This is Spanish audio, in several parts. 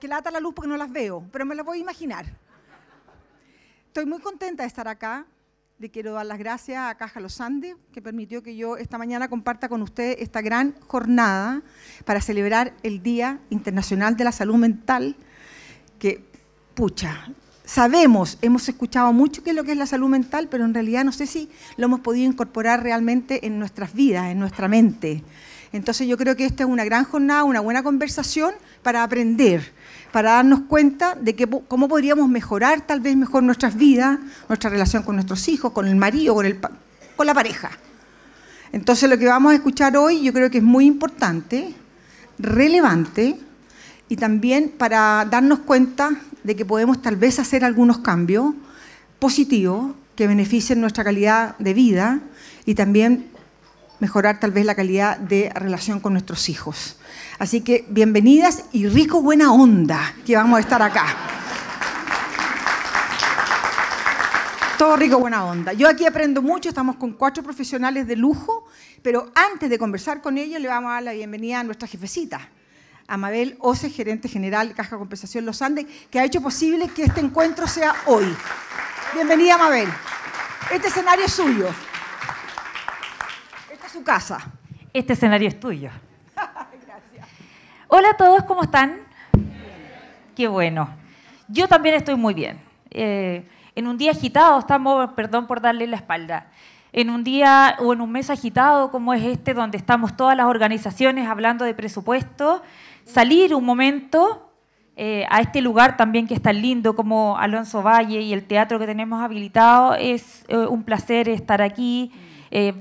que lata la luz porque no las veo, pero me las voy a imaginar. Estoy muy contenta de estar acá. Le quiero dar las gracias a Caja Los Andes, que permitió que yo esta mañana comparta con usted esta gran jornada para celebrar el Día Internacional de la Salud Mental, que, pucha, sabemos, hemos escuchado mucho qué es lo que es la salud mental, pero en realidad no sé si lo hemos podido incorporar realmente en nuestras vidas, en nuestra mente. Entonces yo creo que esta es una gran jornada, una buena conversación para aprender para darnos cuenta de que, cómo podríamos mejorar tal vez mejor nuestras vidas, nuestra relación con nuestros hijos, con el marido, con, el, con la pareja. Entonces lo que vamos a escuchar hoy yo creo que es muy importante, relevante y también para darnos cuenta de que podemos tal vez hacer algunos cambios positivos que beneficien nuestra calidad de vida y también mejorar tal vez la calidad de relación con nuestros hijos. Así que bienvenidas y rico buena onda que vamos a estar acá. Todo rico buena onda. Yo aquí aprendo mucho, estamos con cuatro profesionales de lujo, pero antes de conversar con ellos le vamos a dar la bienvenida a nuestra jefecita, a Mabel Ose, gerente general de Caja Compensación Los Andes, que ha hecho posible que este encuentro sea hoy. Bienvenida Mabel. Este escenario es suyo casa. Este escenario es tuyo. Gracias. Hola a todos, ¿cómo están? Qué bueno. Yo también estoy muy bien. Eh, en un día agitado, estamos, perdón por darle la espalda, en un día o en un mes agitado como es este, donde estamos todas las organizaciones hablando de presupuesto, salir un momento eh, a este lugar también que es tan lindo como Alonso Valle y el teatro que tenemos habilitado. Es eh, un placer estar aquí, eh,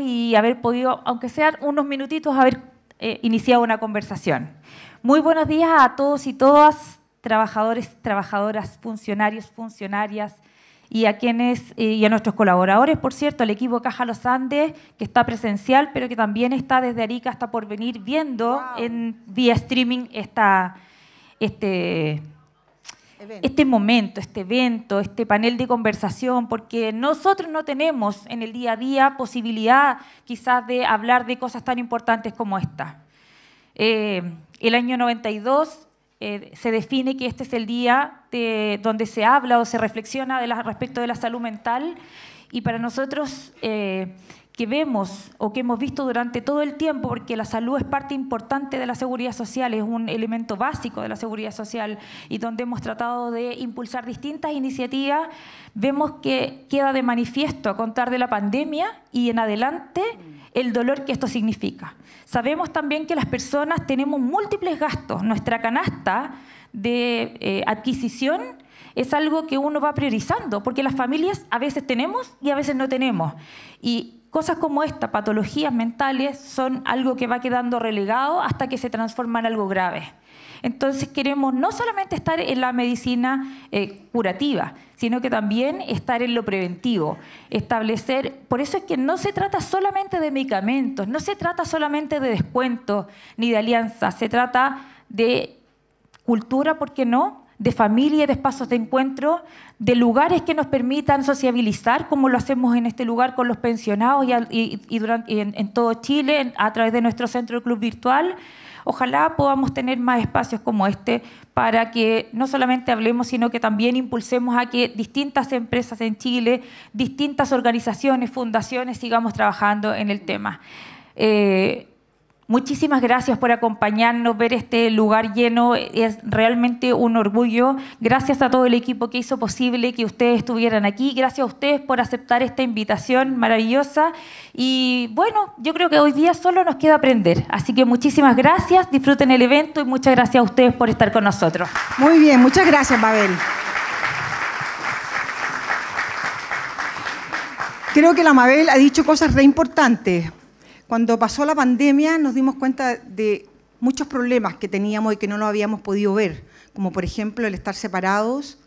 y haber podido, aunque sean unos minutitos, haber eh, iniciado una conversación. Muy buenos días a todos y todas, trabajadores, trabajadoras, funcionarios, funcionarias y a quienes eh, y a nuestros colaboradores, por cierto, al equipo Caja Los Andes, que está presencial, pero que también está desde Arica hasta por venir viendo en vía streaming esta, este, este momento, este evento, este panel de conversación, porque nosotros no tenemos en el día a día posibilidad quizás de hablar de cosas tan importantes como esta. Eh, el año 92 eh, se define que este es el día donde se habla o se reflexiona respecto de la salud mental y para nosotros eh, que vemos o que hemos visto durante todo el tiempo, porque la salud es parte importante de la seguridad social, es un elemento básico de la seguridad social y donde hemos tratado de impulsar distintas iniciativas, vemos que queda de manifiesto a contar de la pandemia y en adelante el dolor que esto significa. Sabemos también que las personas tenemos múltiples gastos, nuestra canasta de eh, adquisición es algo que uno va priorizando, porque las familias a veces tenemos y a veces no tenemos. Y cosas como esta, patologías mentales, son algo que va quedando relegado hasta que se transforma en algo grave. Entonces queremos no solamente estar en la medicina eh, curativa, sino que también estar en lo preventivo, establecer, por eso es que no se trata solamente de medicamentos, no se trata solamente de descuentos ni de alianzas, se trata de cultura, ¿por qué no? de familia, de espacios de encuentro, de lugares que nos permitan sociabilizar, como lo hacemos en este lugar con los pensionados y, en, todo Chile, a través de nuestro centro de club virtual. Ojalá podamos tener más espacios como este para que no solamente hablemos, sino que también impulsemos a que distintas empresas en Chile, distintas organizaciones, fundaciones sigamos trabajando en el tema. Eh, Muchísimas gracias por acompañarnos, ver este lugar lleno. Es realmente un orgullo. Gracias a todo el equipo que hizo posible que ustedes estuvieran aquí. Gracias a ustedes por aceptar esta invitación maravillosa. Y bueno, yo creo que hoy día solo nos queda aprender. Así que muchísimas gracias, disfruten el evento y muchas gracias a ustedes por estar con nosotros. Muy bien, muchas gracias, Mabel. Creo que la Mabel ha dicho cosas re importantes. Cuando pasó la pandemia nos dimos cuenta de muchos problemas que teníamos y que no lo habíamos podido ver, como por ejemplo el estar separados,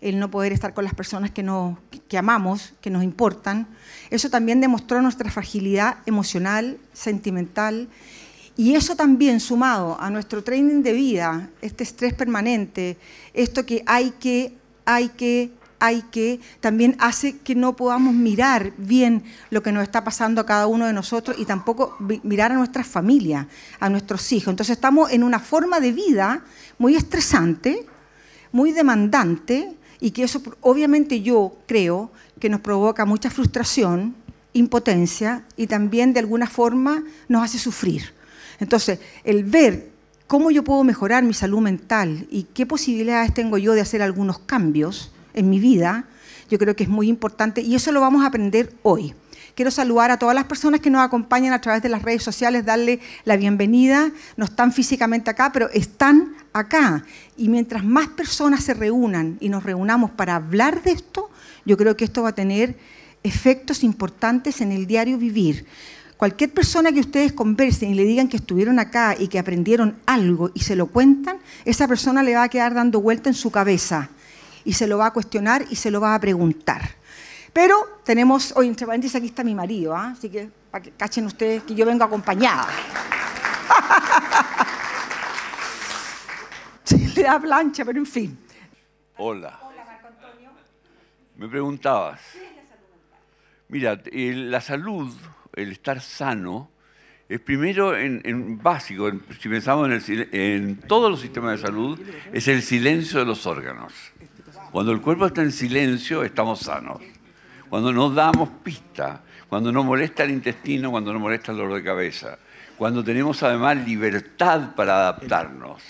el no poder estar con las personas que, nos, que amamos, que nos importan. Eso también demostró nuestra fragilidad emocional, sentimental, y eso también sumado a nuestro training de vida, este estrés permanente, esto que hay que, hay que, hay que también hace que no podamos mirar bien lo que nos está pasando a cada uno de nosotros y tampoco mirar a nuestras familias, a nuestros hijos. Entonces estamos en una forma de vida muy estresante, muy demandante y que eso obviamente yo creo que nos provoca mucha frustración, impotencia y también de alguna forma nos hace sufrir. Entonces, el ver cómo yo puedo mejorar mi salud mental y qué posibilidades tengo yo de hacer algunos cambios en mi vida, yo creo que es muy importante y eso lo vamos a aprender hoy. Quiero saludar a todas las personas que nos acompañan a través de las redes sociales, darle la bienvenida. No están físicamente acá, pero están acá. Y mientras más personas se reúnan y nos reunamos para hablar de esto, yo creo que esto va a tener efectos importantes en el diario vivir. Cualquier persona que ustedes conversen y le digan que estuvieron acá y que aprendieron algo y se lo cuentan, esa persona le va a quedar dando vuelta en su cabeza y se lo va a cuestionar y se lo va a preguntar. Pero tenemos, hoy entre paréntesis, aquí está mi marido, ¿ah? así que para que cachen ustedes que yo vengo acompañada. le da plancha, pero en fin. Hola. Hola, Marco Antonio. Me preguntabas. ¿Qué la salud Mira, eh, la salud, el estar sano, es primero en, básico, si pensamos en, el, en, todos los sistemas de salud, es el silencio de los órganos. Cuando el cuerpo está en silencio, estamos sanos. Cuando no damos pista, cuando no molesta el intestino, cuando no molesta el dolor de cabeza, cuando tenemos además libertad para adaptarnos.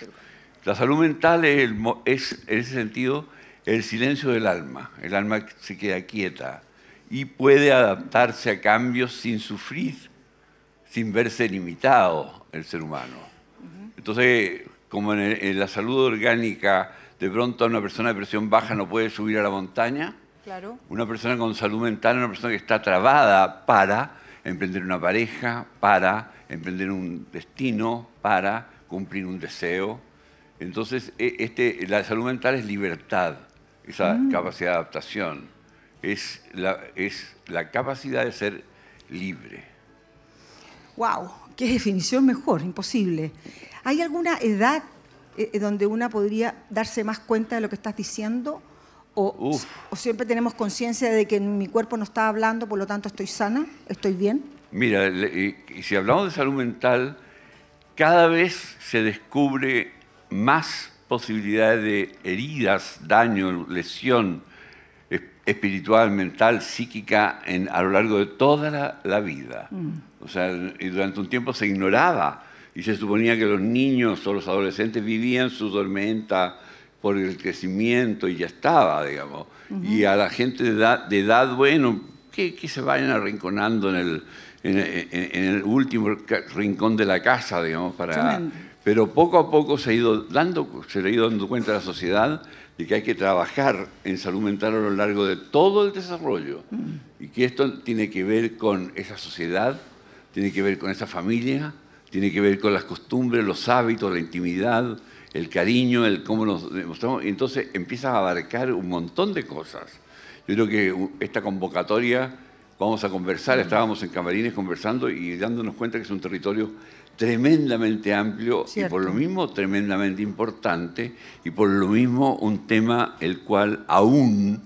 La salud mental es, en ese sentido el silencio del alma. El alma se queda quieta y puede adaptarse a cambios sin sufrir, sin verse limitado el ser humano. Entonces, como en la salud orgánica, de pronto una persona de presión baja no puede subir a la montaña. Claro. Una persona con salud mental, una persona que está trabada para emprender una pareja, para emprender un destino, para cumplir un deseo. Entonces, e, este, la salud mental es libertad, esa mm. capacidad de adaptación, es la, es la capacidad de ser libre. ¡Wow! ¡Qué definición mejor! Imposible. ¿Hay alguna edad eh, eh, donde una podría darse más cuenta de lo que estás diciendo? O, siempre tenemos conciencia de que mi cuerpo no está hablando, por lo tanto estoy sana, estoy bien? Mira, si hablamos de salud mental, cada vez se descubre más posibilidades de heridas, daño, lesión espiritual, mental, psíquica a lo largo de toda la, vida. Mm. O sea, y durante un tiempo se ignoraba y se suponía que los niños o los adolescentes vivían su tormenta por el crecimiento y ya estaba, digamos. Y a la gente de edad, bueno, que, se vayan arrinconando en el, en, el, último rincón de la casa, digamos, para... Pero poco a poco se ha ido dando, se ha ido dando cuenta a la sociedad de que hay que trabajar en salud mental a lo largo de todo el desarrollo. Mm. Y que esto tiene que ver con esa sociedad, tiene que ver con esa familia, tiene que ver con las costumbres, los hábitos, la intimidad, el cariño, el cómo nos demostramos. Entonces empieza a abarcar un montón de cosas. Yo creo que esta convocatoria, vamos a conversar, estábamos en camarines conversando y dándonos cuenta que es un territorio tremendamente amplio y por lo mismo tremendamente importante y por lo mismo un tema el cual aún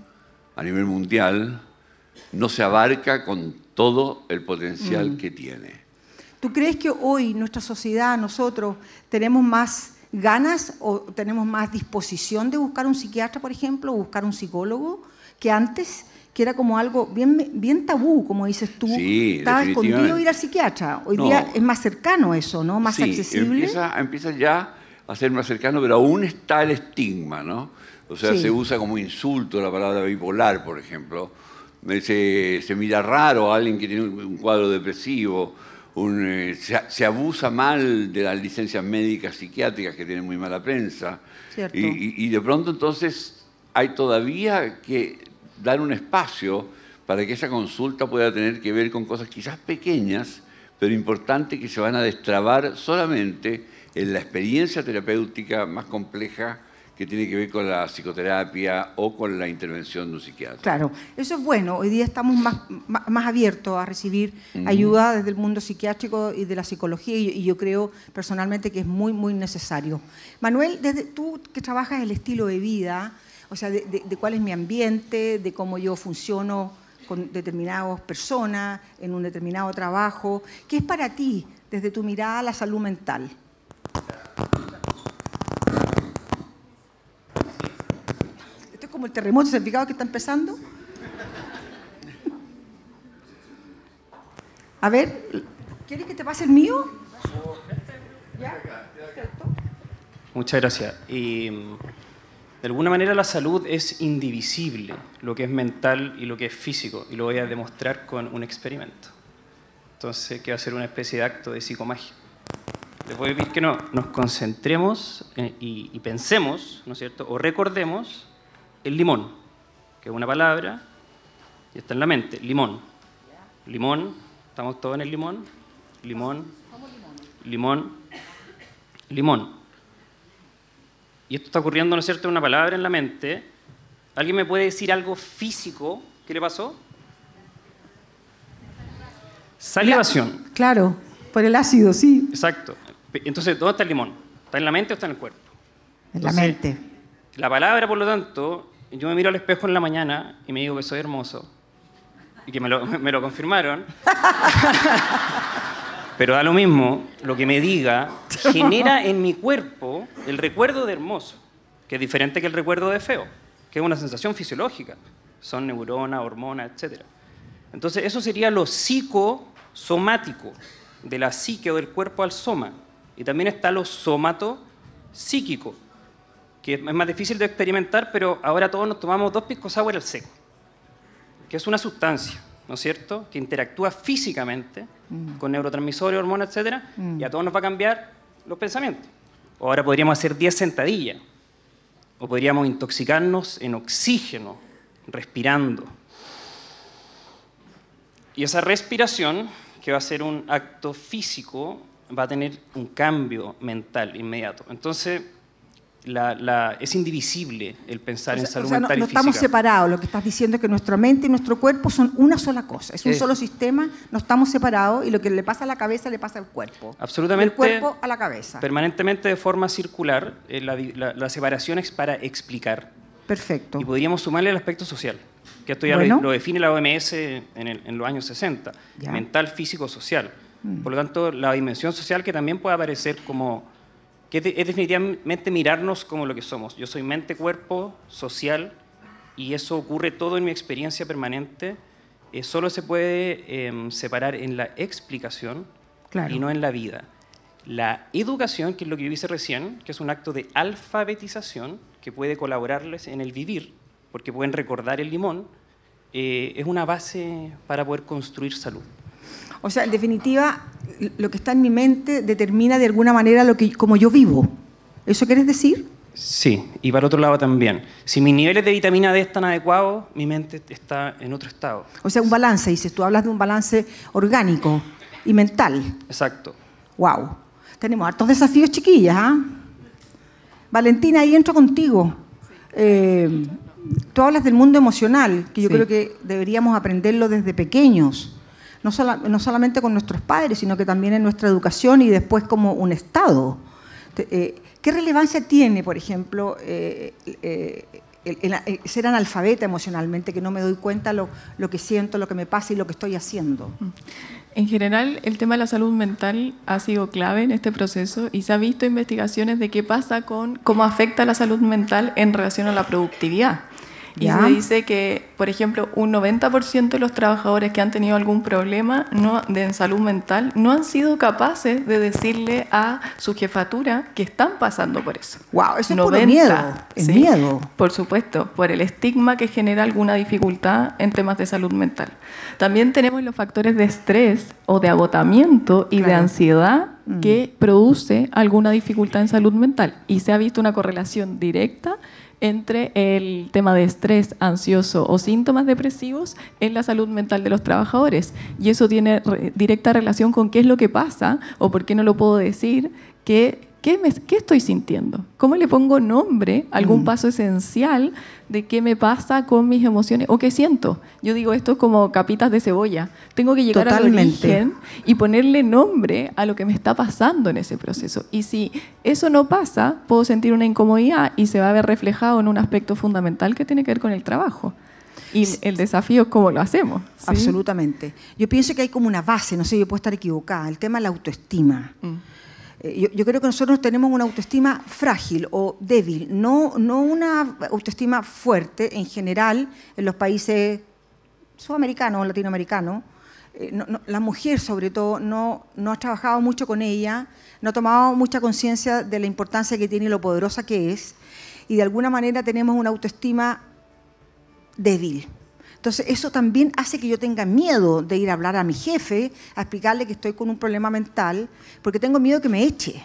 a nivel mundial no se abarca con todo el potencial que tiene. ¿Tú crees que hoy nuestra sociedad, nosotros, tenemos más ganas o tenemos más disposición de buscar un psiquiatra, por ejemplo, o buscar un psicólogo que antes? que era como algo bien, tabú, como dices tú. Sí, Estaba escondido ir al psiquiatra. Hoy día es más cercano eso, ¿no? Más accesible. Empieza, empieza ya a ser más cercano, pero aún está el estigma, ¿no? O sea, se usa como insulto la palabra bipolar, por ejemplo. dice eh, se mira raro a alguien que tiene un cuadro depresivo. Eh, se, abusa mal de las licencias médicas psiquiátricas que tienen muy mala prensa. Y, y, de pronto entonces hay todavía que dar un espacio para que esa consulta pueda tener que ver con cosas quizás pequeñas, pero importantes que se van a destrabar solamente en la experiencia terapéutica más compleja que tiene que ver con la psicoterapia o con la intervención de un psiquiatra. Claro, eso es bueno. Hoy día estamos más, abiertos a recibir ayuda desde el mundo psiquiátrico y de la psicología y, yo creo personalmente que es muy, muy necesario. Manuel, desde tú que trabajas el estilo de vida, o sea, de, cuál es mi ambiente, de cómo yo funciono con determinadas personas, en un determinado trabajo, ¿qué es para ti, desde tu mirada, la salud mental? como el terremoto certificado que está empezando. A ver, ¿quieres que te pase el mío? Muchas gracias. Y, de alguna manera la salud es indivisible, lo que es mental y lo que es físico, y lo voy a demostrar con un experimento. Entonces, que va a ser una especie de acto de psicomagia. Les voy a pedir que no, nos concentremos eh, y, y pensemos, ¿no es cierto? O recordemos el limón, que es una palabra, y está en la mente, limón. Limón, estamos todos en el limón, limón, limón, limón. Y esto está ocurriendo, ¿no es cierto?, una palabra en la mente. ¿Alguien me puede decir algo físico? ¿Qué le pasó? Salivación. Claro, por el ácido, sí. Exacto. Entonces, ¿dónde está el limón? ¿Está en la mente o está en el cuerpo? En la mente. La palabra, por lo tanto, yo me miro al espejo en la mañana y me digo que soy hermoso y que me lo, confirmaron. Pero da lo mismo, lo que me diga genera en mi cuerpo el recuerdo de hermoso, que es diferente que el recuerdo de feo, que es una sensación fisiológica. Son neuronas, hormonas, etc. Entonces, eso sería lo psicosomático, de la psique o del cuerpo al soma. Y también está lo somato psíquico, que es más difícil de experimentar, pero ahora todos nos tomamos dos pisco en al seco, que es una sustancia, ¿no es cierto?, que interactúa físicamente mm. con neurotransmisores, hormonas, etc., y a mm. todos nos va a cambiar los pensamientos. O ahora podríamos hacer 10 sentadillas, o podríamos intoxicarnos en oxígeno, respirando. Y esa respiración, que va a ser un acto físico, va a tener un cambio mental inmediato. Entonces, la, es indivisible el pensar en salud mental no, No estamos separados, lo que estás diciendo es que nuestra mente y nuestro cuerpo son una sola cosa, es un solo sistema, no estamos separados y lo que le pasa a la cabeza le pasa al cuerpo. Absolutamente. El cuerpo a la cabeza. Permanentemente de forma circular, eh, la, separación es para explicar. Perfecto. Y podríamos sumarle el aspecto social, que esto ya lo, define la OMS en, los años 60, mental, físico, social. Mm. Por lo tanto, la dimensión social que también puede aparecer como que es definitivamente mirarnos como lo que somos. Yo soy mente, cuerpo, social, y eso ocurre todo en mi experiencia permanente. Eh, solo se puede em, separar en la explicación y no en la vida. La educación, que es lo que yo hice recién, que es un acto de alfabetización que puede colaborarles en el vivir, porque pueden recordar el limón, eh, es una base para poder construir salud. O sea, en definitiva, lo que está en mi mente determina de alguna manera lo que, como yo vivo. ¿Eso quieres decir? Sí, y para otro lado también. Si mis niveles de vitamina D están adecuados, mi mente está en otro estado. O sea, un balance, dices, tú hablas de un balance orgánico y mental. Exacto. Wow. Tenemos hartos desafíos, chiquillas. ¿ah? Valentina, ahí entro contigo. Eh, tú hablas del mundo emocional, que yo creo que deberíamos aprenderlo desde pequeños no, solamente con nuestros padres, sino que también en nuestra educación y después como un Estado. Eh, ¿Qué relevancia tiene, por ejemplo, eh, eh, ser analfabeta emocionalmente, que no me doy cuenta lo, lo, que siento, lo que me pasa y lo que estoy haciendo? En general, el tema de la salud mental ha sido clave en este proceso y se ha visto investigaciones de qué pasa con cómo afecta la salud mental en relación a la productividad. Y se dice que, por ejemplo, un 90% de los trabajadores que han tenido algún problema de, en salud mental no han sido capaces de decirle a su jefatura que están pasando por eso. ¡Wow! Eso es un miedo. Por supuesto, por el estigma que genera alguna dificultad en temas de salud mental. También tenemos los factores de estrés o de agotamiento y de ansiedad mm. que produce alguna dificultad en salud mental. Y se ha visto una correlación directa entre el tema de estrés ansioso o síntomas depresivos en la salud mental de los trabajadores. Y eso tiene directa relación con qué es lo que pasa o por qué no lo puedo decir que ¿Qué, me, estoy sintiendo? ¿Cómo le pongo nombre a algún mm. paso esencial de qué me pasa con mis emociones o qué siento? Yo digo esto es como capitas de cebolla. Tengo que llegar Totalmente. al origen y ponerle nombre a lo que me está pasando en ese proceso. Y si eso no pasa, puedo sentir una incomodidad y se va a ver reflejado en un aspecto fundamental que tiene que ver con el trabajo. Y el desafío es cómo lo hacemos. Absolutamente. Yo pienso que hay como una base, no sé, yo puedo estar equivocada, el tema de la autoestima. Mm. Eh, yo, creo que nosotros tenemos una autoestima frágil o débil, no, no una autoestima fuerte en general en los países sudamericanos o latinoamericanos. Eh, la mujer, sobre todo, no, no ha trabajado mucho con ella, no ha tomado mucha conciencia de la importancia que tiene y lo poderosa que es, y de alguna manera tenemos una autoestima débil. Entonces, eso también hace que yo tenga miedo de ir a hablar a mi jefe, a explicarle que estoy con un problema mental, porque tengo miedo que me eche.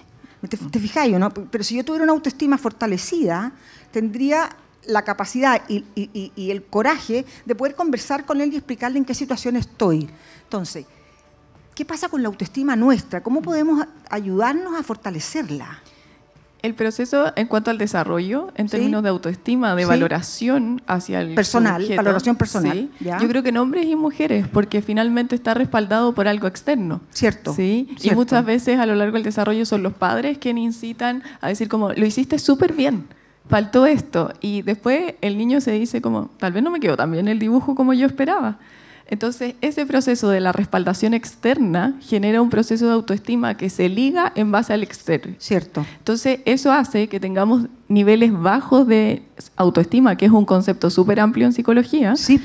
¿Te, te yo? ¿no? Pero si yo tuviera una autoestima fortalecida, tendría la capacidad y, y, el coraje de poder conversar con él y explicarle en qué situación estoy. Entonces, ¿qué pasa con la autoestima nuestra? ¿Cómo podemos ayudarnos a fortalecerla? el proceso en cuanto al desarrollo, en términos de autoestima, de valoración hacia el personal, valoración personal. Yo creo que en hombres y mujeres, porque finalmente está respaldado por algo externo. Cierto. ¿sí? Cierto. Y muchas veces a lo largo del desarrollo son los padres quienes incitan a decir como, lo hiciste súper bien faltó esto. Y después el niño se dice como, tal vez no me quedó tan bien el dibujo como yo esperaba. Entonces, ese proceso de la respaldación externa genera un proceso de autoestima que se liga en base al externo. Cierto. Entonces, eso hace que tengamos niveles bajos de autoestima, que es un concepto súper amplio en psicología, sí.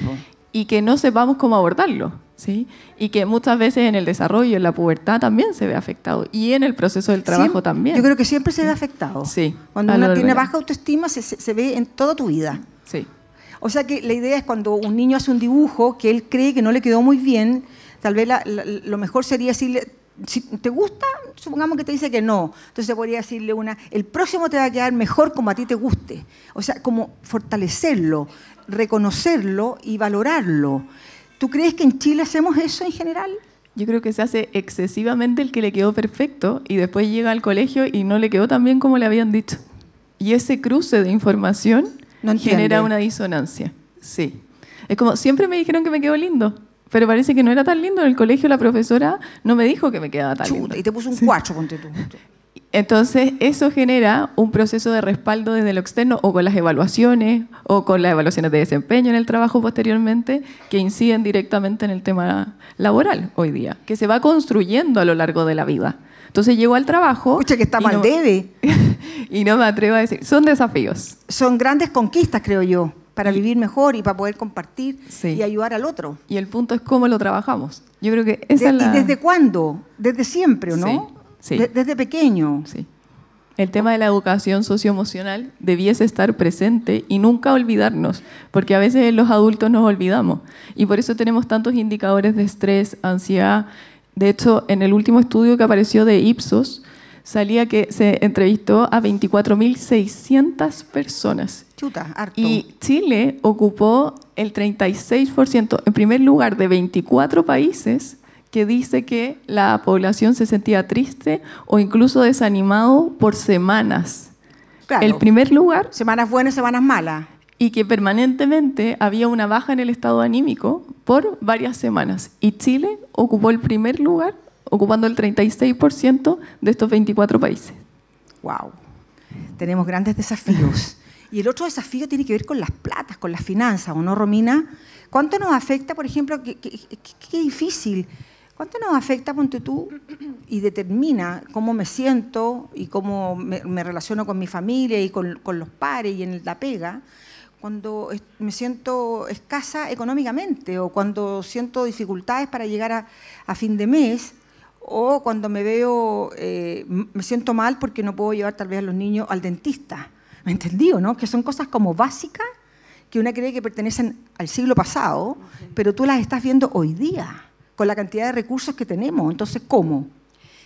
y que no sepamos cómo abordarlo. ¿Sí? Y que muchas veces en el desarrollo, en la pubertad también se ve afectado y en el proceso del trabajo también. Yo creo que siempre se ve afectado. Sí. Cuando uno tiene baja autoestima se, se ve en toda tu vida. Sí. O sea que la idea es cuando un niño hace un dibujo que él cree que no le quedó muy bien, tal vez lo mejor sería decirle, si te gusta, supongamos que te dice que no. Entonces podría decirle una, el próximo te va a quedar mejor como a ti te guste. O sea, como fortalecerlo, reconocerlo y valorarlo. ¿Tú crees que en Chile hacemos eso en general? Yo creo que se hace excesivamente el que le quedó perfecto y después llega al colegio y no le quedó tan bien como le habían dicho. Y ese cruce de información genera una disonancia. Sí. Es como, siempre me dijeron que me quedo lindo, pero parece que no era tan lindo. En el colegio la profesora no me dijo que me quedaba tan lindo. Y te puso un cuacho, ponte Entonces, eso genera un proceso de respaldo desde lo externo o con las evaluaciones o con las evaluaciones de desempeño en el trabajo posteriormente que inciden directamente en el tema laboral hoy día, que se va construyendo a lo largo de la vida. Entonces llego al trabajo. Escucha que está mal debe. Y no me atrevo a decir. Son desafíos. Son grandes conquistas, creo yo, para vivir mejor y para poder compartir y ayudar al otro. Y el punto es cómo lo trabajamos. Yo creo que es ¿Y desde cuándo? Desde siempre, o ¿no? Sí. desde pequeño. Sí. El tema de la educación socioemocional debiese estar presente y nunca olvidarnos, porque a veces los adultos nos olvidamos. Y por eso tenemos tantos indicadores de estrés, ansiedad, de hecho, en el último estudio que apareció de Ipsos, salía que se entrevistó a 24.600 personas. Chuta, Y Chile ocupó el 36%, en primer lugar, de 24 países que dice que la población se sentía triste o incluso desanimado por semanas. El primer lugar. Semanas buenas, semanas malas y que permanentemente había una baja en el estado anímico por varias semanas. Y Chile ocupó el primer lugar, ocupando el 36% de estos 24 países. ¡Wow! Tenemos grandes desafíos. Y el otro desafío tiene que ver con las platas, con las finanzas, ¿o no, Romina? ¿Cuánto nos afecta, por ejemplo, qué, difícil, cuánto nos afecta, ponte tú, y determina cómo me siento y cómo me, relaciono con mi familia y con, con los pares y en la pega? cuando me siento escasa económicamente o cuando siento dificultades para llegar a, fin de mes o cuando me veo, eh, me siento mal porque no puedo llevar tal vez a los niños al dentista. ¿Me entendí o no? Que son cosas como básicas que una cree que pertenecen al siglo pasado, pero tú las estás viendo hoy día, con la cantidad de recursos que tenemos. Entonces, ¿cómo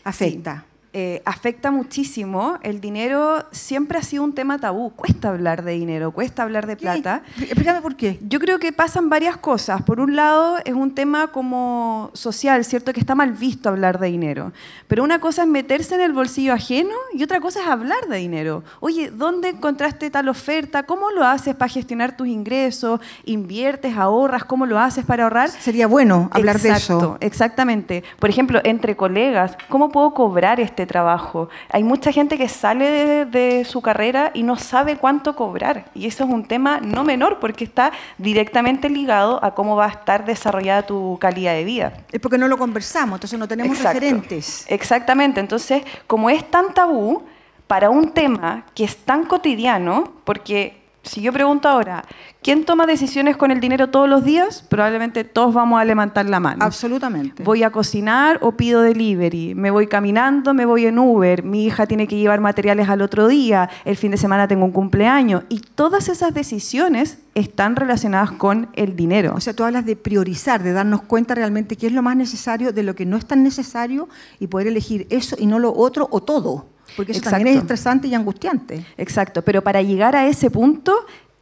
afecta? Eh, afecta muchísimo. El dinero siempre ha sido un tema tabú. Cuesta hablar de dinero, cuesta hablar de plata. Explícame por qué. Yo creo que pasan varias cosas. Por un lado, es un tema como social, ¿cierto? Que está mal visto hablar de dinero. Pero una cosa es meterse en el bolsillo ajeno y otra cosa es hablar de dinero. Oye, ¿dónde encontraste tal oferta? ¿Cómo lo haces para gestionar tus ingresos? ¿Inviertes, ahorras? ¿Cómo lo haces para ahorrar? Sería bueno hablar de eso. Exactamente. Por ejemplo, entre colegas, ¿cómo puedo cobrar este este trabajo. Hay mucha gente que sale de, su carrera y no sabe cuánto cobrar. Y eso es un tema no menor porque está directamente ligado a cómo va a estar desarrollada tu calidad de vida. Es porque no lo conversamos, entonces no tenemos referentes. Exactamente, entonces como es tan tabú, para un tema que es tan cotidiano, porque si yo pregunto ahora, ¿quién toma decisiones con el dinero todos los días? Probablemente todos vamos a levantar la mano. Absolutamente. Voy a cocinar o pido delivery, me voy caminando, me voy en Uber, mi hija tiene que llevar materiales al otro día, el fin de semana tengo un cumpleaños y todas esas decisiones están relacionadas con el dinero. O sea, tú hablas de priorizar, de darnos cuenta realmente qué es lo más necesario de lo que no es tan necesario y poder elegir eso y no lo otro o todo. Porque eso también es estresante y angustiante. Exacto, pero para llegar a ese punto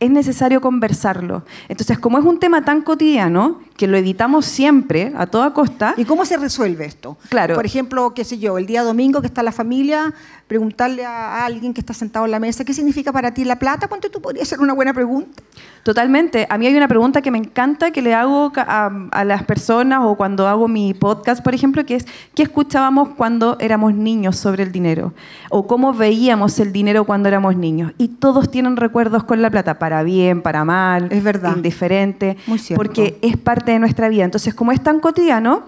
es necesario conversarlo. Entonces, como es un tema tan cotidiano, que lo evitamos siempre, a toda costa. ¿Y cómo se resuelve esto? Claro. Por ejemplo, qué sé yo, el día domingo que está la familia, preguntarle a alguien que está sentado en la mesa, ¿qué significa para ti la plata? ¿Cuánto tú podrías ser una buena pregunta? Totalmente. A mí hay una pregunta que me encanta que le hago a, las personas o cuando hago mi podcast, por ejemplo, que es, ¿qué escuchábamos cuando éramos niños sobre el dinero? ¿O cómo veíamos el dinero cuando éramos niños? Y todos tienen recuerdos con la plata para bien, para mal, es verdad. indiferente, porque es parte de nuestra vida. Entonces, como es tan cotidiano,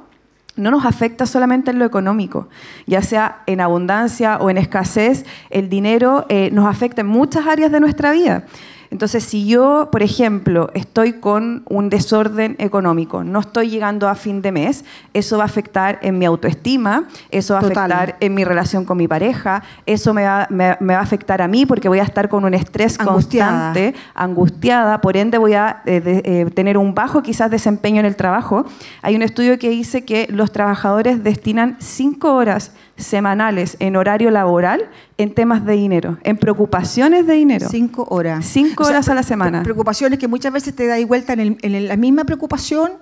no nos afecta solamente en lo económico, ya sea en abundancia o en escasez, el dinero eh, nos afecta en muchas áreas de nuestra vida. Entonces, si yo, por ejemplo, estoy con un desorden económico, no estoy llegando a fin de mes, eso va a afectar en mi autoestima, eso va a afectar en mi relación con mi pareja, eso me va, a afectar a mí porque voy a estar con un estrés constante, angustiada, por ende voy a eh, eh, tener un bajo quizás desempeño en el trabajo. Hay un estudio que dice que los trabajadores destinan cinco horas semanales en horario laboral en temas de dinero, en preocupaciones de dinero. Cinco horas. Cinco horas a la semana. Preocupaciones que muchas veces te da vuelta en la misma preocupación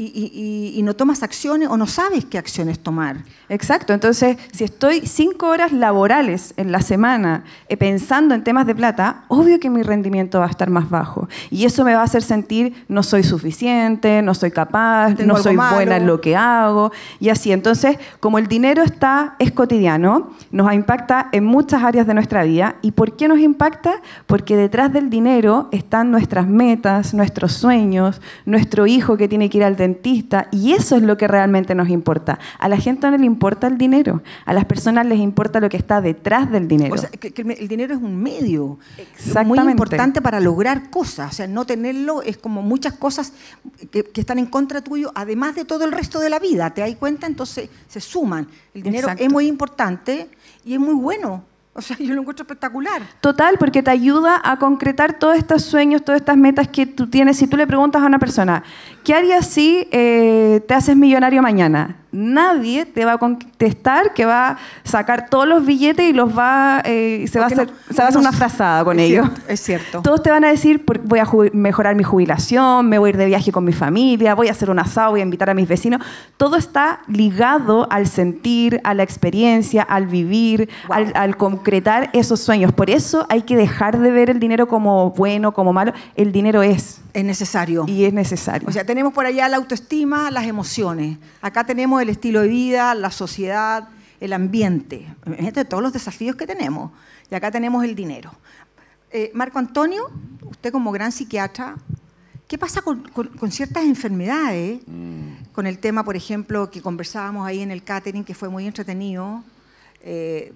y, no tomas acciones o no sabes qué acciones tomar. Exacto, entonces si estoy cinco horas laborales en la semana eh, pensando en temas de plata, obvio que mi rendimiento va a estar más bajo. Y eso me va a hacer sentir no soy suficiente, no soy capaz, no soy buena en lo que hago y así. Entonces, como el dinero está, es cotidiano, nos impacta en muchas áreas de nuestra vida. ¿Y por qué nos impacta? Porque detrás del dinero están nuestras metas, nuestros sueños, nuestro hijo que tiene que ir al y eso es lo que realmente nos importa. A la gente no le importa el dinero, a las personas les importa lo que está detrás del dinero. el dinero es un medio muy importante para lograr cosas, o sea, no tenerlo es como muchas cosas que, están en contra tuyo, además de todo el resto de la vida, ¿te das cuenta? Entonces se suman. El dinero es muy importante y es muy bueno. O sea, yo lo encuentro espectacular. Total, porque te ayuda a concretar todos estos sueños, todas estas metas que tú tienes. Si tú le preguntas a una persona, ¿qué harías si eh, te haces millonario mañana? Nadie te va a contestar que va a sacar todos los billetes y los va, eh, se, va a hacer, una frazada con ellos. es cierto. Todos te van a decir, voy a mejorar mi jubilación, me voy a ir de viaje con mi familia, voy a hacer un asado, voy a invitar a mis vecinos. Todo está ligado al sentir, a la experiencia, al vivir, al, al concretar esos sueños. Por eso hay que dejar de ver el dinero como bueno, como malo. El dinero es. Es necesario. Y es necesario. O sea, tenemos por allá la autoestima, las emociones. Acá tenemos el estilo de vida, la sociedad, el ambiente. Imagínate todos los desafíos que tenemos. Y acá tenemos el dinero. Eh, Marco Antonio, usted como gran psiquiatra, ¿qué pasa con, ciertas enfermedades? Mm. Con el tema, por ejemplo, que conversábamos ahí en el catering, que fue muy entretenido. Eh,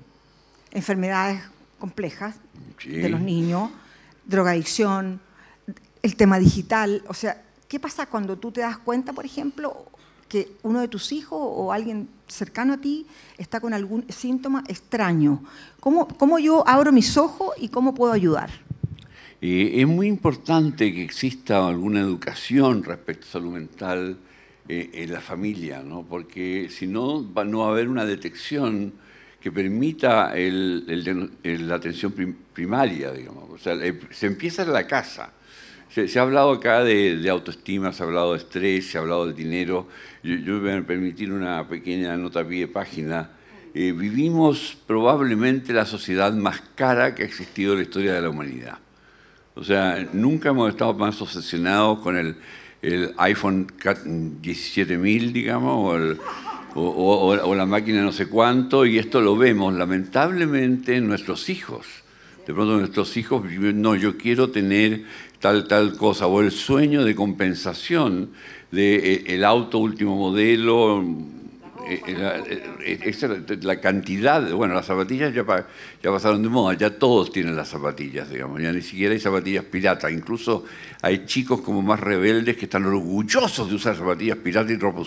enfermedades complejas de los niños, drogadicción, el tema digital, o sea, ¿qué pasa cuando tú te das cuenta, por ejemplo, que uno de tus hijos o alguien cercano a ti está con algún síntoma extraño? ¿Cómo, cómo yo abro mis ojos y cómo puedo ayudar? es muy importante que exista alguna educación respecto a salud mental eh, en la familia, ¿no? porque si no, no va a haber una detección que permita la atención primaria, digamos. O sea, se empieza en la casa se, ha hablado acá de, autoestima, se ha hablado de estrés, se ha hablado de dinero. Yo, voy a permitir una pequeña nota a pie de página. Eh, vivimos probablemente la sociedad más cara que ha existido en la historia de la humanidad. O sea, nunca hemos estado más obsesionados con el, iPhone 17000, digamos, o, la máquina no sé cuánto, y esto lo vemos lamentablemente en nuestros hijos. De pronto nuestros hijos, viven, no, yo quiero tener tal, tal cosa, o el sueño de compensación del eh, auto último modelo, eh, eh, la, la, cantidad, bueno, las zapatillas ya, ya pasaron de moda, ya todos tienen las zapatillas, digamos, ya ni siquiera hay zapatillas piratas, incluso hay chicos como más rebeldes que están orgullosos de usar zapatillas piratas y ropa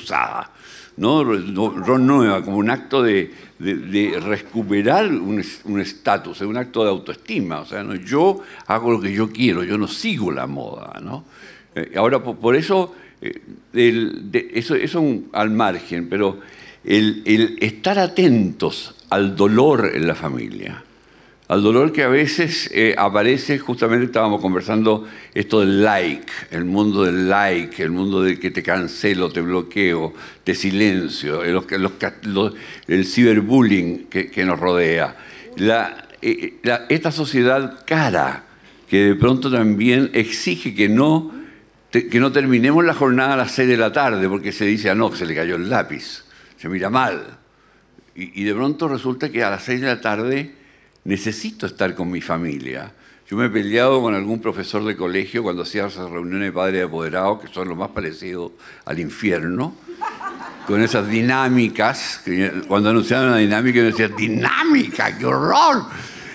¿no? Ron Nueva, como un acto de, de, recuperar un estatus, un, acto de autoestima. O sea, ¿no? yo hago lo que yo quiero, yo no sigo la moda. ¿no? Eh, ahora, por, eso, eh, eso, es un, al margen, pero el estar atentos al dolor en la familia al dolor que a veces eh, aparece, justamente estábamos conversando esto del like, el mundo del like, el mundo de que te cancelo, te bloqueo, te silencio, eh, los, el ciberbullying que, nos rodea. Eh, esta sociedad cara, que de pronto también exige que no, que no terminemos la jornada a las 6 de la tarde, porque se dice, ah, no, se le cayó el lápiz, se mira mal. Y, y de pronto resulta que a las 6 de la tarde necesito estar con mi familia. Yo me he peleado con algún profesor de colegio cuando hacía esas reuniones de padres apoderados, que son lo más parecido al infierno, con esas dinámicas, cuando anunciaban una dinámica yo decía, dinámica, qué horror.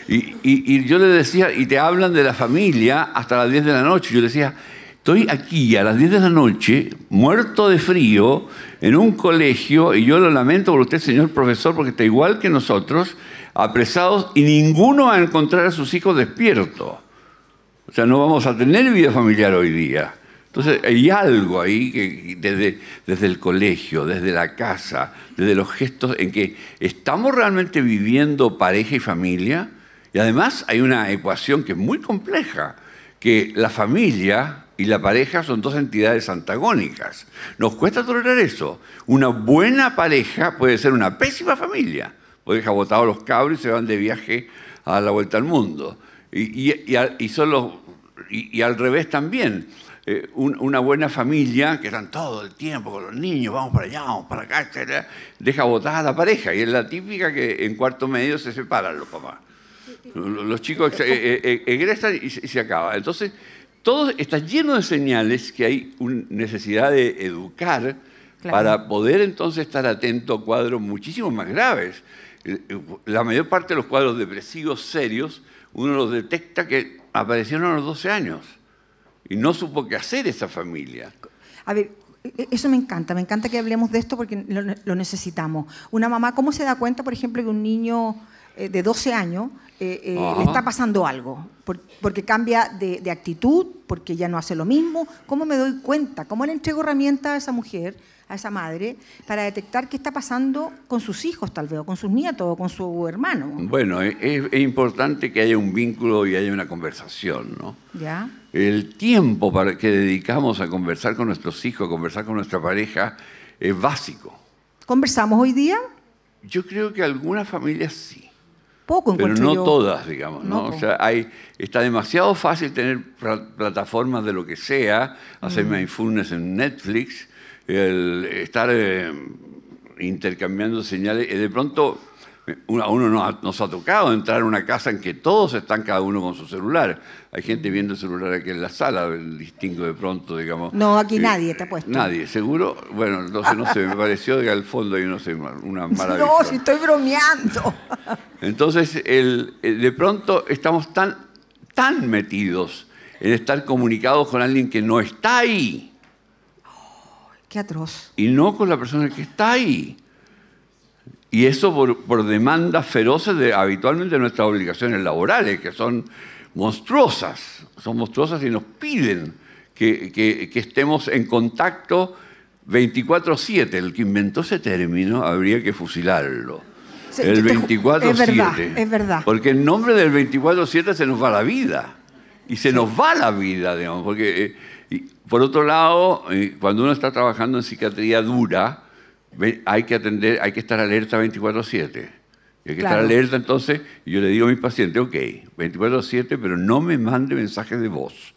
Y, yo le decía, y te hablan de la familia hasta las 10 de la noche, yo decía, estoy aquí a las 10 de la noche, muerto de frío, en un colegio, y yo lo lamento por usted, señor profesor, porque está igual que nosotros, apresados y ninguno va a encontrar a sus hijos despiertos. O sea, no vamos a tener vida familiar hoy día. Entonces hay algo ahí que desde, desde el colegio, desde la casa, desde los gestos en que estamos realmente viviendo pareja y familia. Y además hay una ecuación que es muy compleja, que la familia y la pareja son dos entidades antagónicas. Nos cuesta tolerar eso. Una buena pareja puede ser una pésima familia o deja botados los cabros y se van de viaje a la vuelta al mundo. Y, y, al revés también. Eh, una buena familia, que están todo el tiempo con los niños, vamos para allá, vamos para acá, etc., deja botada a la pareja. Y es la típica que en cuarto medio se separan los papás. Los chicos eh, eh, egresan y se, acaba. Entonces, todo está lleno de señales que hay una necesidad de educar para poder entonces estar atento a cuadros muchísimo más graves. Eh, la mayor parte de los cuadros depresivos serios, uno los detecta que aparecieron a los 12 años y no supo qué hacer esa familia. A ver, e-, eso me encanta, me encanta que hablemos de esto porque lo, necesitamos. Una mamá, ¿cómo se da cuenta, por ejemplo, que un niño eh, de 12 años eh, le está pasando algo, porque cambia de, de, actitud, porque ya no hace lo mismo. ¿Cómo me doy cuenta? ¿Cómo le entrego herramientas a esa mujer a esa madre para detectar qué está pasando con sus hijos tal vez, o con sus nietos, o con su hermano. Bueno, es, importante que haya un vínculo y haya una conversación, ¿no? Ya. El tiempo para que dedicamos a conversar con nuestros hijos, a conversar con nuestra pareja, es básico. ¿Conversamos hoy día? Yo creo que algunas familias sí. Poco Pero no todas, digamos, ¿no? sea, hay, está demasiado fácil tener plataformas de lo que sea, hacer mm. en Netflix, el estar eh, intercambiando señales. Y de pronto a uno nos ha, tocado entrar a una casa en que todos están cada uno con su celular. Hay gente viendo el celular aquí en la sala, el distingo de pronto, digamos. No, aquí eh, nadie está ha puesto. Nadie, seguro. Bueno, entonces no sé, me pareció que al fondo hay una maravilla. No, si estoy bromeando. Entonces, de pronto estamos tan, tan metidos en estar comunicados con alguien que no está ahí Qué atroz. Y no con la persona que está ahí. Y eso por, demandas feroces de habitualmente nuestras obligaciones laborales, que son monstruosas, son monstruosas y nos piden que, estemos en contacto 24/7. El que inventó ese término habría que fusilarlo. el 24/7. Es verdad, Porque en nombre del 24/7 se nos va la vida. Y se nos va la vida, digamos, porque eh, por otro lado, eh, cuando uno está trabajando en psiquiatría dura, hay que atender, hay que estar alerta 24/7. Hay que estar alerta entonces, y yo le digo a mi paciente, ok, 24/7, pero no me mande mensajes de voz.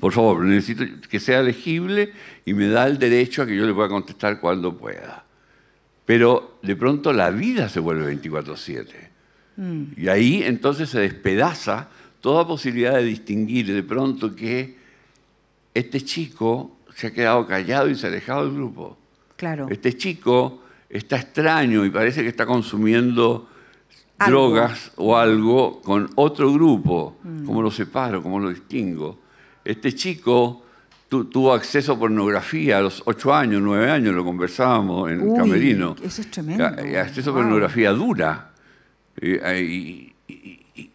Por favor, necesito que sea legible y me da el derecho a que yo le pueda contestar cuando pueda. Pero de pronto la vida se vuelve 24/7. Mm. Y ahí entonces se despedaza toda posibilidad de distinguir de pronto que este chico se ha quedado callado y se ha alejado del grupo. Claro. Este chico está extraño y parece que está consumiendo drogas o algo con otro grupo. Mm. ¿Cómo lo separo? ¿Cómo lo distingo? Este chico tuvo acceso a pornografía a los ocho años, nueve años, lo conversábamos en el Camerino. Eso es tremendo. Eh, acceso a pornografía dura. Eh, eh,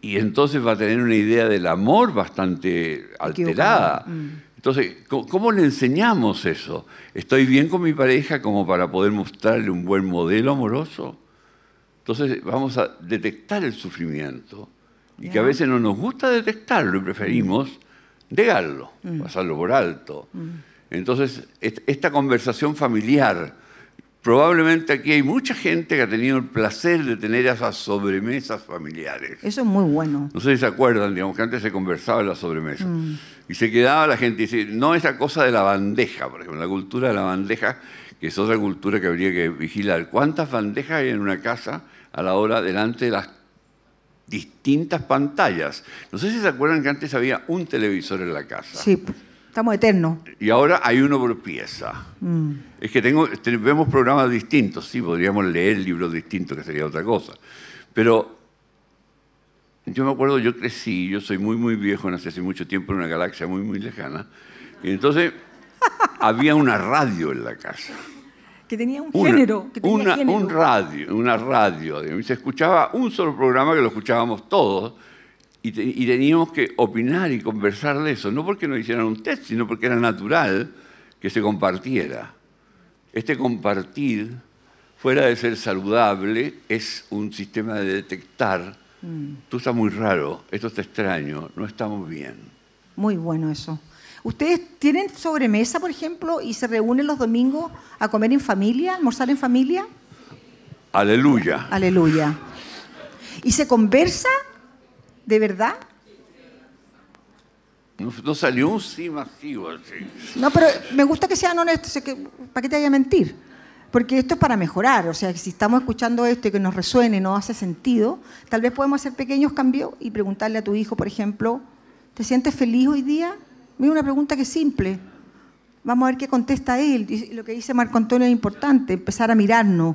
y, entonces va a tener una idea del amor bastante alterada. Mm. Entonces, ¿cómo le enseñamos eso? ¿Estoy bien con mi pareja como para poder mostrarle un buen modelo amoroso? Entonces, vamos a detectar el sufrimiento y que a veces no nos gusta detectarlo y preferimos mm. negarlo, mm. pasarlo por alto. Mm. Entonces, esta conversación familiar, probablemente aquí hay mucha gente que ha tenido el placer de tener esas sobremesas familiares. Eso es muy bueno. No sé si se acuerdan, digamos que antes se conversaba en las sobremesas. Y se quedaba la gente y decía, no esa cosa de la bandeja, por ejemplo, la cultura de la bandeja, que es otra cultura que habría que vigilar. ¿Cuántas bandejas hay en una casa a la hora delante de las distintas pantallas? No sé si se acuerdan que antes había un televisor en la casa. Sí, estamos eternos. Y ahora hay uno por pieza. Mm. Es que tengo, vemos programas distintos, sí, podríamos leer libros distintos, que sería otra cosa. Pero yo me acuerdo, yo crecí, yo soy muy, muy viejo, nací hace mucho tiempo en una galaxia muy, muy lejana. Y entonces había una radio en la casa. Que tenía un género. una, Un radio, una radio. Se escuchaba un solo programa que lo escuchábamos todos y, y, teníamos que opinar y conversar de eso. No porque nos hicieran un test, sino porque era natural que se compartiera. Este compartir, fuera de ser saludable, es un sistema de detectar Mm. Tú estás muy raro, esto te extraño, no estamos bien. Muy bueno eso. ¿Ustedes tienen sobremesa, por ejemplo, y se reúnen los domingos a comer en familia, almorzar en familia? Aleluya. Aleluya. ¿Y se conversa de verdad? No, salió un sí masivo. así. No, pero me gusta que sean honestos, ¿para que te vaya a mentir? porque esto es para mejorar, o sea, si estamos escuchando esto y que nos resuene, no hace sentido, tal vez podemos hacer pequeños cambios y preguntarle a tu hijo, por ejemplo, ¿te sientes feliz hoy día? Mira una pregunta que es simple. Vamos a ver qué contesta él. lo que dice Marco Antonio es importante, empezar a mirarnos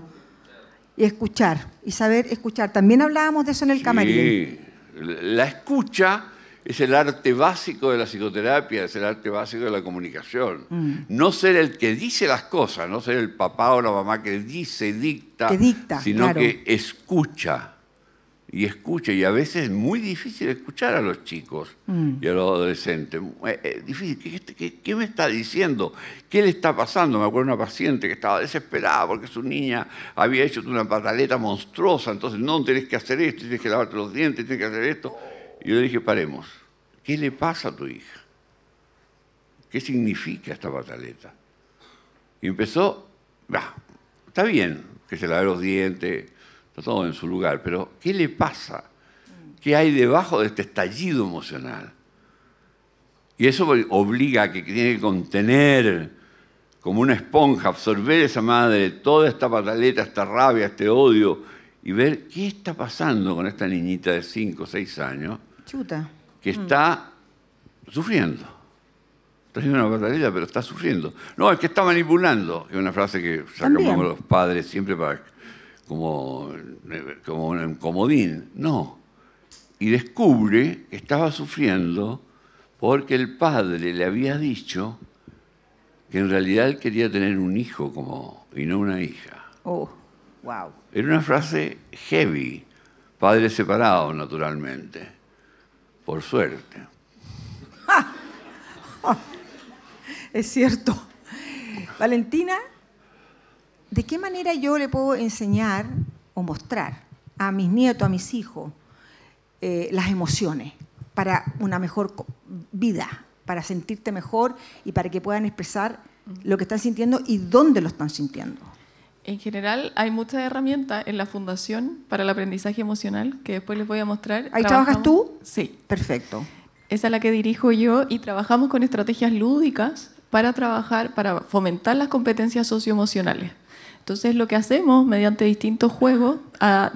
y escuchar, y saber escuchar. También hablábamos de eso en el sí, camarín. La escucha es el arte básico de la psicoterapia, es el arte básico de la comunicación. Mm. No ser el que dice las cosas, no ser el papá o la mamá que dice, dicta, sino que escucha. Y escucha, y a veces es muy difícil escuchar a los chicos mm. y a los adolescentes. Eh, eh, difícil. Este, ¿Qué, me está diciendo? ¿Qué le está pasando? Me acuerdo de una paciente que estaba desesperada porque su niña había hecho una pataleta monstruosa. Entonces, no, tenés que hacer esto, tienes que lavarte los dientes, tienes que hacer esto y yo le dije, paremos, ¿qué le pasa a tu hija? ¿Qué significa esta pataleta? Y empezó, está bien que se lave los dientes, está todo en su lugar, pero ¿qué le pasa? ¿Qué hay debajo de este estallido emocional? Y eso obliga a que tiene que contener como una esponja, absorber esa madre, toda esta pataleta, esta rabia, este odio, y ver qué está pasando con esta niñita de 5 o 6 años que mm. está sufriendo. Está haciendo una verdadera, pero está sufriendo. No, es que está manipulando, es una frase que sacamos los padres siempre para, como, como un comodín. No. Y descubre que estaba sufriendo porque el padre le había dicho que en realidad él quería tener un hijo como, y no una hija. Oh, wow. Era una frase heavy, padre separado naturalmente por suerte. es cierto. Valentina, ¿de qué manera yo le puedo enseñar o mostrar a mis nietos, a mis hijos, eh, las emociones para una mejor vida, para sentirte mejor y para que puedan expresar lo que están sintiendo y dónde lo están sintiendo? en general hay muchas herramientas en la Fundación para el Aprendizaje Emocional que después les voy a mostrar. ¿Ahí trabajas tú? Sí. Perfecto. Esa es la que dirijo yo y trabajamos con estrategias lúdicas para trabajar, para fomentar las competencias socioemocionales. Entonces lo que hacemos mediante distintos juegos a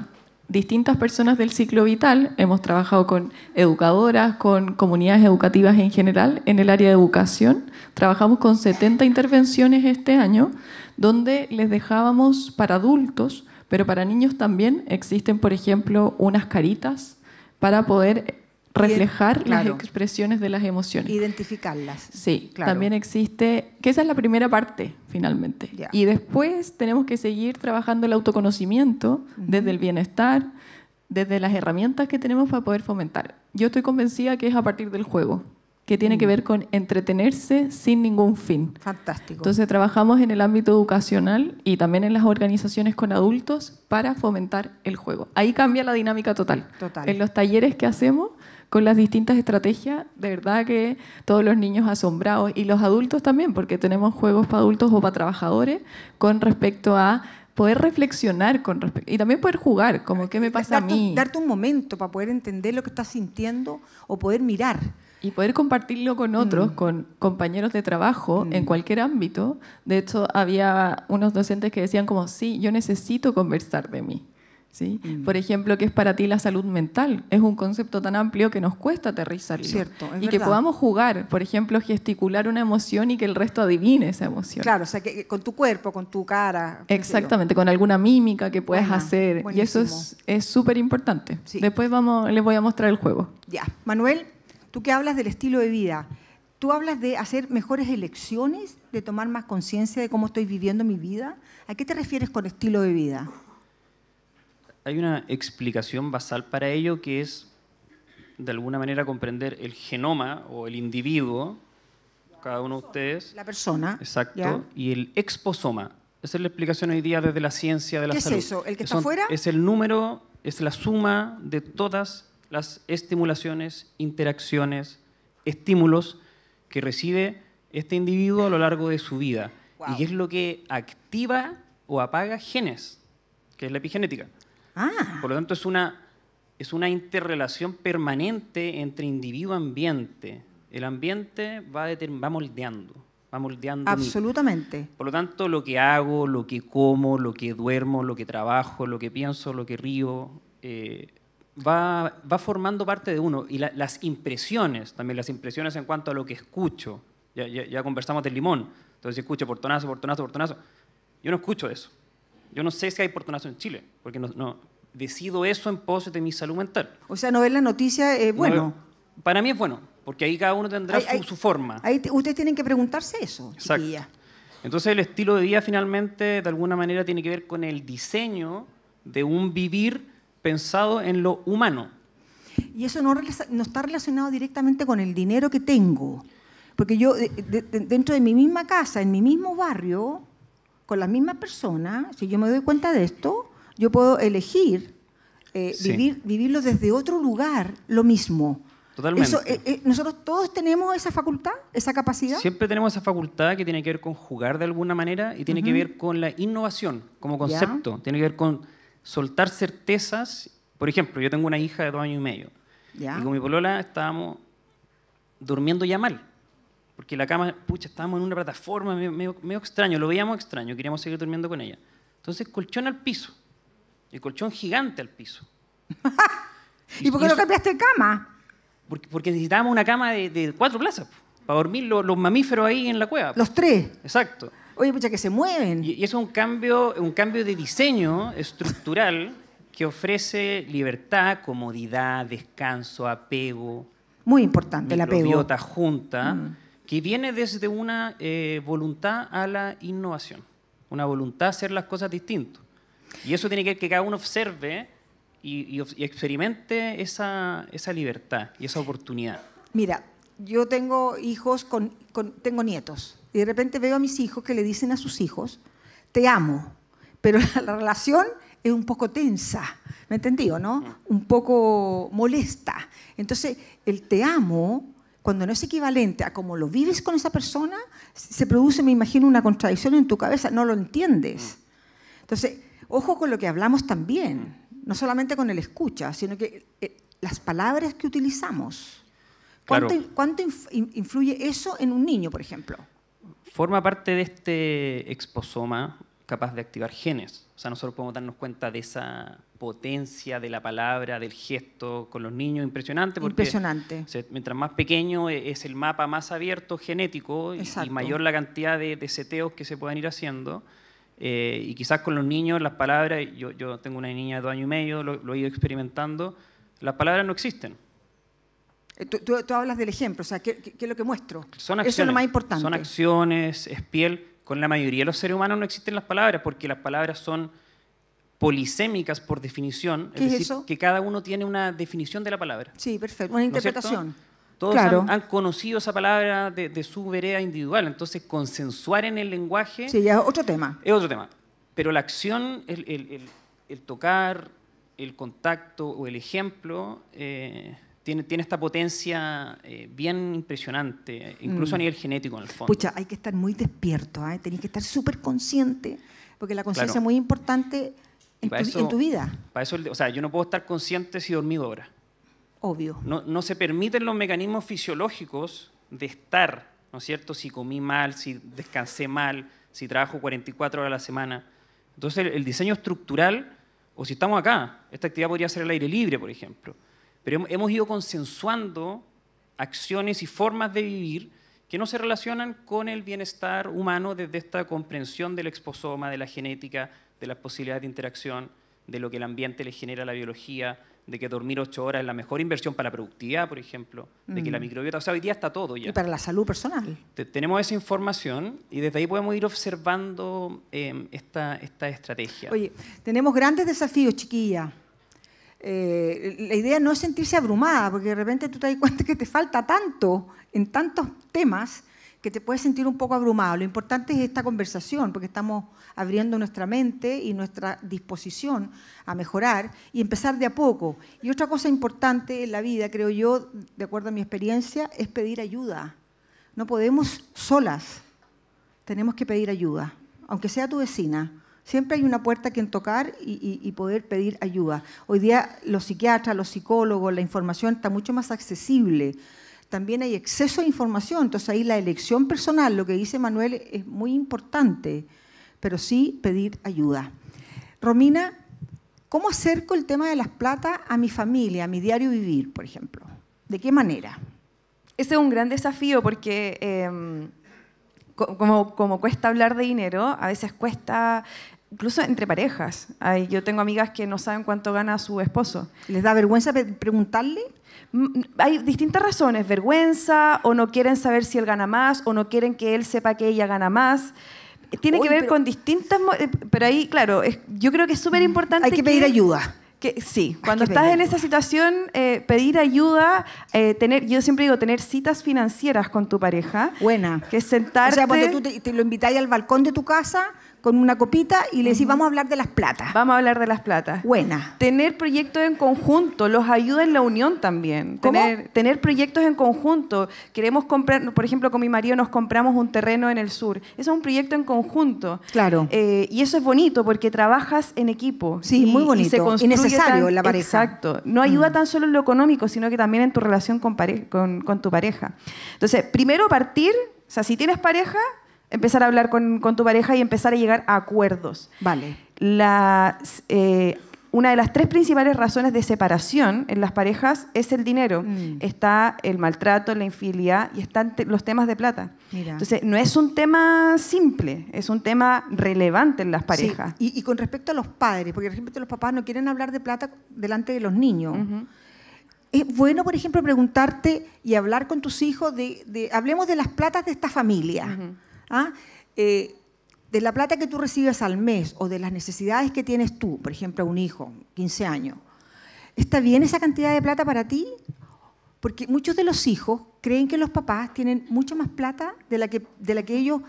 distintas personas del ciclo vital, hemos trabajado con educadoras, con comunidades educativas en general, en el área de educación, trabajamos con 70 intervenciones este año donde les dejábamos para adultos, pero para niños también existen, por ejemplo, unas caritas para poder reflejar las expresiones de las emociones. Identificarlas. Sí, también existe, que esa es la primera parte, finalmente. Y después tenemos que seguir trabajando el autoconocimiento desde el bienestar, desde las herramientas que tenemos para poder fomentar. Yo estoy convencida que es a partir del juego que tiene que ver mm. con entretenerse sin ningún fin. Fantástico. Entonces trabajamos en el ámbito educacional y también en las organizaciones con adultos para fomentar el juego. Ahí cambia la dinámica total. En los talleres que hacemos con las distintas estrategias, de verdad que todos los niños asombrados y los adultos también, porque tenemos juegos para adultos o para trabajadores con respecto a poder reflexionar con y también poder jugar, como qué me pasa a mí. Darte un momento para poder entender lo que estás sintiendo o poder mirar y poder compartirlo con otros, mm. con compañeros de trabajo en mm. cualquier ámbito. De hecho, había unos docentes que decían como, sí, yo necesito conversar de mí. ¿Sí? Mm. Por ejemplo, ¿qué es para ti la salud mental? Es un concepto tan amplio que nos cuesta aterrizarlo. Cierto, y verdad. que podamos jugar, por ejemplo, gesticular una emoción y que el resto adivine esa emoción. Claro, o sea, que, con tu cuerpo, con tu cara. Exactamente, con alguna mímica que puedas hacer. Y eso es súper importante. Después vamos, les voy a mostrar el juego. Ya, Manuel, Tú que hablas del estilo de vida, tú hablas de hacer mejores elecciones, de tomar más conciencia de cómo estoy viviendo mi vida. ¿A qué te refieres con estilo de vida? Hay una explicación basal para ello que es, de alguna manera, comprender el genoma o el individuo, cada uno de ustedes. La persona. Exacto. Y el exposoma. Esa es la explicación hoy día desde la ciencia de la salud. ¿Qué es eso? ¿El que está afuera? Es el número, es la suma de todas las estimulaciones, interacciones, estímulos que recibe este individuo a lo largo de su vida. Y es lo que activa o apaga genes, que es la epigenética. Ah. Por lo tanto, es una, es una interrelación permanente entre individuo-ambiente. El ambiente va, va moldeando. Va moldeando. Absolutamente. Por lo tanto, lo que hago, lo que como, lo que duermo, lo que trabajo, lo que pienso, lo que río, eh, va, formando parte de uno. Y las impresiones, también las impresiones en cuanto a lo que escucho. Ya, conversamos del limón. Entonces escucho portonazo, portonazo, portonazo. Yo no escucho eso. Yo no sé si hay portonazo en Chile, porque no, decido eso en pos de mi salud mental. O sea, no ver la noticia eh, bueno. para mí es bueno, porque ahí cada uno tendrá su, forma. ustedes tienen que preguntarse eso. Exacto. Entonces el estilo de vida finalmente de alguna manera tiene que ver con el diseño de un vivir pensado en lo humano. Y eso no, no está relacionado directamente con el dinero que tengo. Porque yo, dentro de mi misma casa, en mi mismo barrio, con la misma persona, si yo me doy cuenta de esto, yo puedo elegir eh, vivir, vivirlo desde otro lugar, lo mismo. Totalmente. Eh, eh, ¿Nosotros todos tenemos esa facultad, esa capacidad? Siempre tenemos esa facultad que tiene que ver con jugar de alguna manera y tiene que ver con la innovación como concepto, tiene que ver con soltar certezas. Por ejemplo, yo tengo una hija de dos años y medio. Y con mi polola estábamos durmiendo ya mal. Porque la cama, pucha, estábamos en una plataforma medio, extraño, lo veíamos extraño, queríamos seguir durmiendo con ella. Entonces, colchón al piso. El colchón gigante al piso. ¿Y, por qué no cambiaste cama? Porque, necesitábamos una cama de, cuatro plazas, para dormir los mamíferos ahí en la cueva. Los tres. Exacto. Oye, pucha, que se mueven. Y, eso es un cambio, un cambio de diseño estructural que ofrece libertad, comodidad, descanso, apego. Muy importante el apego. biota junta, mm. que viene desde una eh, voluntad a la innovación, una voluntad a hacer las cosas distintas. Y eso tiene que que cada uno observe y, experimente esa, esa, libertad y esa oportunidad. Mira, yo tengo hijos con tengo nietos y de repente veo a mis hijos que le dicen a sus hijos, te amo, pero la relación es un poco tensa, ¿me entendió, no? Mm. Un poco molesta. Entonces, el te amo, cuando no es equivalente a como lo vives con esa persona, se produce, me imagino, una contradicción en tu cabeza, no lo entiendes. Mm. Entonces, ojo con lo que hablamos también, no solamente con el escucha, sino que eh, las palabras que utilizamos. ¿cuánto influye eso en un niño, por ejemplo? forma parte de este exposoma capaz de activar genes. O sea, nosotros podemos darnos cuenta de esa potencia de la palabra, del gesto con los niños, impresionante. impresionante. mientras más pequeño e, es el mapa más abierto genético y, mayor la cantidad de, seteos que se puedan ir haciendo. Eh, y quizás con los niños las palabras, yo, tengo una niña de dos años y medio, lo he ido experimentando, las palabras no existen. Eh, tú, hablas del ejemplo, o sea, ¿qué, es lo que muestro? Son acciones, Eso es lo más importante. Son acciones, es piel. Con la mayoría de los seres humanos no existen las palabras porque las palabras son polisémicas por definición. ¿Qué es, eso? que cada uno tiene una definición de la palabra. Sí, perfecto, una interpretación. Todos han, conocido esa palabra de, su vereda individual, entonces consensuar en el lenguaje... Sí, ya es otro tema. Es otro tema. Pero la acción, el, tocar, el contacto o el ejemplo... Eh, tiene, esta potencia eh, bien impresionante, incluso a mm. nivel genético en el fondo. Pucha, hay que estar muy despierto, ¿eh? tenés que estar súper consciente, porque la conciencia es muy importante en tu, vida. Para eso, o sea, yo no puedo estar consciente si dormí ahora. Obvio. No, se permiten los mecanismos fisiológicos de estar, ¿no es cierto? Si comí mal, si descansé mal, si trabajo 44 horas a la semana. Entonces, el, el diseño estructural, o si estamos acá, esta actividad podría ser al aire libre, por ejemplo pero hemos ido consensuando acciones y formas de vivir que no se relacionan con el bienestar humano desde esta comprensión del exposoma, de la genética, de las posibilidades de interacción, de lo que el ambiente le genera a la biología, de que dormir ocho horas es la mejor inversión para la productividad, por ejemplo, de que la mm. microbiota, o sea, hoy día está todo ya. Y para la salud personal. tenemos esa información y desde ahí podemos ir observando eh, esta, esta estrategia. Oye, tenemos grandes desafíos, chiquilla. Eh, la idea no es sentirse abrumada, porque de repente tú te das cuenta que te falta tanto en tantos temas que te puedes sentir un poco abrumado. Lo importante es esta conversación, porque estamos abriendo nuestra mente y nuestra disposición a mejorar y empezar de a poco. Y otra cosa importante en la vida, creo yo, de acuerdo a mi experiencia, es pedir ayuda. No podemos solas, tenemos que pedir ayuda, aunque sea tu vecina, Siempre hay una puerta que quien tocar y, poder pedir ayuda. Hoy día los psiquiatras, los psicólogos, la información está mucho más accesible. También hay exceso de información, entonces ahí la elección personal, lo que dice Manuel, es muy importante, pero sí pedir ayuda. Romina, ¿cómo acerco el tema de las plata a mi familia, a mi diario vivir, por ejemplo? ¿De qué manera? Ese es un gran desafío porque... Em, como, como, cuesta hablar de dinero, a veces cuesta incluso entre parejas. yo tengo amigas que no saben cuánto gana su esposo. ¿Les da vergüenza preguntarle? Mm, mm, hay distintas razones, vergüenza o no quieren saber si él gana más o no quieren que él sepa que ella gana más. Tiene que ver con distintas... Eh, pero ahí, claro, yo creo que es súper mm, importante... Hay que pedir ayuda. Que, sí, cuando estás en esa situación, eh, pedir ayuda, eh, tener, yo siempre digo, tener citas financieras con tu pareja. Buena. Que sentarte. O sea, cuando tú te, te lo invitáis al balcón de tu casa con una copita y le decís, vamos a hablar de las platas. Vamos a hablar de las platas. Buena. Tener proyectos en conjunto los ayuda en la unión también. Tener, proyectos en conjunto. Queremos comprar, por ejemplo, con mi marido nos compramos un terreno en el sur. Eso es un proyecto en conjunto. Claro. Eh, y eso es bonito porque trabajas en equipo. Sí, muy bonito. Y, necesario la pareja. Exacto. No ayuda mm. tan solo en lo económico, sino que también en tu relación con, con tu pareja. Entonces, primero partir, o sea, si tienes pareja, empezar a hablar con, tu pareja y empezar a llegar a acuerdos. Vale. Eh, una de las tres principales razones de separación en las parejas es el dinero. Mm. Está el maltrato, la infidelidad y están los temas de plata. Entonces, no es un tema simple, es un tema relevante en las parejas. Sí. Y, con respecto a los padres, porque por ejemplo los papás no quieren hablar de plata delante de los niños. Es bueno, por ejemplo, preguntarte y hablar con tus hijos de, hablemos de las platas de esta familia. ¿Ah? Eh, de la plata que tú recibes al mes o de las necesidades que tienes tú, por ejemplo, un hijo, 15 años, ¿está bien esa cantidad de plata para ti? Porque muchos de los hijos creen que los papás tienen mucha más plata de la que, de la que ellos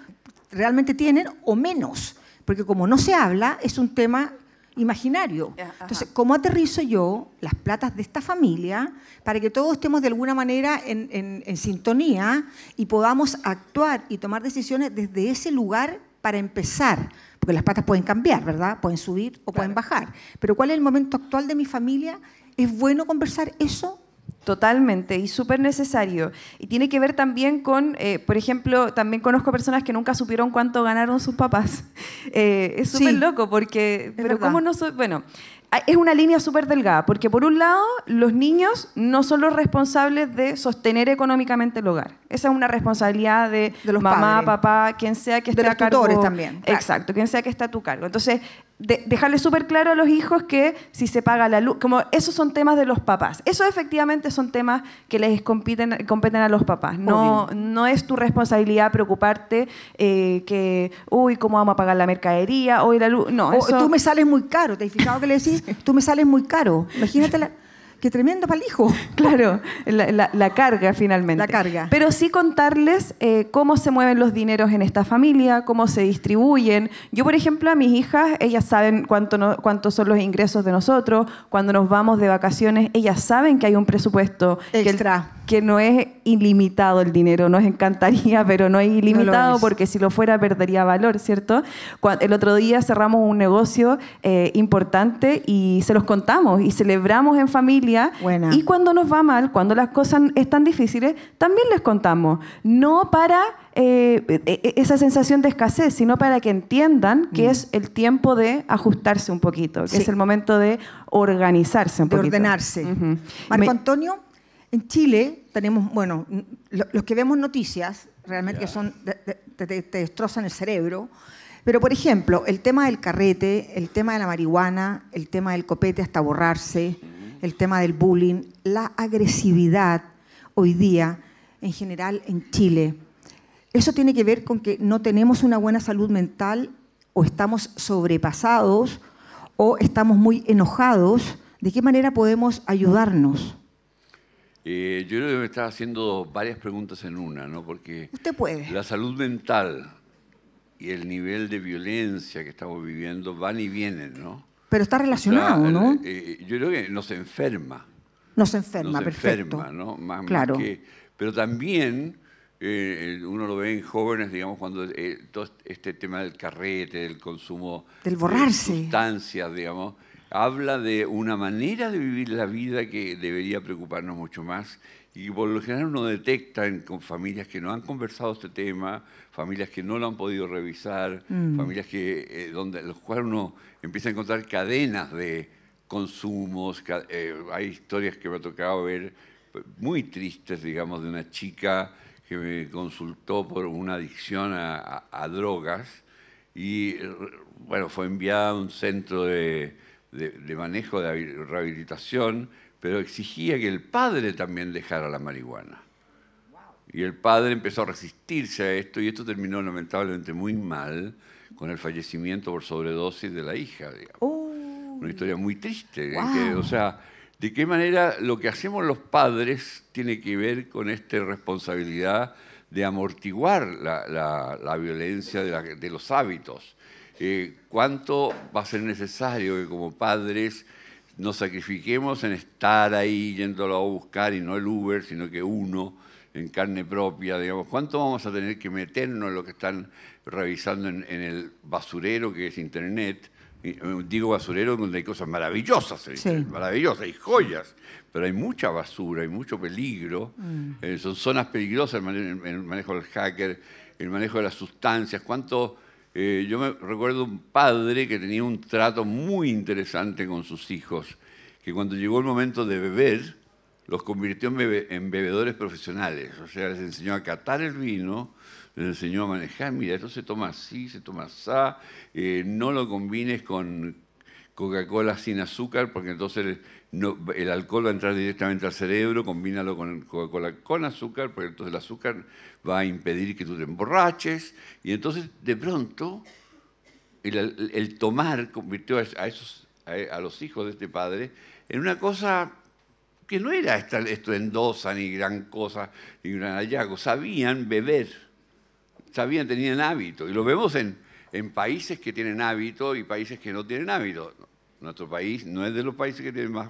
realmente tienen o menos. Porque como no se habla, es un tema imaginario. Eh, Entonces, ¿cómo aterrizo yo las platas de esta familia para que todos estemos de alguna manera en, sintonía y podamos actuar y tomar decisiones desde ese lugar para empezar? Porque las platas pueden cambiar, ¿verdad? Pueden subir o pueden bajar. Pero ¿cuál es el momento actual de mi familia? ¿Es bueno conversar eso? Totalmente, y súper necesario. Y tiene que ver también con, eh, por ejemplo, también conozco personas que nunca supieron cuánto ganaron sus papás. Eh, es súper loco porque, pero ¿cómo no Bueno, ah, es una línea súper delgada, porque por un lado, los niños no son los responsables de sostener económicamente el hogar. Esa es una responsabilidad de, los mamá, papá, quien sea que esté de a cargo. también. Exacto, quien sea que está a tu cargo. Entonces, de, dejarle súper claro a los hijos que si se paga la luz, como esos son temas de los papás. Esos efectivamente son temas que les compiten, competen a los papás. No, no es tu responsabilidad preocuparte eh, que, uy, ¿cómo vamos a pagar la mercadería? Hoy la luz. No, tú me sales muy caro. ¿Te has fijado que le decís? Tú me sales muy caro. Imagínate la qué tremendo para hijo. Claro, la, carga finalmente. La carga. Pero sí contarles eh, cómo se mueven los dineros en esta familia, cómo se distribuyen. Yo, por ejemplo, a mis hijas, ellas saben cuánto, no, cuánto son los ingresos de nosotros. Cuando nos vamos de vacaciones, ellas saben que hay un presupuesto. Extra. Que entra que no es ilimitado el dinero, nos encantaría, pero no es ilimitado porque si lo fuera perdería valor, ¿cierto? el otro día cerramos un negocio eh, importante y se los contamos y celebramos en familia. Y cuando nos va mal, cuando las cosas están difíciles, también les contamos. No para eh, e, e, esa sensación de escasez, sino para que entiendan que mm. es el tiempo de ajustarse un poquito, que es el momento de organizarse un de ordenarse. Marco Antonio. En Chile tenemos, bueno, los que vemos noticias realmente que son, te, destrozan el cerebro. Pero, por ejemplo, el tema del carrete, el tema de la marihuana, el tema del copete hasta borrarse, el tema del bullying, la agresividad hoy día, en general en Chile, eso tiene que ver con que no tenemos una buena salud mental o estamos sobrepasados o estamos muy enojados. ¿De qué manera podemos ayudarnos? Eh, yo creo que me estaba haciendo varias preguntas en una, ¿no? Porque la salud mental y el nivel de violencia que estamos viviendo van y vienen, ¿no? Pero está relacionado, ¿no? Eh, eh, yo creo que nos enferma. Nos enferma, nos perfecto. enferma, ¿no? claro. pero también uno lo ve en jóvenes, digamos, cuando todo este tema del carrete, del consumo del borrarse. de sustancias, digamos habla de una manera de vivir la vida que debería preocuparnos mucho más y por lo general uno detecta en, con familias que no han conversado este tema, familias que no lo han podido revisar, mm. familias que eh, donde los cuales uno empieza a encontrar cadenas de consumos, eh, hay historias que me ha tocado ver muy tristes, digamos, de una chica que me consultó por una adicción a drogas y eh, bueno, fue enviada a un centro de de, manejo de rehabilitación, pero exigía que el padre también dejara la marihuana. Y el padre empezó a resistirse a esto y esto terminó lamentablemente muy mal con el fallecimiento por sobredosis de la hija. Oh. Una historia muy triste. ¿eh? o sea, ¿de qué manera lo que hacemos los padres tiene que ver con esta responsabilidad de amortiguar la, violencia de, los hábitos? Eh, cuánto va a ser necesario que como padres nos sacrifiquemos en estar ahí yéndolo a buscar y no el Uber, sino que uno en carne propia, digamos, ¿cuánto vamos a tener que meternos en lo que están revisando en, el basurero que es Internet? Eh, digo basurero donde hay cosas maravillosas, maravillosas, y joyas, pero hay mucha basura, hay mucho peligro, mm. eh, son zonas peligrosas el, el manejo del hacker, el manejo de las sustancias, cuánto eh, yo me recuerdo un padre que tenía un trato muy interesante con sus hijos, que cuando llegó el momento de beber, los convirtió en, bebedores profesionales. O sea, les enseñó a catar el vino, les enseñó a manejar, mira, esto se toma así, se toma así, eh, no lo combines con Coca-Cola sin azúcar, porque entonces el alcohol va a entrar directamente al cerebro, combínalo con con azúcar, porque entonces el azúcar va a impedir que tú te emborraches. Y entonces, de pronto, el, tomar convirtió a, esos, a, los hijos de este padre en una cosa que no era esto dosa ni gran cosa, ni gran hallazgo. Sabían beber, sabían, tenían hábito. Y lo vemos en, en países que tienen hábito y países que no tienen hábito. Nuestro país no es de los países que tienen más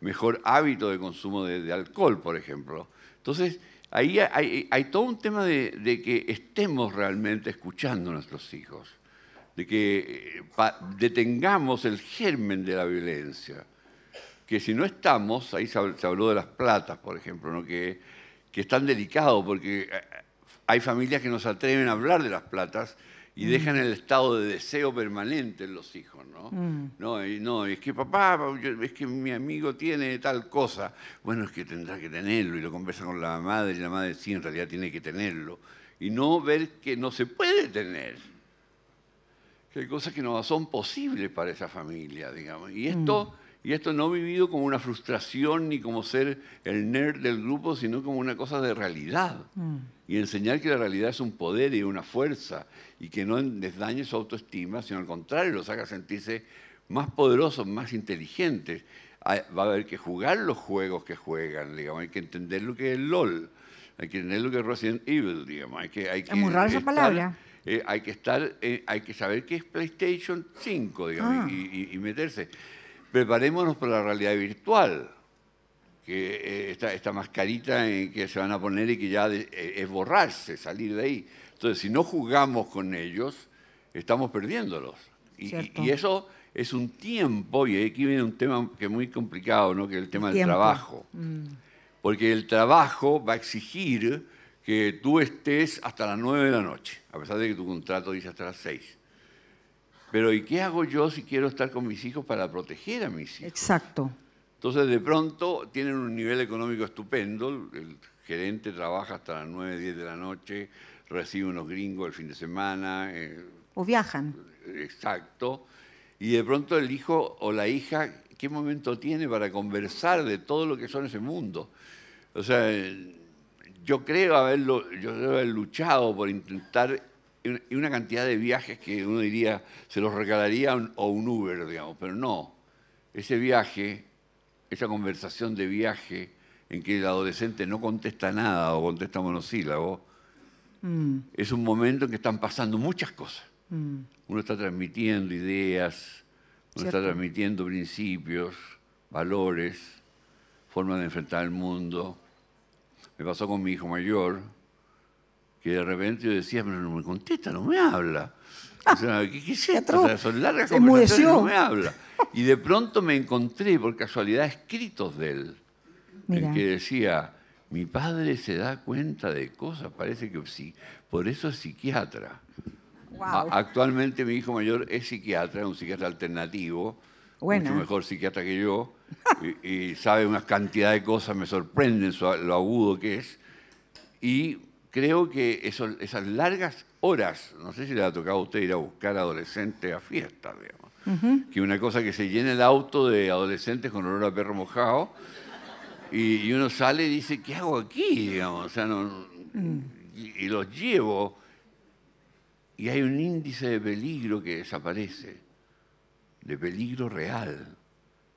mejor hábito de consumo de, alcohol, por ejemplo. Entonces, ahí hay, todo un tema de, que estemos realmente escuchando a nuestros hijos, de que eh, detengamos el germen de la violencia, que si no estamos, ahí se, habló de las platas, por ejemplo, ¿no? que, que es tan delicado porque eh, hay familias que no se atreven a hablar de las platas y mm. dejan el estado de deseo permanente en los hijos, ¿no? Mm. No, no, es que papá, es que mi amigo tiene tal cosa. Bueno, es que tendrá que tenerlo y lo conversa con la madre y la madre sí, en realidad tiene que tenerlo. Y no ver que no se puede tener. Que hay cosas que no son posibles para esa familia, digamos. Y esto... Mm. Y esto no vivido como una frustración ni como ser el nerd del grupo, sino como una cosa de realidad. Mm. Y enseñar que la realidad es un poder y una fuerza y que no les dañe su autoestima, sino al contrario, los haga sentirse más poderosos, más inteligentes. Ah, va a haber que jugar los juegos que juegan, digamos, hay que entender lo que es LOL, hay que entender lo que es Resident Evil, digamos. Hay que, hay que eh, hay que estar, eh, hay que saber qué es PlayStation 5, digamos, ah. y meterse preparémonos para la realidad virtual, que eh, esta, mascarita en que se van a poner y que ya eh, es borrarse, salir de ahí. Entonces, si no jugamos con ellos, estamos perdiéndolos. Y, eso es un tiempo, y aquí viene un tema que es muy complicado, ¿no? que es el tema del trabajo. Mm. Porque el trabajo va a exigir que tú estés hasta las 9 de la noche, a pesar de que tu contrato dice hasta las 6. Pero ¿y qué hago yo si quiero estar con mis hijos para proteger a mis hijos? Exacto. Entonces de pronto tienen un nivel económico estupendo, el gerente trabaja hasta las 9, 10 de la noche, recibe unos gringos el fin de semana. Eh, o viajan. Exacto. Y de pronto el hijo o la hija, ¿qué momento tiene para conversar de todo lo que son ese mundo? O sea, yo creo yo creo haber luchado por intentar y una cantidad de viajes que uno diría se los regalaría o un Uber, digamos, pero no. Ese viaje, esa conversación de viaje en que el adolescente no contesta nada o contesta monosílabos mm. es un momento en que están pasando muchas cosas. Mm. Uno está transmitiendo ideas, uno está transmitiendo principios, valores, formas de enfrentar el mundo. Me pasó con mi hijo mayor, y de repente yo decía, pero no me contesta, no me habla. Ah, ¿qué, es son largas conversaciones, no me habla. Y de pronto me encontré, por casualidad, escritos de él, en que decía, mi padre se da cuenta de cosas, parece que sí, por eso es psiquiatra. Actualmente mi hijo mayor es psiquiatra, es un psiquiatra alternativo, bueno. mucho mejor psiquiatra que yo, y, y, sabe una cantidad de cosas, me sorprende lo agudo que es. Y creo que esas largas horas, no sé si le ha tocado a usted ir a buscar adolescentes a fiestas, digamos, que una cosa que se llena el auto de adolescentes con olor a perro mojado, y, uno sale y dice, ¿qué hago aquí? Mm. y, los llevo, y hay un índice de peligro que desaparece, de peligro real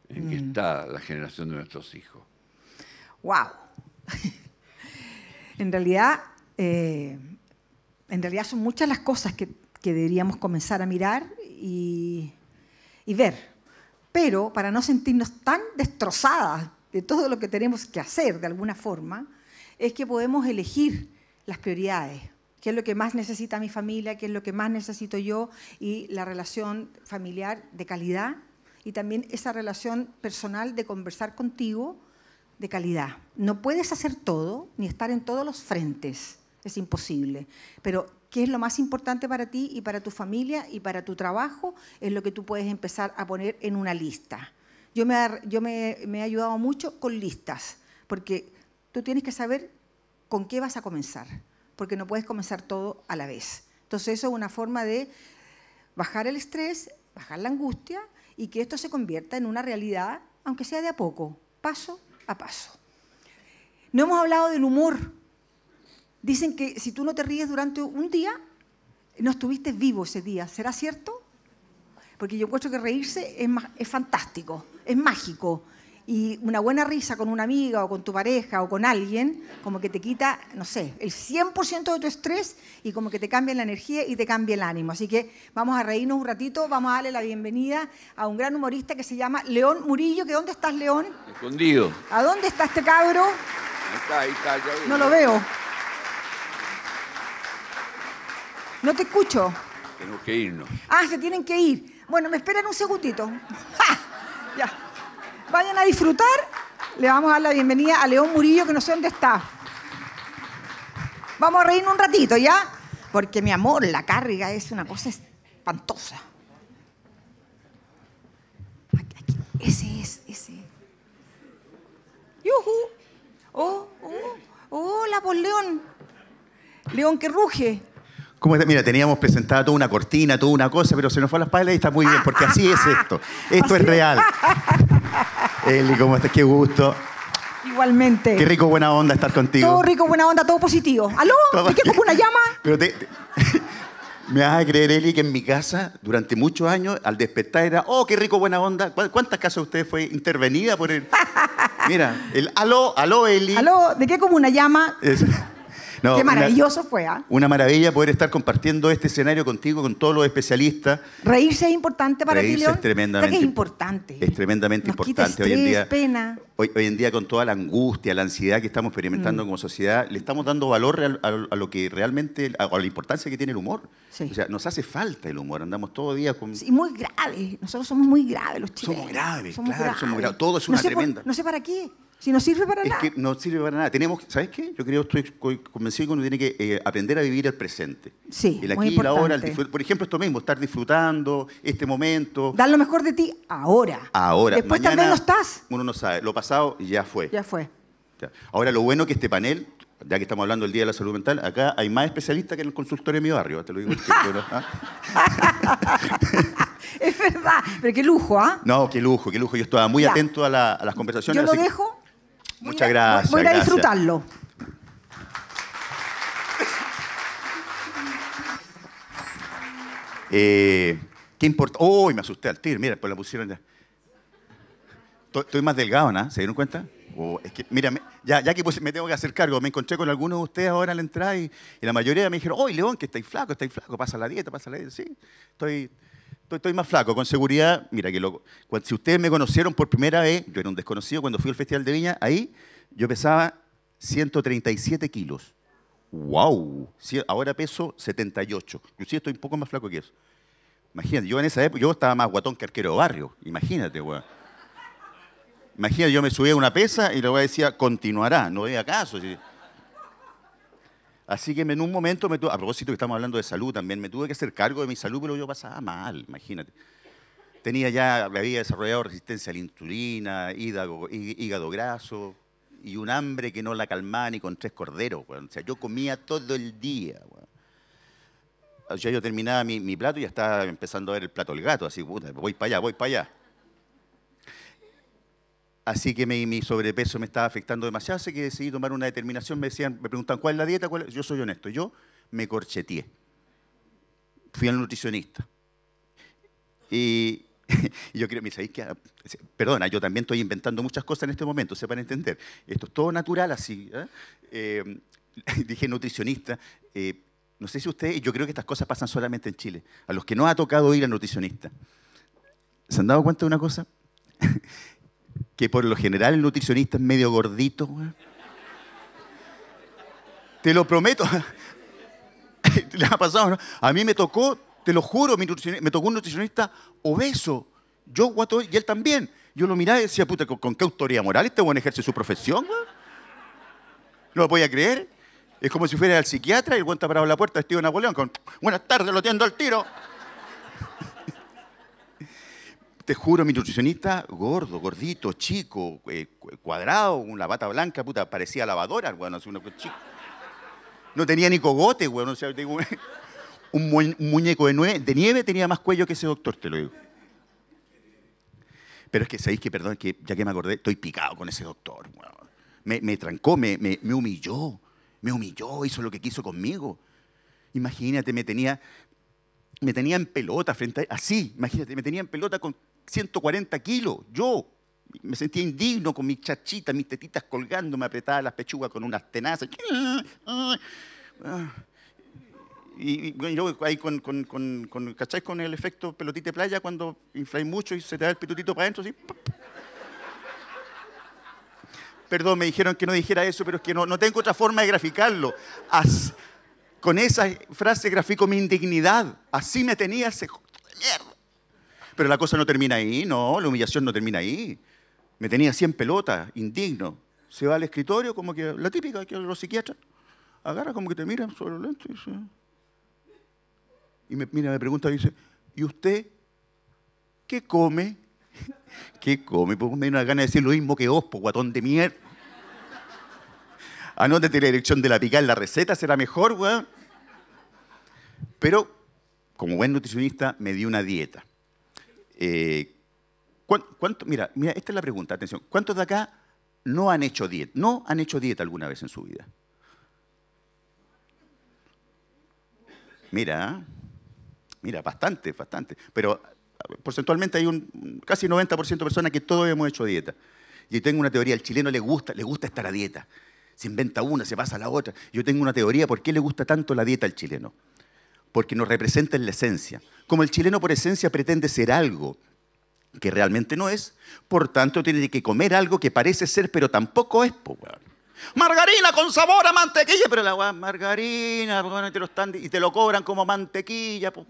en que mm. está la generación de nuestros hijos. ¡Wow! en realidad eh, en realidad son muchas las cosas que, deberíamos comenzar a mirar y, y, ver. Pero para no sentirnos tan destrozadas de todo lo que tenemos que hacer de alguna forma, es que podemos elegir las prioridades. ¿Qué es lo que más necesita mi familia? ¿Qué es lo que más necesito yo? Y la relación familiar de calidad y también esa relación personal de conversar contigo de calidad. No puedes hacer todo ni estar en todos los frentes es imposible. Pero qué es lo más importante para ti y para tu familia y para tu trabajo es lo que tú puedes empezar a poner en una lista. Yo me, yo me, he ayudado mucho con listas, porque tú tienes que saber con qué vas a comenzar, porque no puedes comenzar todo a la vez. Entonces eso es una forma de bajar el estrés, bajar la angustia y que esto se convierta en una realidad, aunque sea de a poco, paso a paso. No hemos hablado del humor, Dicen que si tú no te ríes durante un día, no estuviste vivo ese día. ¿Será cierto? Porque yo encuentro que reírse es, fantástico, es mágico. Y una buena risa con una amiga o con tu pareja o con alguien, como que te quita, no sé, el 100% de tu estrés y como que te cambia la energía y te cambia el ánimo. Así que vamos a reírnos un ratito, vamos a darle la bienvenida a un gran humorista que se llama León Murillo. ¿Que ¿Dónde estás, León? Escondido. ¿A dónde está este cabro? está, ahí está. no lo veo. No te escucho. Tenemos que irnos. Ah, se tienen que ir. Bueno, me esperan un segundito. Ya. Vayan a disfrutar. Le vamos a dar la bienvenida a León Murillo, que no sé dónde está. Vamos a reírnos un ratito, ¿ya? Porque, mi amor, la carga es una cosa espantosa. Ese es, ese. Oh, oh! ¡Hola, La por León! León que ruge. Mira, teníamos presentada toda una cortina, toda una cosa, pero se nos fue a las paredes. y está muy bien, porque así es esto. Esto es real. Eli, ¿cómo estás? Qué gusto. Igualmente. Qué rico, buena onda estar contigo. Todo rico, buena onda, todo positivo. ¿Aló? ¿De qué como una llama? Pero Me vas a creer, Eli, que en mi casa, durante muchos años, al despertar era, oh, qué rico, buena onda. ¿Cuántas casas ustedes fue intervenida por él? Mira, el aló, aló, Eli. Aló, ¿de qué como una llama? Es... Qué maravilloso fue, ¿ah? Una maravilla poder estar compartiendo este escenario contigo, con todos los especialistas. Reírse es importante para ti, Es tremendamente. importante. Es tremendamente importante hoy en día. Pena. Hoy, en día, con toda la angustia, la ansiedad que estamos experimentando mm. como sociedad, le estamos dando valor a, lo que realmente, a, la importancia que tiene el humor. O sea, nos hace falta el humor, andamos todo día con. Sí, muy grave. Nosotros somos muy graves los chicos. Somos graves, claro, somos graves. Todo es una tremenda. no sé para qué. Si no sirve para nada. es Que no sirve para nada. Tenemos, ¿sabes qué? Yo creo, estoy convencido que uno tiene que eh, aprender a vivir el presente. Sí, el aquí muy y la El por ejemplo, esto mismo, estar disfrutando este momento. Dar lo mejor de ti ahora. Ahora. Después también lo estás. Uno no sabe. Lo pasado ya fue. Ya fue. Ahora, lo bueno que este panel, ya que estamos hablando del Día de la Salud Mental, acá hay más especialistas que en el consultorio de mi barrio. Te lo digo. ¿ah? es verdad. Pero qué lujo, ¿ah? No, qué lujo, qué lujo. Yo estaba muy atento a, las conversaciones. Yo lo dejo. Muchas gracias. Voy a disfrutarlo. Eh, ¿Qué importa? ¡Uy! me asusté al tir Mira, pues la pusieron ya. Estoy más delgado, ¿no? ¿Se dieron cuenta? Oh, es que, mira, ya, que me tengo que hacer cargo, me encontré con algunos de ustedes ahora al entrar y, la mayoría me dijeron, ¡Uy, León, que estáis flaco, estáis flaco! Pasa la dieta, pasa la dieta. Sí, estoy, estoy, más flaco, con seguridad. Mira, que lo... Cuando, si ustedes me conocieron por primera vez, yo era un desconocido cuando fui al Festival de Viña, ahí yo pesaba 137 kilos. ¡Wow! ahora peso 78. Yo estoy un poco más flaco que eso. Imagínate, yo en esa época, yo estaba más guatón que arquero de barrio. Imagínate, weón. Imagínate, yo me subía a una pesa y la weá decía, continuará, no veía caso. Así que en un momento, me tuve, a propósito que estamos hablando de salud también, me tuve que hacer cargo de mi salud, pero yo pasaba mal, imagínate. Tenía ya, había desarrollado resistencia a la insulina, hígado, graso y un hambre que no la calmaba ni con tres corderos. O sea, yo comía todo el día. Ya yo terminaba mi, plato y ya estaba empezando a ver el plato del gato, así, voy para allá, voy para allá. Así que mi, mi, sobrepeso me estaba afectando demasiado, así que decidí tomar una determinación. Me decían, me preguntan cuál es la dieta, cuál yo soy honesto, yo me corcheteé. Fui al nutricionista. Y, yo creo, me sabéis que, perdona, yo también estoy inventando muchas cosas en este momento, sepan entender. Esto es todo natural así. ¿eh? Eh, dije nutricionista. Eh, no sé si ustedes, yo creo que estas cosas pasan solamente en Chile. A los que no ha tocado ir al nutricionista. ¿Se han dado cuenta de una cosa? que por lo general el nutricionista es medio gordito. Te lo prometo. ¿Le ha pasado? ¿no? A mí me tocó, te lo juro, me tocó un nutricionista obeso. Yo, guato, y él también. Yo lo miraba y decía, puta, ¿con, qué autoridad moral este buen ejerce su profesión? No lo voy creer. Es como si fuera al psiquiatra y el buen parado en la puerta vestido de Napoleón con, buenas tardes, lo tiendo al tiro te juro, mi nutricionista, gordo, gordito, chico, eh, cuadrado cuadrado, la bata blanca, puta, parecía lavadora, bueno No tenía ni cogote, güey, un, muñeco de, nieve tenía más cuello que ese doctor, te lo digo. Pero es que, ¿sabéis que, perdón, que ya que me acordé, estoy picado con ese doctor, Me, trancó, me, me, humilló, me humilló, hizo lo que quiso conmigo. Imagínate, me tenía, me tenía en pelota frente así, imagínate, me tenía en pelota con 140 kilos, yo. Me sentía indigno con mis chachitas, mis tetitas colgando, me apretaba las pechugas con unas tenazas. Y, yo ahí con, con, con, el efecto pelotita de playa, cuando infláis mucho y se te da el pitutito para adentro, así. Perdón, me dijeron que no dijera eso, pero es que no, tengo otra forma de graficarlo. con esa frase grafico mi indignidad. Así me tenía ese... ¡Mierda! Pero la cosa no termina ahí, no, la humillación no termina ahí. Me tenía 100 pelotas, indigno. Se va al escritorio, como que la típica que los psiquiatras agarra como que te miran sobre lento y me, mira, me pregunta y dice, ¿y usted qué come? ¿Qué come? Porque me da una gana de decir lo mismo que vos, guatón de mierda. Anótete ah, la dirección de la pica la receta, será mejor, weón. Pero, como buen nutricionista, me dio una dieta. Eh, ¿cuánto, mira, mira, esta es la pregunta, atención. ¿Cuántos de acá no han hecho dieta? ¿No han hecho dieta alguna vez en su vida? Mira, mira, bastante, bastante. Pero porcentualmente hay un casi 90% de personas que todos hemos hecho dieta. Yo tengo una teoría, al chileno le gusta, le gusta estar a dieta. Se inventa una, se pasa a la otra. Yo tengo una teoría, ¿por qué le gusta tanto la dieta al chileno? porque nos representa en la esencia. Como el chileno por esencia pretende ser algo que realmente no es, por tanto tiene que comer algo que parece ser pero tampoco es. margarina con sabor a mantequilla, pero la es margarina, pues, y te lo cobran como mantequilla. Pues,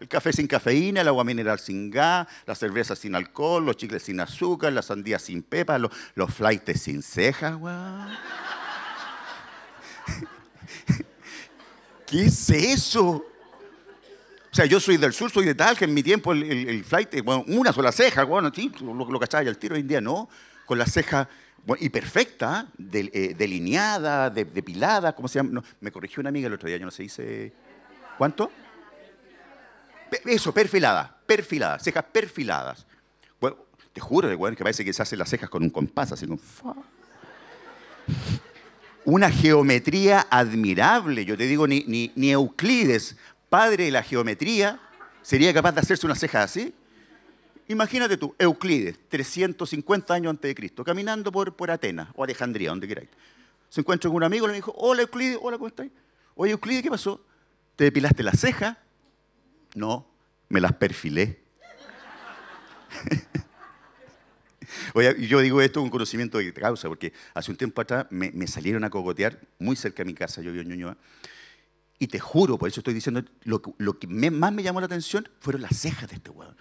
el café sin cafeína, el agua mineral sin gas, la cerveza sin alcohol, los chicles sin azúcar, las sandías sin pepa, los, los sin cejas, ¿Qué es eso? O sea, yo soy del sur, soy de tal, que en mi tiempo el, flight, eh, bueno, una sola ceja, bueno, sí, lo, que cachaba ya el tiro, hoy en día no, con la ceja bueno, y perfecta, eh, delineada, depilada, ¿cómo se llama? me corrigió una amiga el otro día, yo no sé, dice... ¿Cuánto? Eso, perfilada, perfilada, cejas perfiladas. Bueno, te juro, que parece que se hacen las cejas con un compás, así como una geometría admirable. Yo te digo, ni, ni, Euclides, padre de la geometría, sería capaz de hacerse una ceja así. Imagínate tú, Euclides, 350 años antes de Cristo, caminando por, por Atenas o Alejandría, donde queráis. Se encuentra con un amigo, le dijo, hola Euclides, hola, ¿cómo estáis? Oye Euclides, ¿qué pasó? ¿Te depilaste la ceja? No, me las perfilé. Oye, yo digo esto con conocimiento de causa, porque hace un tiempo atrás me, salieron a cogotear muy cerca de mi casa, yo vi en Ñuñoa, y te juro, por eso estoy diciendo, lo, que más me llamó la atención fueron las cejas de este weón.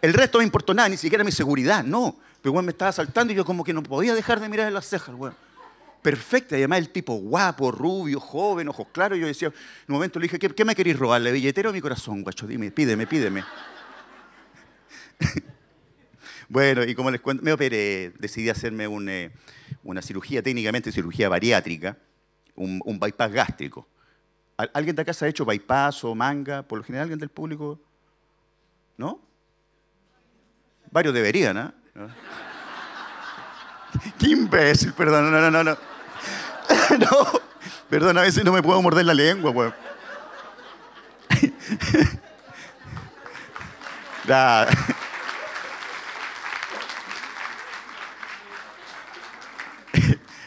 El resto no me importó nada, ni siquiera mi seguridad, no. Pero este weón me estaba asaltando y yo como que no podía dejar de mirar en las cejas, weón. Perfecta, y además el tipo guapo, rubio, joven, ojos claros. Yo decía, en un momento le dije, ¿qué, me queréis robar? ¿Le billetero o mi corazón, guacho? Dime, pídeme, pídeme. Bueno, y como les cuento, me operé, decidí hacerme eh, una cirugía, técnicamente cirugía bariátrica, un, bypass gástrico. ¿Alguien de acá se ha hecho bypass o manga? Por lo general, ¿alguien del público? ¿No? Varios deberían, ¿ah? ¡Qué imbécil! Perdón, no, no, no, no. no, perdón, a veces no me puedo morder la lengua,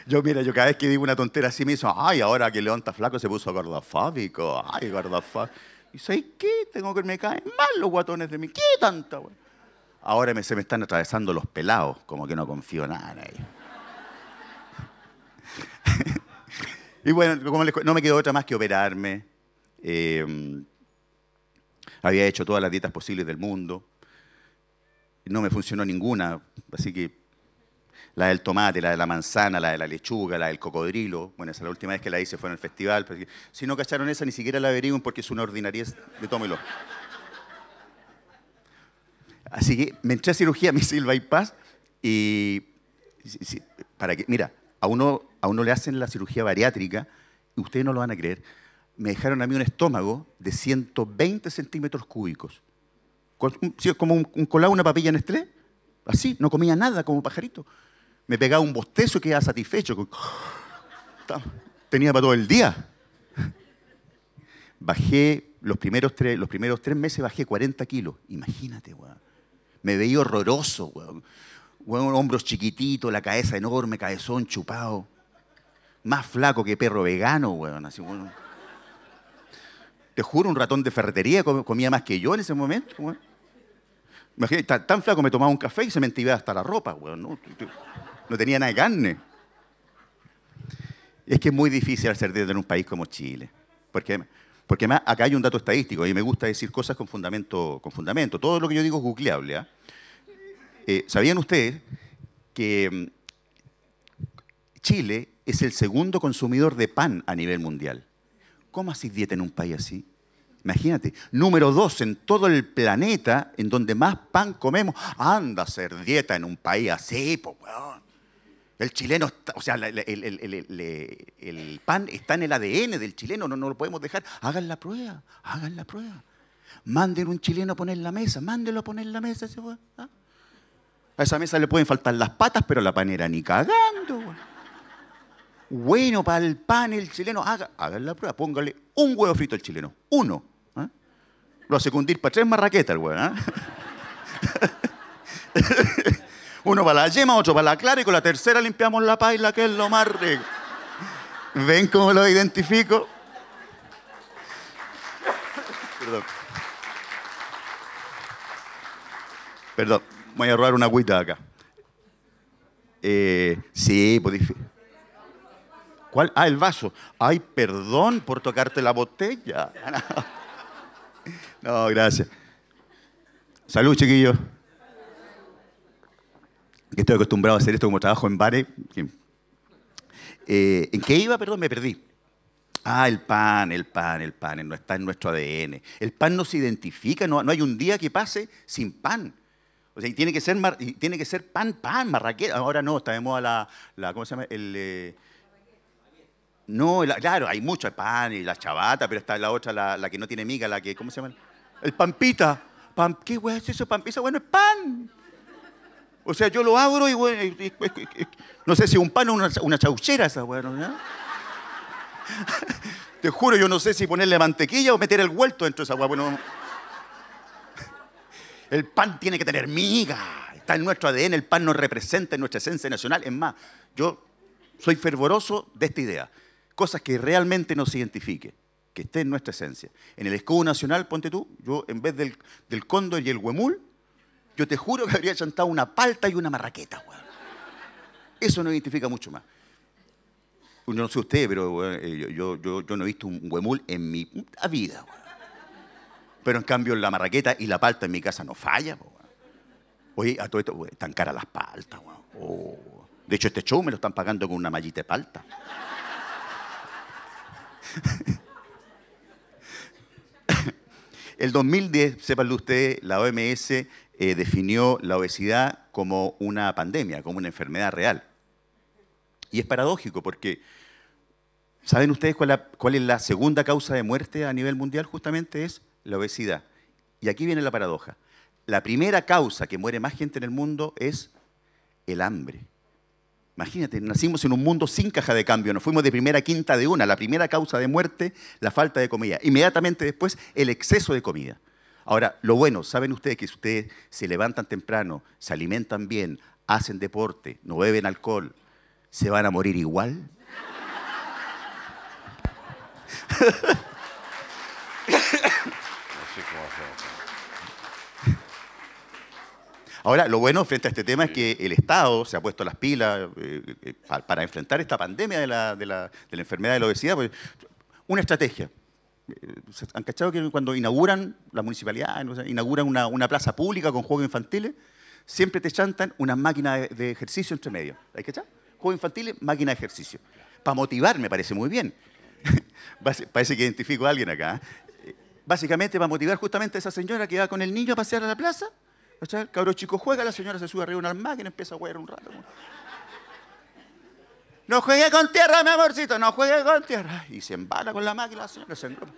Yo, mira, yo cada vez que digo una tontera así me hizo, ay, ahora que León está flaco se puso gordofóbico, ay, gordofóbico. ¿Y soy qué? Tengo que me caen mal los guatones de mí. ¿Qué tanta, Ahora se me están atravesando los pelados, como que no confío nada en ellos. y bueno, no me quedó otra más que operarme. Em, había hecho todas las dietas posibles del mundo. No me funcionó ninguna, así que la del tomate, la de la manzana, la de la lechuga, la del cocodrilo. Bueno, esa es la última vez que la hice, fue en el festival. Si no cacharon esa, ni siquiera la averigüen porque es una ordinariez de tómelo. Así que me entré a cirugía, mi silva y paz y... para que, mira, a uno, a uno le hacen la cirugía bariátrica, y ustedes no lo van a creer, me dejaron a mí un estómago de 120 centímetros cúbicos. Como un, un colado, una papilla en estrés. Así, no comía nada como pajarito me pegaba un bostezo y quedaba satisfecho. Tenía para todo el día. Bajé los primeros tres, los primeros tres meses bajé 40 kilos. Imagínate, weón. Me veía horroroso, weón. Hombros chiquititos, la cabeza enorme, cabezón chupado. Más flaco que perro vegano, weón. Así, Te juro, un ratón de ferretería comía más que yo en ese momento, weón. Imagínate, tan, flaco me tomaba un café y se me entibía hasta la ropa, weón no tenía nada de carne. Es que es muy difícil hacer dieta en un país como Chile. Porque, porque acá hay un dato estadístico y me gusta decir cosas con fundamento. Todo lo que yo digo es googleable. ¿ah? ¿eh? sabían ustedes que mm, Chile es el segundo consumidor de pan a nivel mundial? ¿Cómo haces dieta en un país así? Imagínate, número dos en todo el planeta en donde más pan comemos. Anda a hacer dieta en un país así, pues, el chileno, está, o sea, el, pan está en el ADN del chileno, no, lo podemos dejar. Hagan la prueba, hagan la prueba. Manden un chileno a poner la mesa, mándenlo a poner la mesa. ¿sí? ¿Ah? A esa mesa le pueden faltar las patas, pero la panera ni cagando. Bueno, para el pan el chileno, haga, hagan la prueba, póngale un huevo frito al chileno, uno. ¿ah? Lo hace cundir para tres marraquetas el huevo. ¿ah? Uno para la yema, otro para la clara y con la tercera limpiamos la paila, que es lo más rico. ¿Ven cómo lo identifico? Perdón. Perdón, voy a robar una agüita acá. Eh, sí, podéis... Pues ¿Cuál? Ah, el vaso. Ay, perdón por tocarte la botella. No, gracias. Salud, chiquillos. Estoy acostumbrado a hacer esto como trabajo en bares. Eh, ¿En qué iba? Perdón, me perdí. Ah, el pan, el pan, el pan, No está en nuestro ADN. El pan no se identifica, no, no hay un día que pase sin pan. O sea, y tiene que ser, tiene que ser pan, pan, marraqueta. Ahora no, está de moda la, ¿cómo se llama? El, eh, no, claro, hay mucho, el pan y la chavata, pero está la otra, la, que no tiene miga, la que, ¿cómo se llama? El pampita. Pan, ¿Qué hueá es eso, pampita? Bueno, es pan. O sea, yo lo abro y, no sé si un pan o una, chauchera esa, bueno. Te juro, yo no sé si ponerle mantequilla o meter el vuelto dentro de esa hueá. Bueno, el pan tiene que tener miga. Está en nuestro ADN, el pan nos representa en nuestra esencia nacional. Es más, yo soy fervoroso de esta idea. Cosas que realmente nos identifiquen, que esté en nuestra esencia. En el escudo nacional, ponte tú, yo en vez del, del cóndor y el huemul, yo te juro que habría chantado una palta y una marraqueta, weón. Eso no identifica mucho más. Yo no sé usted, pero eh, yo, no he visto un huemul en mi puta vida, weón. Pero en cambio la marraqueta y la palta en mi casa no falla, weón. Oye, a todo esto, weón, están caras las paltas, weón. Oh. De hecho, este show me lo están pagando con una mallita de palta. El 2010, sépanlo ustedes, la OMS eh, definió la obesidad como una pandemia, como una enfermedad real. Y es paradójico porque, ¿saben ustedes cuál, cuál es la segunda causa de muerte a nivel mundial? Justamente es la obesidad. Y aquí viene la paradoja. La primera causa que muere más gente en el mundo es el hambre. Imagínate, nacimos en un mundo sin caja de cambio, nos fuimos de primera quinta de una. La primera causa de muerte, la falta de comida. Inmediatamente después, el exceso de comida. Ahora, lo bueno, saben ustedes que si ustedes se levantan temprano, se alimentan bien, hacen deporte, no beben alcohol, ¿se van a morir igual? Ahora, lo bueno frente a este tema es que el Estado se ha puesto las pilas eh, eh, eh, para enfrentar esta pandemia de la, de la enfermedad de la obesidad. Pues, una estrategia, eh, han cachado que cuando inauguran la municipalidad, inauguran una, plaza pública con juegos infantiles, siempre te chantan una máquina de, ejercicio entre medio. ¿Hay cachado? Juego infantiles, máquina de ejercicio. Para motivar me parece muy bien. parece que identifico a alguien acá. ¿eh? Eh, básicamente para motivar justamente a esa señora que va con el niño a pasear a la plaza. El cabro chico juega, la señora se sube arriba a una máquina, empieza a jugar un rato. No juegue con tierra, mi amorcito, no juegue con tierra. Y se embala con la máquina, se engrupa.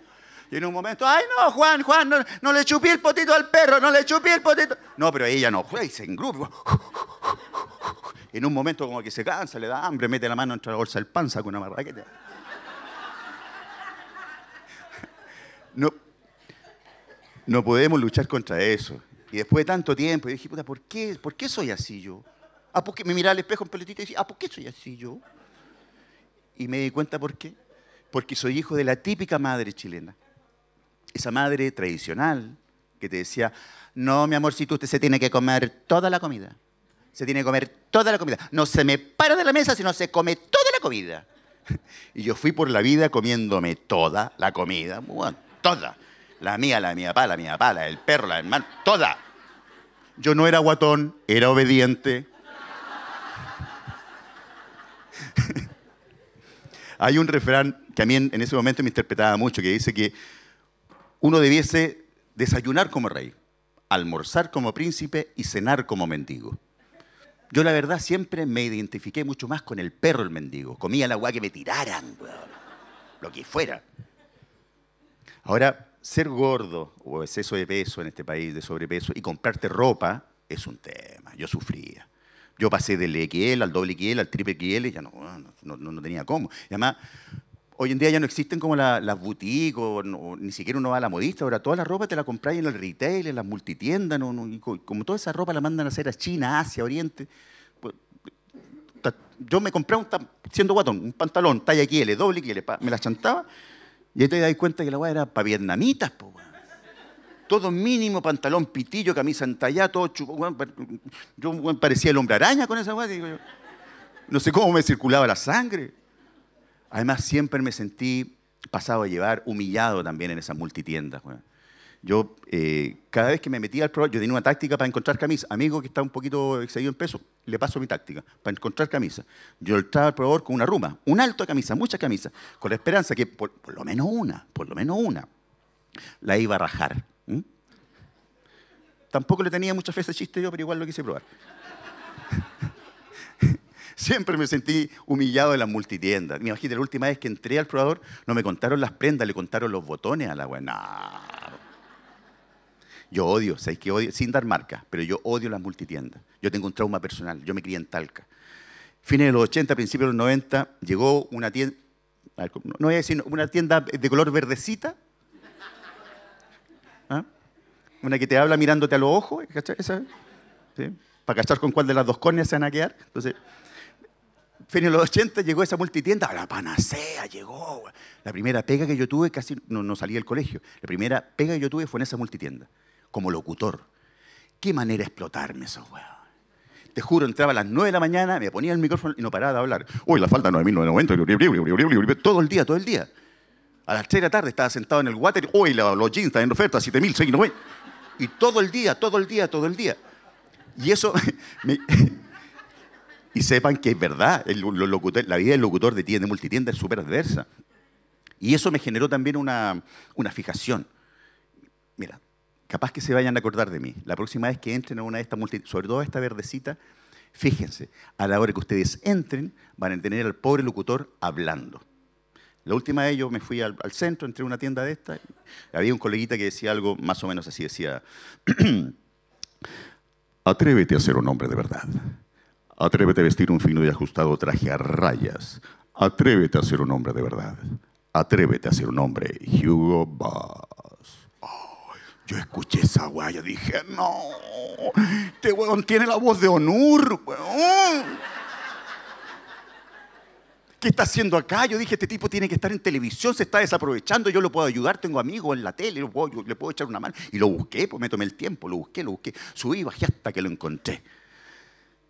Y en un momento, ay no, Juan, Juan, no, le chupí el potito al perro, no le chupí el potito. No, pero ella no juega y se engrupa. En un momento como que se cansa, le da hambre, mete la mano entre la bolsa del panza con una marraqueta. No, no podemos luchar contra eso. Y después de tanto tiempo, dije, puta, ¿por qué, ¿por qué soy así yo? ¿A Me miraba al espejo en pelotita y decía, ¿a por qué soy así yo? Y me di cuenta por qué. Porque soy hijo de la típica madre chilena. Esa madre tradicional que te decía, no, mi amor si usted se tiene que comer toda la comida. Se tiene que comer toda la comida. No se me para de la mesa sino se come toda la comida. Y yo fui por la vida comiéndome toda la comida, bueno, toda. La mía, la mía papá, la mía papá, la del perro, la del toda. Yo no era guatón, era obediente, Hay un refrán que a mí en, ese momento me interpretaba mucho, que dice que uno debiese desayunar como rey, almorzar como príncipe y cenar como mendigo. Yo la verdad siempre me identifiqué mucho más con el perro el mendigo. Comía el agua que me tiraran, Lo que fuera. Ahora, ser gordo o exceso de peso en este país, de sobrepeso, y comprarte ropa es un tema. Yo sufría. Yo pasé del XL al doble XL al triple XL y ya no, no, tenía cómo. Y además, hoy en día ya no existen como las boutiques ni siquiera uno va a la modista. Ahora toda la ropa te la compráis en el retail, en las multitiendas. como toda esa ropa la mandan a hacer a China, Asia, Oriente. Pues, yo me compré un, siendo guatón, un pantalón talla XL, doble XL, me la chantaba y ahí te das cuenta que la weá era para vietnamitas, po, todo mínimo, pantalón pitillo, camisa entallada, todo Yo parecía el hombre araña con esa guay. No sé cómo me circulaba la sangre. Además, siempre me sentí pasado a llevar, humillado también en esas multitiendas. Yo, eh, cada vez que me metía al probador, yo tenía una táctica para encontrar camisa. Amigo que está un poquito excedido en peso, le paso mi táctica para encontrar camisa. Yo entraba al probador con una ruma, un alto de camisa, muchas camisas, con la esperanza que por lo menos una, por lo menos una, la iba a rajar. ¿Mm? Tampoco le tenía mucha fe a ese chiste yo, pero igual lo quise probar. Siempre me sentí humillado de las multitiendas. Me imagino, la última vez que entré al probador, no me contaron las prendas, le contaron los botones a la buena Yo odio, ¿sabéis que odio? Sin dar marca, pero yo odio las multitiendas. Yo tengo un trauma personal, yo me crié en Talca. Fines de los 80, principios de los 90, llegó una tienda, no voy a decir, una tienda de color verdecita, una que te habla mirándote a los ojos, ¿Esa? Para cachar con cuál de las dos córneas se van a quedar. Entonces, fin de los 80 llegó esa multitienda, la panacea llegó. La primera pega que yo tuve, casi no, no salí del colegio, la primera pega que yo tuve fue en esa multitienda, como locutor. Qué manera de explotarme esos huevos! Te juro, entraba a las 9 de la mañana, me ponía el micrófono y no paraba de hablar. Uy, la falta 9.990, todo el día, todo el día. A las 3 de la tarde estaba sentado en el water, uy, los jeans están en oferta, 7.690. Y todo el día, todo el día, todo el día. Y eso... y sepan que es verdad, la vida del locutor de tienda, multitienda es súper adversa. Y eso me generó también una, una, fijación. Mira, capaz que se vayan a acordar de mí. La próxima vez que entren a una de estas multitiendas, sobre todo a esta verdecita, fíjense, a la hora que ustedes entren, van a tener al pobre locutor hablando. La última de ellos me fui al, centro, entré a una tienda de esta. había un coleguita que decía algo más o menos así, decía, atrévete a ser un hombre de verdad, atrévete a vestir un fino y ajustado traje a rayas, atrévete a ser un hombre de verdad, atrévete a ser un hombre, Hugo Boss. yo escuché esa guaya, dije, no, este weón tiene la voz de honor, weón. ¿qué está haciendo acá? Yo dije, este tipo tiene que estar en televisión, se está desaprovechando, yo lo puedo ayudar, tengo amigos en la tele, le puedo echar una mano. Y lo busqué, pues me tomé el tiempo, lo busqué, lo busqué, subí, bajé hasta que lo encontré.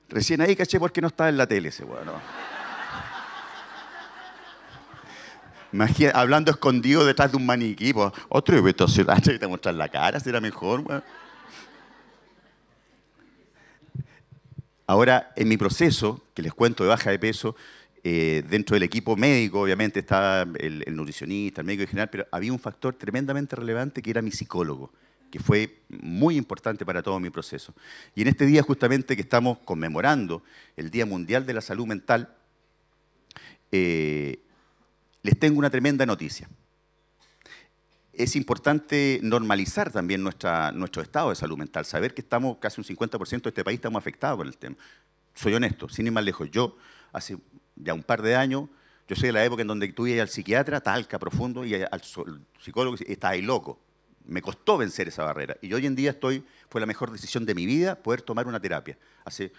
Recién ahí caché por qué no estaba en la tele ese bueno. hablando escondido detrás de un maniquí, pues, otro evento a ciudad, ah, te a mostrar la cara, será mejor, bueno. Ahora, en mi proceso, que les cuento de baja de peso, eh, dentro del equipo médico, obviamente, estaba el, nutricionista, el médico general, pero había un factor tremendamente relevante que era mi psicólogo, que fue muy importante para todo mi proceso. Y en este día, justamente, que estamos conmemorando el Día Mundial de la Salud Mental, eh, les tengo una tremenda noticia. Es importante normalizar también nuestro estado de salud mental, saber que estamos, casi un 50% de este país estamos afectados por el tema. Soy honesto, sin ir más lejos. Yo hace ya un par de años, yo soy de la época en donde tú ibas al psiquiatra, talca profundo, y al psicólogo, estás ahí loco. Me costó vencer esa barrera. Y hoy en día estoy, fue la mejor decisión de mi vida poder tomar una terapia. Hace,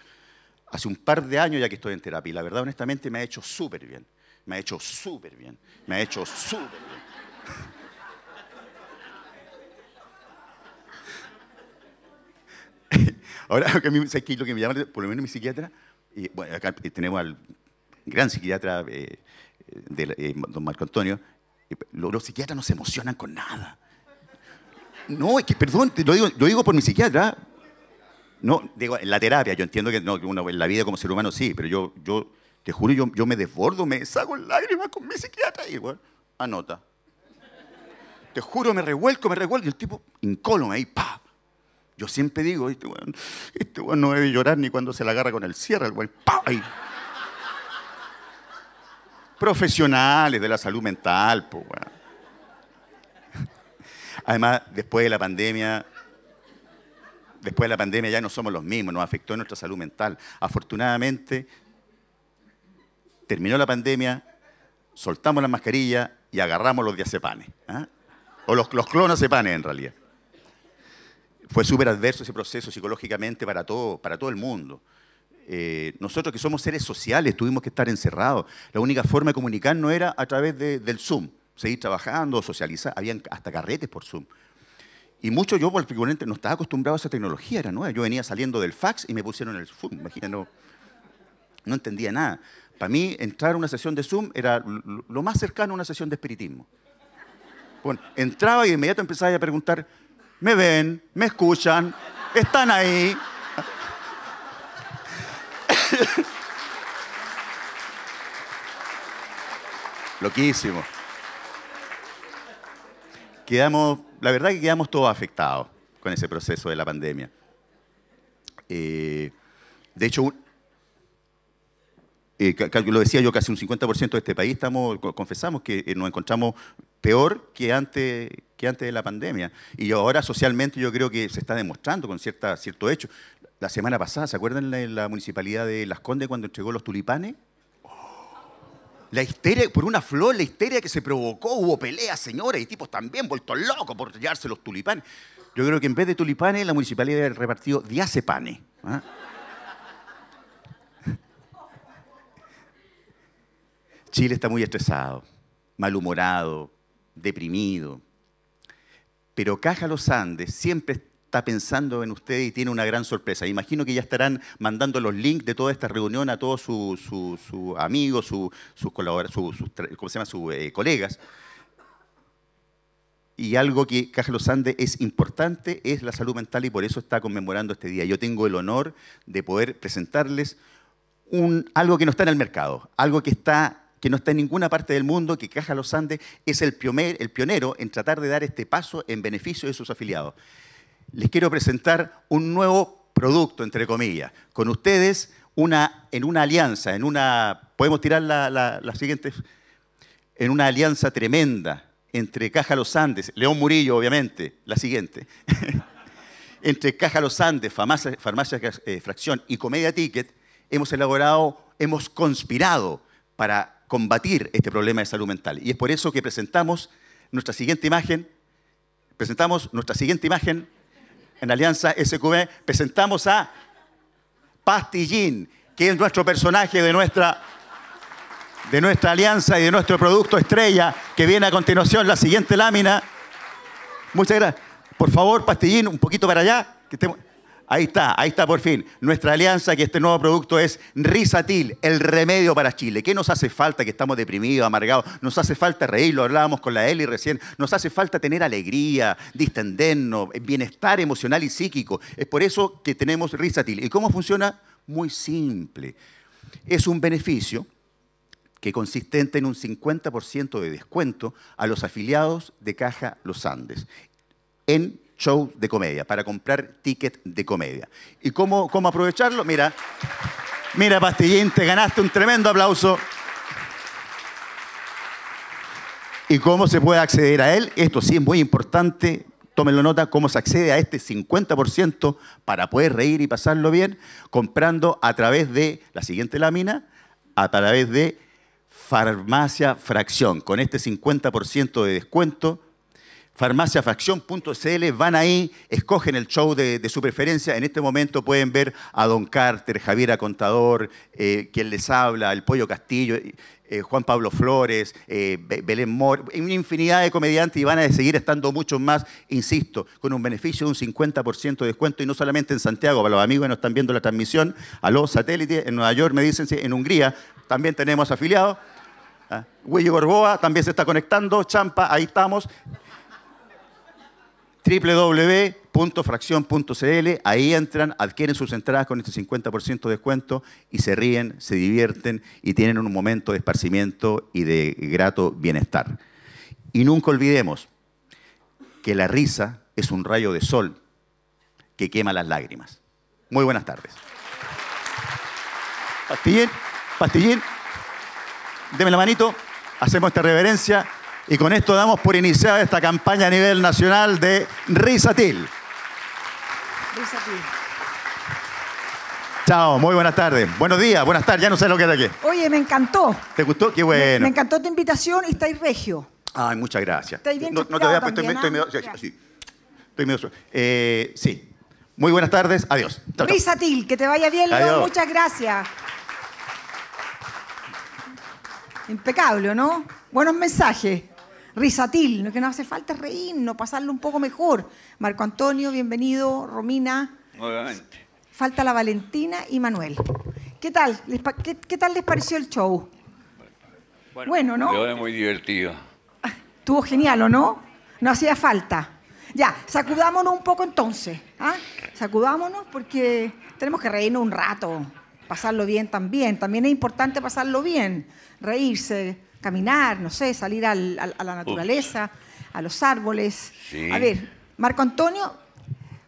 hace un par de años ya que estoy en terapia. Y la verdad, honestamente, me ha hecho súper bien. Me ha hecho súper bien. Me ha hecho súper bien. Ahora, lo que, ¿sabes qué? lo que me llama por lo menos mi psiquiatra, y bueno, acá tenemos al gran psiquiatra, eh, de, eh, don Marco Antonio, eh, los, psiquiatras no se emocionan con nada. No, es que, perdón, lo digo, por mi psiquiatra. No, digo, en la terapia, yo entiendo que, no, en la vida como ser humano sí, pero yo, yo te juro, yo, yo me desbordo, me saco lágrimas con mi psiquiatra y, bueno, anota. Te juro, me revuelco, me revuelco, y el tipo incólume ahí, pa. Yo siempre digo, este weón, este no debe llorar ni cuando se la agarra con el cierre, el pa, ahí profesionales de la salud mental. Po, Además, después de la pandemia, después de la pandemia ya no somos los mismos, nos afectó nuestra salud mental. Afortunadamente, terminó la pandemia, soltamos las mascarillas y agarramos los diazepanes. ¿ah? O los, los clonazepanes en realidad. Fue súper adverso ese proceso psicológicamente para todo, para todo el mundo. Eh, nosotros que somos seres sociales tuvimos que estar encerrados. La única forma de comunicarnos era a través del Zoom. Seguir trabajando, socializar. Habían hasta carretes por Zoom. Y mucho yo, particularmente, no estaba acostumbrado a esa tecnología, era nueva. Yo venía saliendo del fax y me pusieron el Zoom. Imagínate, no, entendía nada. Para mí, entrar a una sesión de Zoom era lo más cercano a una sesión de espiritismo. Bueno, entraba y de inmediato empezaba a preguntar, ¿me ven? ¿Me escuchan? ¿Están ahí? Loquísimo. Quedamos, la verdad que quedamos todos afectados con ese proceso de la pandemia. Eh, de hecho, eh, lo decía yo, casi un 50% de este país estamos, confesamos que eh, nos encontramos peor que antes, que antes de la pandemia. Y ahora socialmente yo creo que se está demostrando con cierta, cierto hecho. La semana pasada, ¿se acuerdan de la, municipalidad de Las Condes cuando entregó los tulipanes? La histeria, por una flor, la histeria que se provocó, hubo peleas, señores, y tipos también vueltos locos por llevarse los tulipanes. Yo creo que en vez de tulipanes, la municipalidad repartió repartido diazepanes. ¿ah? Chile está muy estresado, malhumorado, deprimido. Pero Caja Los Andes siempre está pensando en usted y tiene una gran sorpresa. Imagino que ya estarán mandando los links de toda esta reunión a todos sus amigos, sus eh, colegas. Y algo que Caja Los Andes es importante es la salud mental y por eso está conmemorando este día. Yo tengo el honor de poder presentarles algo que no está en el mercado, algo que está que no está en ninguna parte del mundo, que Caja Los Andes es el, pionero en tratar de dar este paso en beneficio de sus afiliados. Les quiero presentar un nuevo producto, entre comillas, con ustedes una, en una alianza, en una, podemos tirar la, siguiente, en una alianza tremenda entre Caja Los Andes, León Murillo, obviamente, la siguiente, entre Caja Los Andes, Farmacia, eh, Fracción y Comedia Ticket, hemos elaborado, hemos conspirado para combatir este problema de salud mental. Y es por eso que presentamos nuestra siguiente imagen, presentamos nuestra siguiente imagen en Alianza SQB, presentamos a Pastillín, que es nuestro personaje de nuestra, de nuestra alianza y de nuestro producto estrella, que viene a continuación la siguiente lámina. Muchas gracias. Por favor, Pastillín, un poquito para allá. Que estemos... Ahí está, ahí está por fin. Nuestra alianza, que este nuevo producto es Risatil, el remedio para Chile. ¿Qué nos hace falta? Que estamos deprimidos, amargados. Nos hace falta reír, lo hablábamos con la Eli recién. Nos hace falta tener alegría, distendernos, bienestar emocional y psíquico. Es por eso que tenemos Risatil. ¿Y cómo funciona? Muy simple. Es un beneficio que consistente en un 50% de descuento a los afiliados de Caja Los Andes en show de comedia, para comprar ticket de comedia. ¿Y cómo, cómo aprovecharlo? Mira, mira, Pastillín, te ganaste un tremendo aplauso. ¿Y cómo se puede acceder a él? Esto sí es muy importante, tómenlo nota, cómo se accede a este 50% para poder reír y pasarlo bien, comprando a través de la siguiente lámina, a través de Farmacia Fracción, con este 50% de descuento farmaciafacción.cl, van ahí, escogen el show de, su preferencia. En este momento pueden ver a Don Carter, Javier Contador, eh, quien les habla, el Pollo Castillo, eh, eh, Juan Pablo Flores, Belén Mor, una infinidad de comediantes y van a seguir estando muchos más, insisto, con un beneficio de un 50% de descuento y no solamente en Santiago, para los amigos que nos están viendo la transmisión, a los satélites, en Nueva York me dicen, en Hungría también tenemos afiliados. ¿ah? Willy Gorboa también se está conectando, Champa, ahí estamos www.fracción.cl, ahí entran, adquieren sus entradas con este 50% de descuento y se ríen, se divierten y tienen un momento de esparcimiento y de grato bienestar. Y nunca olvidemos que la risa es un rayo de sol que quema las lágrimas. Muy buenas tardes. Pastillín, pastillín, deme la manito, hacemos esta reverencia. Y con esto damos por iniciada esta campaña a nivel nacional de Risatil. Risatil. Chao, muy buenas tardes. Buenos días, buenas tardes. Ya no sé lo que es de aquí. Oye, me encantó. ¿Te gustó? Qué bueno. Me, encantó tu invitación y estáis regio. Ay, muchas gracias. ¿Estáis bien no, te voy a también, estoy, ¿ah? medio, sí, estoy eh, sí. Muy buenas tardes. Adiós. Risatil, que te vaya bien, Leo. Muchas gracias. Impecable, ¿no? Buenos mensajes risatil, lo que nos hace falta reírnos, pasarlo un poco mejor. Marco Antonio, bienvenido, Romina. Obviamente. Falta la Valentina y Manuel. ¿Qué tal? ¿Qué, tal les pareció el show? Bueno, ¿no? Yo muy divertido. Estuvo genial, ¿o no? No hacía falta. Ya, sacudámonos un poco entonces. ¿ah? Sacudámonos porque tenemos que reírnos un rato, pasarlo bien también. También es importante pasarlo bien, reírse, caminar, no sé, salir a la naturaleza, a los árboles. A ver, Marco Antonio,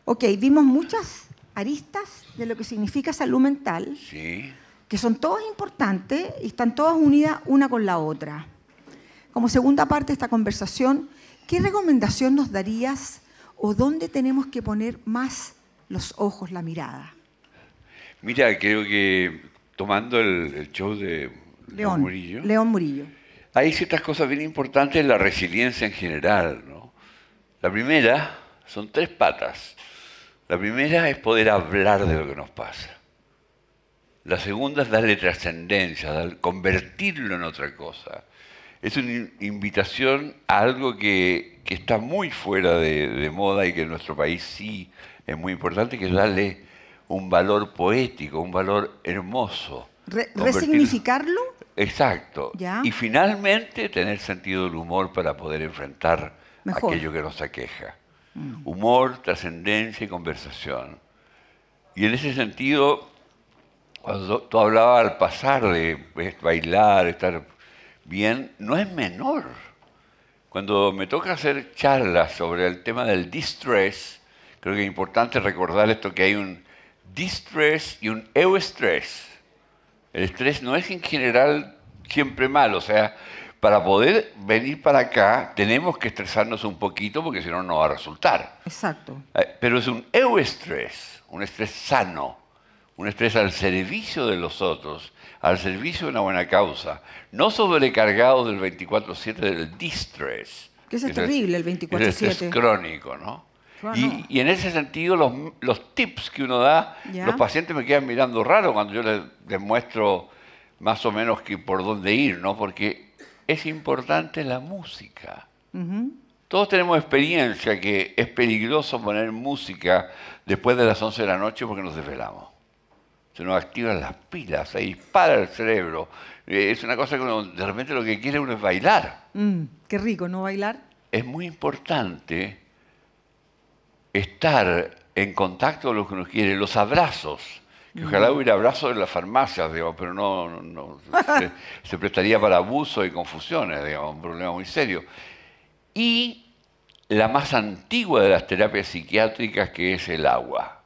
ok, vimos muchas aristas de lo que significa salud mental, que son todas importantes y están todas unidas una con la otra. Como segunda parte de esta conversación, ¿qué recomendación nos darías o dónde tenemos que poner más los ojos, la mirada? Mira, creo que tomando el, show de León, León Murillo hay ciertas cosas bien importantes en la resiliencia en general. La primera son tres patas. La primera es poder hablar de lo que nos pasa. La segunda es darle trascendencia, convertirlo en otra cosa. Es una invitación a algo que, está muy fuera de, moda y que en nuestro país sí es muy importante, que es darle un valor poético, un valor hermoso. ¿Resignificarlo? Exacto. Y finalmente tener sentido del humor para poder enfrentar aquello que nos aqueja. Mm. Humor, trascendencia y conversación. Y en ese sentido, cuando tú hablabas al pasar de bailar, estar bien, no es menor. Cuando me toca hacer charlas sobre el tema del distress, creo que es importante recordar esto que hay un distress y un eustress. El estrés no es en general siempre malo, o sea, para poder venir para acá tenemos que estresarnos un poquito porque si no, no va a resultar. Exacto. Eh, pero es un euestrés, un estrés sano, un estrés al servicio de los otros, al servicio de una buena causa, no sobrecargado del 24-7 del distress. Que es, terrible el 24-7. Es crónico, ¿no? Y, en ese sentido, los, los tips que uno da, los pacientes me quedan mirando raro cuando yo les, demuestro muestro más o menos por dónde ir, ¿no? Porque es importante la música. Todos tenemos experiencia que es peligroso poner música después de las 11 de la noche porque nos desvelamos. Se nos activan las pilas, se dispara el cerebro. Eh, es una cosa que de repente lo que quiere uno es bailar. Mm, qué rico, ¿no bailar? Es muy importante estar en contacto con los que nos quieren, los abrazos. Que ojalá hubiera abrazos en las farmacias, digamos, pero no, se, prestaría para abuso y confusiones, digamos, un problema muy serio. Y la más antigua de las terapias psiquiátricas, que es el agua.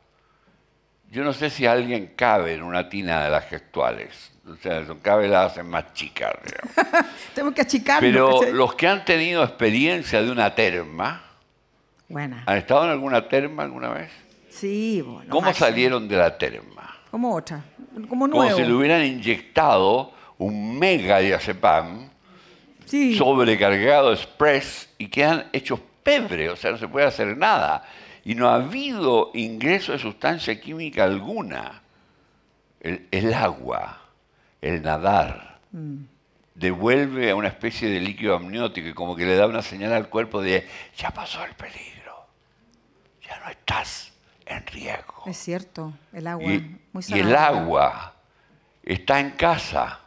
Yo no sé si alguien cabe en una tina de las gestuales. O sea, son cabe la hacen más chicas. Tengo que achicarnos. Pero los que han tenido experiencia de una terma, ¿Han estado en alguna terma alguna vez? Sí, bueno. ¿Cómo salieron de la terma? Como otra, como nuevo. Como si le hubieran inyectado un mega diazepam sí. sobrecargado express y quedan hechos pebre, o sea, no se puede hacer nada. Y no ha habido ingreso de sustancia química alguna. El, agua, el nadar, mm. devuelve a una especie de líquido amniótico y como que le da una señal al cuerpo de ya pasó el peligro no estás en riesgo. Es cierto, el agua. Y, el agua está en casa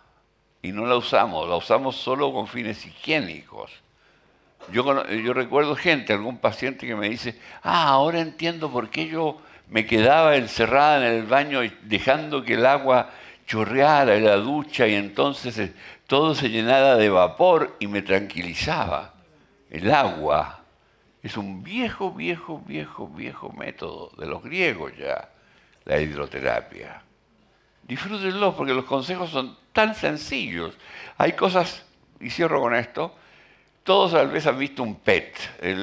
y no la usamos, la usamos solo con fines higiénicos. Yo, yo recuerdo gente, algún paciente que me dice, ah, ahora entiendo por qué yo me quedaba encerrada en el baño dejando que el agua chorreara en la ducha y entonces eh, todo se llenaba de vapor y me tranquilizaba. El agua es un viejo, viejo, viejo, viejo método de los griegos ya, la hidroterapia. Disfrútenlo porque los consejos son tan sencillos. Hay cosas, y cierro con esto, todos tal vez han visto un PET,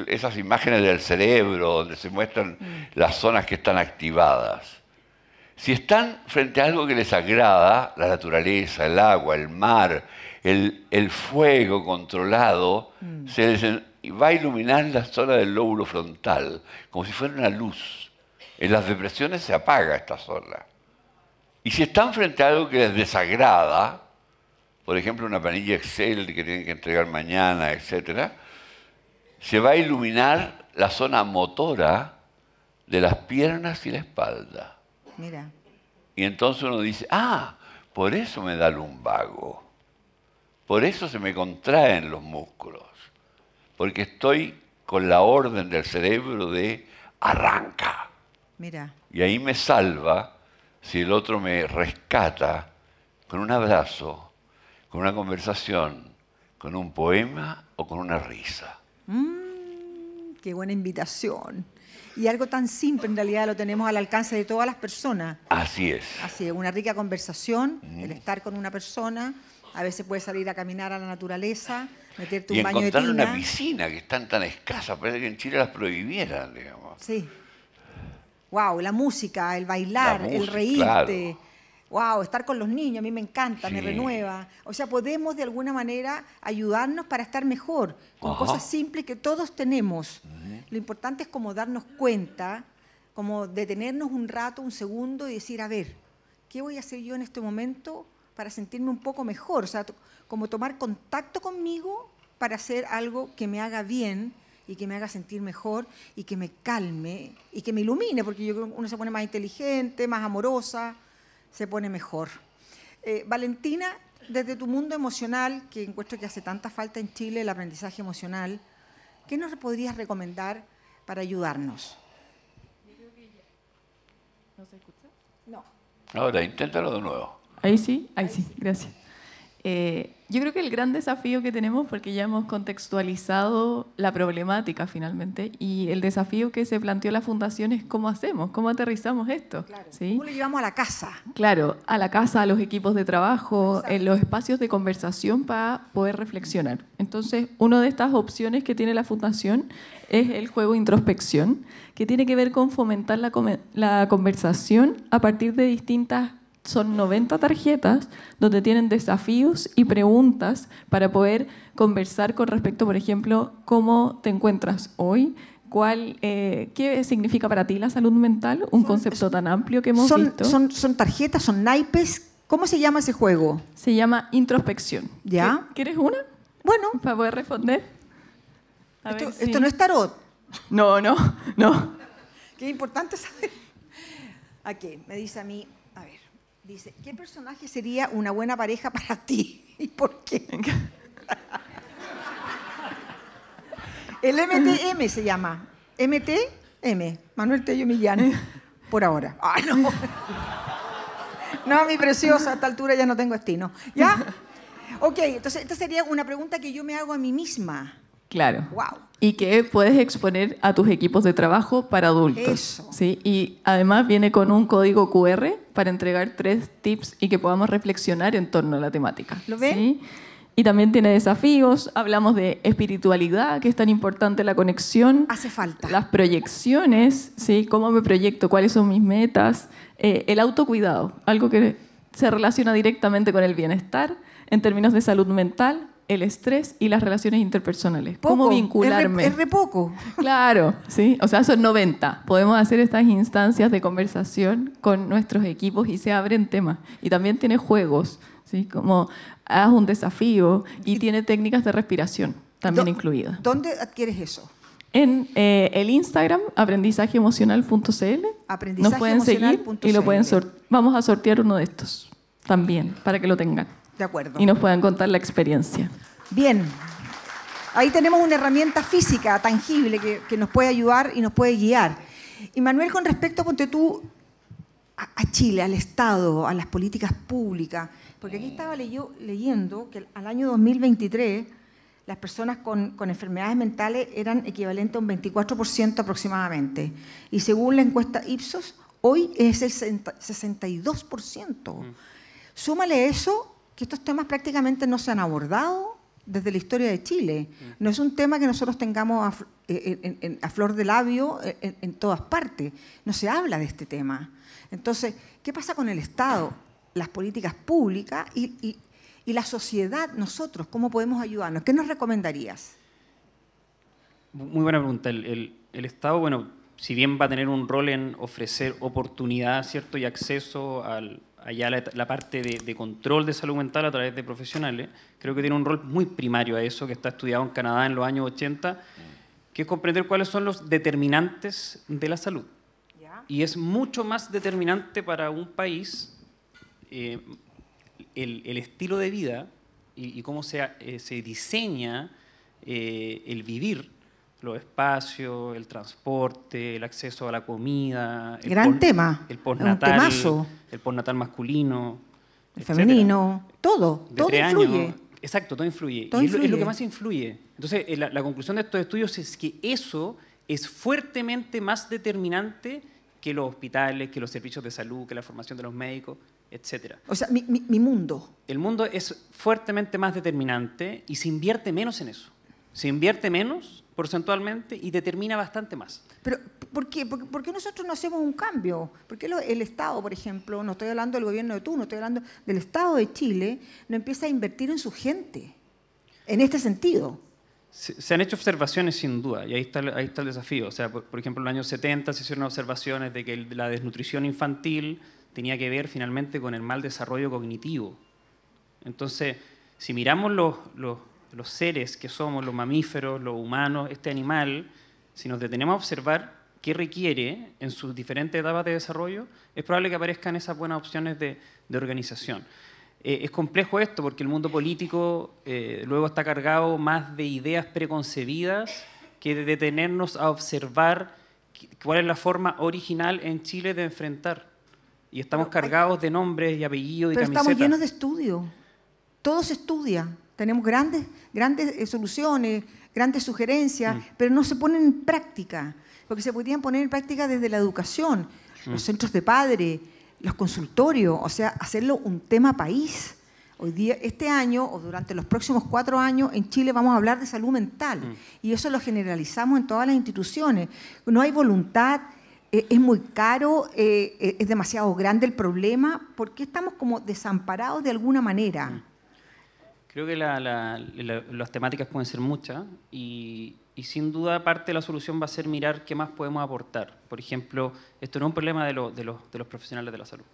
esas imágenes del cerebro donde se muestran mm. las zonas que están activadas. Si están frente a algo que les agrada, la naturaleza, el agua, el mar, el, fuego controlado, mm. se les va a iluminar la zona del lóbulo frontal, como si fuera una luz. En las depresiones se apaga esta zona. Y si están frente a algo que les desagrada, por ejemplo una panilla Excel que tienen que entregar mañana, etc., se va a iluminar la zona motora de las piernas y la espalda. Mira. Y entonces uno dice, ah, por eso me da lumbago, por eso se me contraen los músculos porque estoy con la orden del cerebro de arranca. Mira. Y ahí me salva si el otro me rescata con un abrazo, con una conversación, con un poema o con una risa. Mm, qué buena invitación. Y algo tan simple en realidad lo tenemos al alcance de todas las personas. Así es. Así es, una rica conversación, el mm. estar con una persona, a veces puede salir a caminar a la naturaleza, Meterte un y baño encontrar de una piscina que están tan escasas, parece que en Chile las prohibieran, digamos. Sí. Wow, la música, el bailar, el reírte. Wow, estar con los niños, a mí me encanta, me renueva. O sea, podemos de alguna manera ayudarnos para estar mejor, con cosas simples que todos tenemos. Lo importante es como darnos cuenta, como detenernos un rato, un segundo y decir, a ver, ¿qué voy a hacer yo en este momento para sentirme un poco mejor? O sea, como tomar contacto conmigo para hacer algo que me haga bien y que me haga sentir mejor y que me calme y que me ilumine, porque yo, uno se pone más inteligente, más amorosa, se pone mejor. Eh, Valentina, desde tu mundo emocional, que encuentro que hace tanta falta en Chile el aprendizaje emocional, ¿qué nos podrías recomendar para ayudarnos? ¿No se escucha? No. Ahora, inténtalo de nuevo. Ahí sí, ahí, sí, gracias. Eh, yo creo que el gran desafío que tenemos, porque ya hemos contextualizado la problemática finalmente, y el desafío que se planteó la fundación es cómo hacemos, cómo aterrizamos esto. ¿Cómo lo llevamos a la casa? Claro, a la casa, a los equipos de trabajo, en los espacios de conversación para poder reflexionar. Entonces, una de estas opciones que tiene la fundación es el juego introspección, que tiene que ver con fomentar la, la conversación a partir de distintas son 90 tarjetas donde tienen desafíos y preguntas para poder conversar con respecto, por ejemplo, cómo te encuentras hoy, cuál, eh, qué significa para ti la salud mental, un concepto tan amplio que hemos visto. Son, tarjetas, son naipes. ¿Cómo se llama ese juego? Se llama introspección. ¿Ya? ¿Quieres una? Bueno. Para poder responder. esto, esto no es tarot. No, no, no. Qué importante saber. Aquí, me dice a mí, Dice, ¿qué personaje sería una buena pareja para ti? ¿Y por qué? El MTM se llama. MTM, Manuel Tello Millán, por ahora. Ah, no. No, mi preciosa, a esta altura ya no tengo destino. ¿Ya? Ok, entonces esta sería una pregunta que yo me hago a mí misma. Claro. Y que puedes exponer a tus equipos de trabajo para adultos. ¿sí? Y además viene con un código QR para entregar tres tips y que podamos reflexionar en torno a la temática. ¿Lo ves? ¿sí? Y también tiene desafíos. Hablamos de espiritualidad, que es tan importante la conexión. Hace falta. Las proyecciones, ¿sí? ¿Cómo me proyecto? ¿Cuáles son mis metas? Eh, el autocuidado, algo que se relaciona directamente con el bienestar en términos de salud mental, el estrés y las relaciones interpersonales. ¿Cómo vincularme? Es de poco. Claro, sí. O sea, son 90. Podemos hacer estas instancias de conversación con nuestros equipos y se abren temas. Y también tiene juegos, ¿sí? Como haz un desafío y tiene técnicas de respiración también incluidas. ¿Dónde adquieres eso? En eh, el Instagram, aprendizajeemocional.cl. Aprendizaje nos pueden seguir y lo pueden Vamos a sortear uno de estos también para que lo tengan. De acuerdo. Y nos puedan contar la experiencia. Bien. Ahí tenemos una herramienta física, tangible, que, nos puede ayudar y nos puede guiar. Y Manuel, con respecto, ponte tú a, Chile, al Estado, a las políticas públicas, porque aquí estaba leyendo que al año 2023 las personas con, enfermedades mentales eran equivalentes a un 24% aproximadamente. Y según la encuesta Ipsos, hoy es el 62%. Mm. Súmale eso que estos temas prácticamente no se han abordado desde la historia de Chile. Mm. No es un tema que nosotros tengamos a, eh, flor de labio eh, en, todas partes. No se habla de este tema. Entonces, ¿qué pasa con el Estado, las políticas públicas y, la sociedad, nosotros? ¿Cómo podemos ayudarnos? ¿Qué nos recomendarías? Muy buena pregunta. El, el, Estado, bueno, si bien va a tener un rol en ofrecer oportunidad ¿cierto? y acceso al, allá la, parte de, control de salud mental a través de profesionales, creo que tiene un rol muy primario a eso que está estudiado en Canadá en los años 80, que es comprender cuáles son los determinantes de la salud. Y es mucho más determinante para un país eh, el, estilo de vida y, cómo se, eh, se diseña eh, el vivir los espacios, el transporte, el acceso a la comida. El Gran tema. El postnatal. el postnatal masculino. El femenino, todo. todo influye. Exacto, todo influye. Todo es, Lo, que más influye. Entonces, eh, la, conclusión de estos estudios es que eso es fuertemente más determinante que los hospitales, que los servicios de salud, que la formación de los médicos, etc. O sea, mi, mi, mundo. El mundo es fuertemente más determinante y se invierte menos en eso. Se invierte menos porcentualmente y determina bastante más. Pero, ¿por qué? ¿Por, qué nosotros no hacemos un cambio? ¿Por qué el Estado, por ejemplo, no estoy hablando del gobierno de tú, no estoy hablando del Estado de Chile, no empieza a invertir en su gente? En este sentido. Se, han hecho observaciones sin duda, y ahí está, ahí está el desafío. O sea, por, ejemplo, en los años 70 se hicieron observaciones de que la desnutrición infantil tenía que ver finalmente con el mal desarrollo cognitivo. Entonces, si miramos los los seres que somos, los mamíferos, los humanos, este animal, si nos detenemos a observar qué requiere en sus diferentes etapas de desarrollo, es probable que aparezcan esas buenas opciones de, organización. Eh, es complejo esto porque el mundo político eh, luego está cargado más de ideas preconcebidas que de detenernos a observar cuál es la forma original en Chile de enfrentar. Y estamos cargados de nombres y apellidos y Pero estamos llenos de estudio. Todos se estudia. Tenemos grandes, grandes eh, soluciones, grandes sugerencias, mm. pero no se ponen en práctica, porque se podrían poner en práctica desde la educación, mm. los centros de padres, los consultorios, o sea, hacerlo un tema país. Hoy día, este año o durante los próximos cuatro años en Chile vamos a hablar de salud mental mm. y eso lo generalizamos en todas las instituciones. No hay voluntad, eh, es muy caro, eh, es demasiado grande el problema, porque estamos como desamparados de alguna manera. Creo que las temáticas pueden ser muchas y, sin duda parte de la solución va a ser mirar qué más podemos aportar. Por ejemplo, esto no es un problema de, los, de los, profesionales de la salud.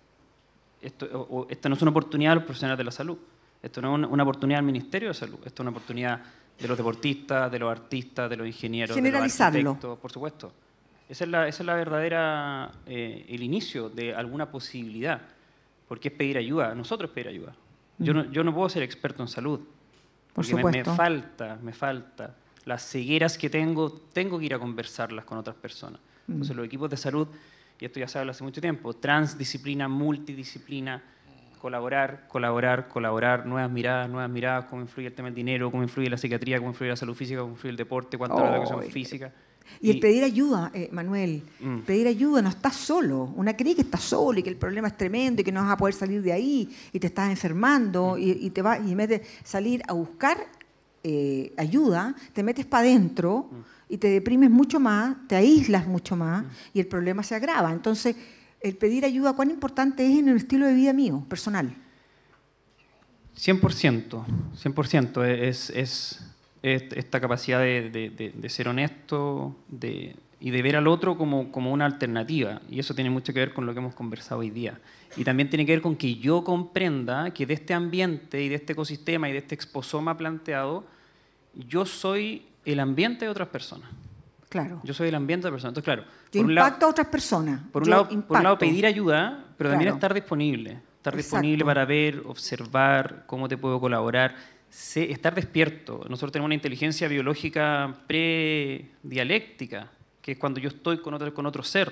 Esto, esta no es una oportunidad de los profesionales de la salud. Esto no es una, oportunidad del Ministerio de Salud. Esto es una oportunidad de los deportistas, de los artistas, de los ingenieros, de los arquitectos, por supuesto. Esa es la, verdadera, eh, el inicio de alguna posibilidad, porque es pedir ayuda, nosotros pedir ayuda. Yo no, puedo ser experto en salud. porque Me, falta, me falta. Las cegueras que tengo, tengo que ir a conversarlas con otras personas. Entonces, mm. los equipos de salud, y esto ya se habla hace mucho tiempo, transdisciplina, multidisciplina, colaborar, colaborar, colaborar, nuevas miradas, nuevas miradas, cómo influye el tema del dinero, cómo influye la psiquiatría, cómo influye la salud física, cómo influye el deporte, cuánto la educación física. Y, el pedir ayuda, eh, Manuel, mm. pedir ayuda, no estás solo. Una cree que estás solo y que el problema es tremendo y que no vas a poder salir de ahí y te estás enfermando mm. y, te vas, y en vez de salir a buscar eh, ayuda, te metes para adentro mm. y te deprimes mucho más, te aíslas mucho más y el problema se agrava. Entonces, el pedir ayuda, ¿cuán importante es en el estilo de vida mío, personal? 100%, 100%. E, es, es, esta capacidad de, ser honesto y de ver al otro como, una alternativa. Y eso tiene mucho que ver con lo que hemos conversado hoy día. Y también tiene que ver con que yo comprenda que de este ambiente y de este ecosistema y de este exposoma planteado, yo soy el ambiente de otras personas. Claro. Yo soy el ambiente de personas. Entonces, claro. Yo a otras personas. Por un, lado, pedir ayuda, pero también estar disponible. Estar disponible para ver, observar, cómo te puedo colaborar estar despierto. Nosotros tenemos una inteligencia biológica predialéctica, que es cuando yo estoy con otro, con otro ser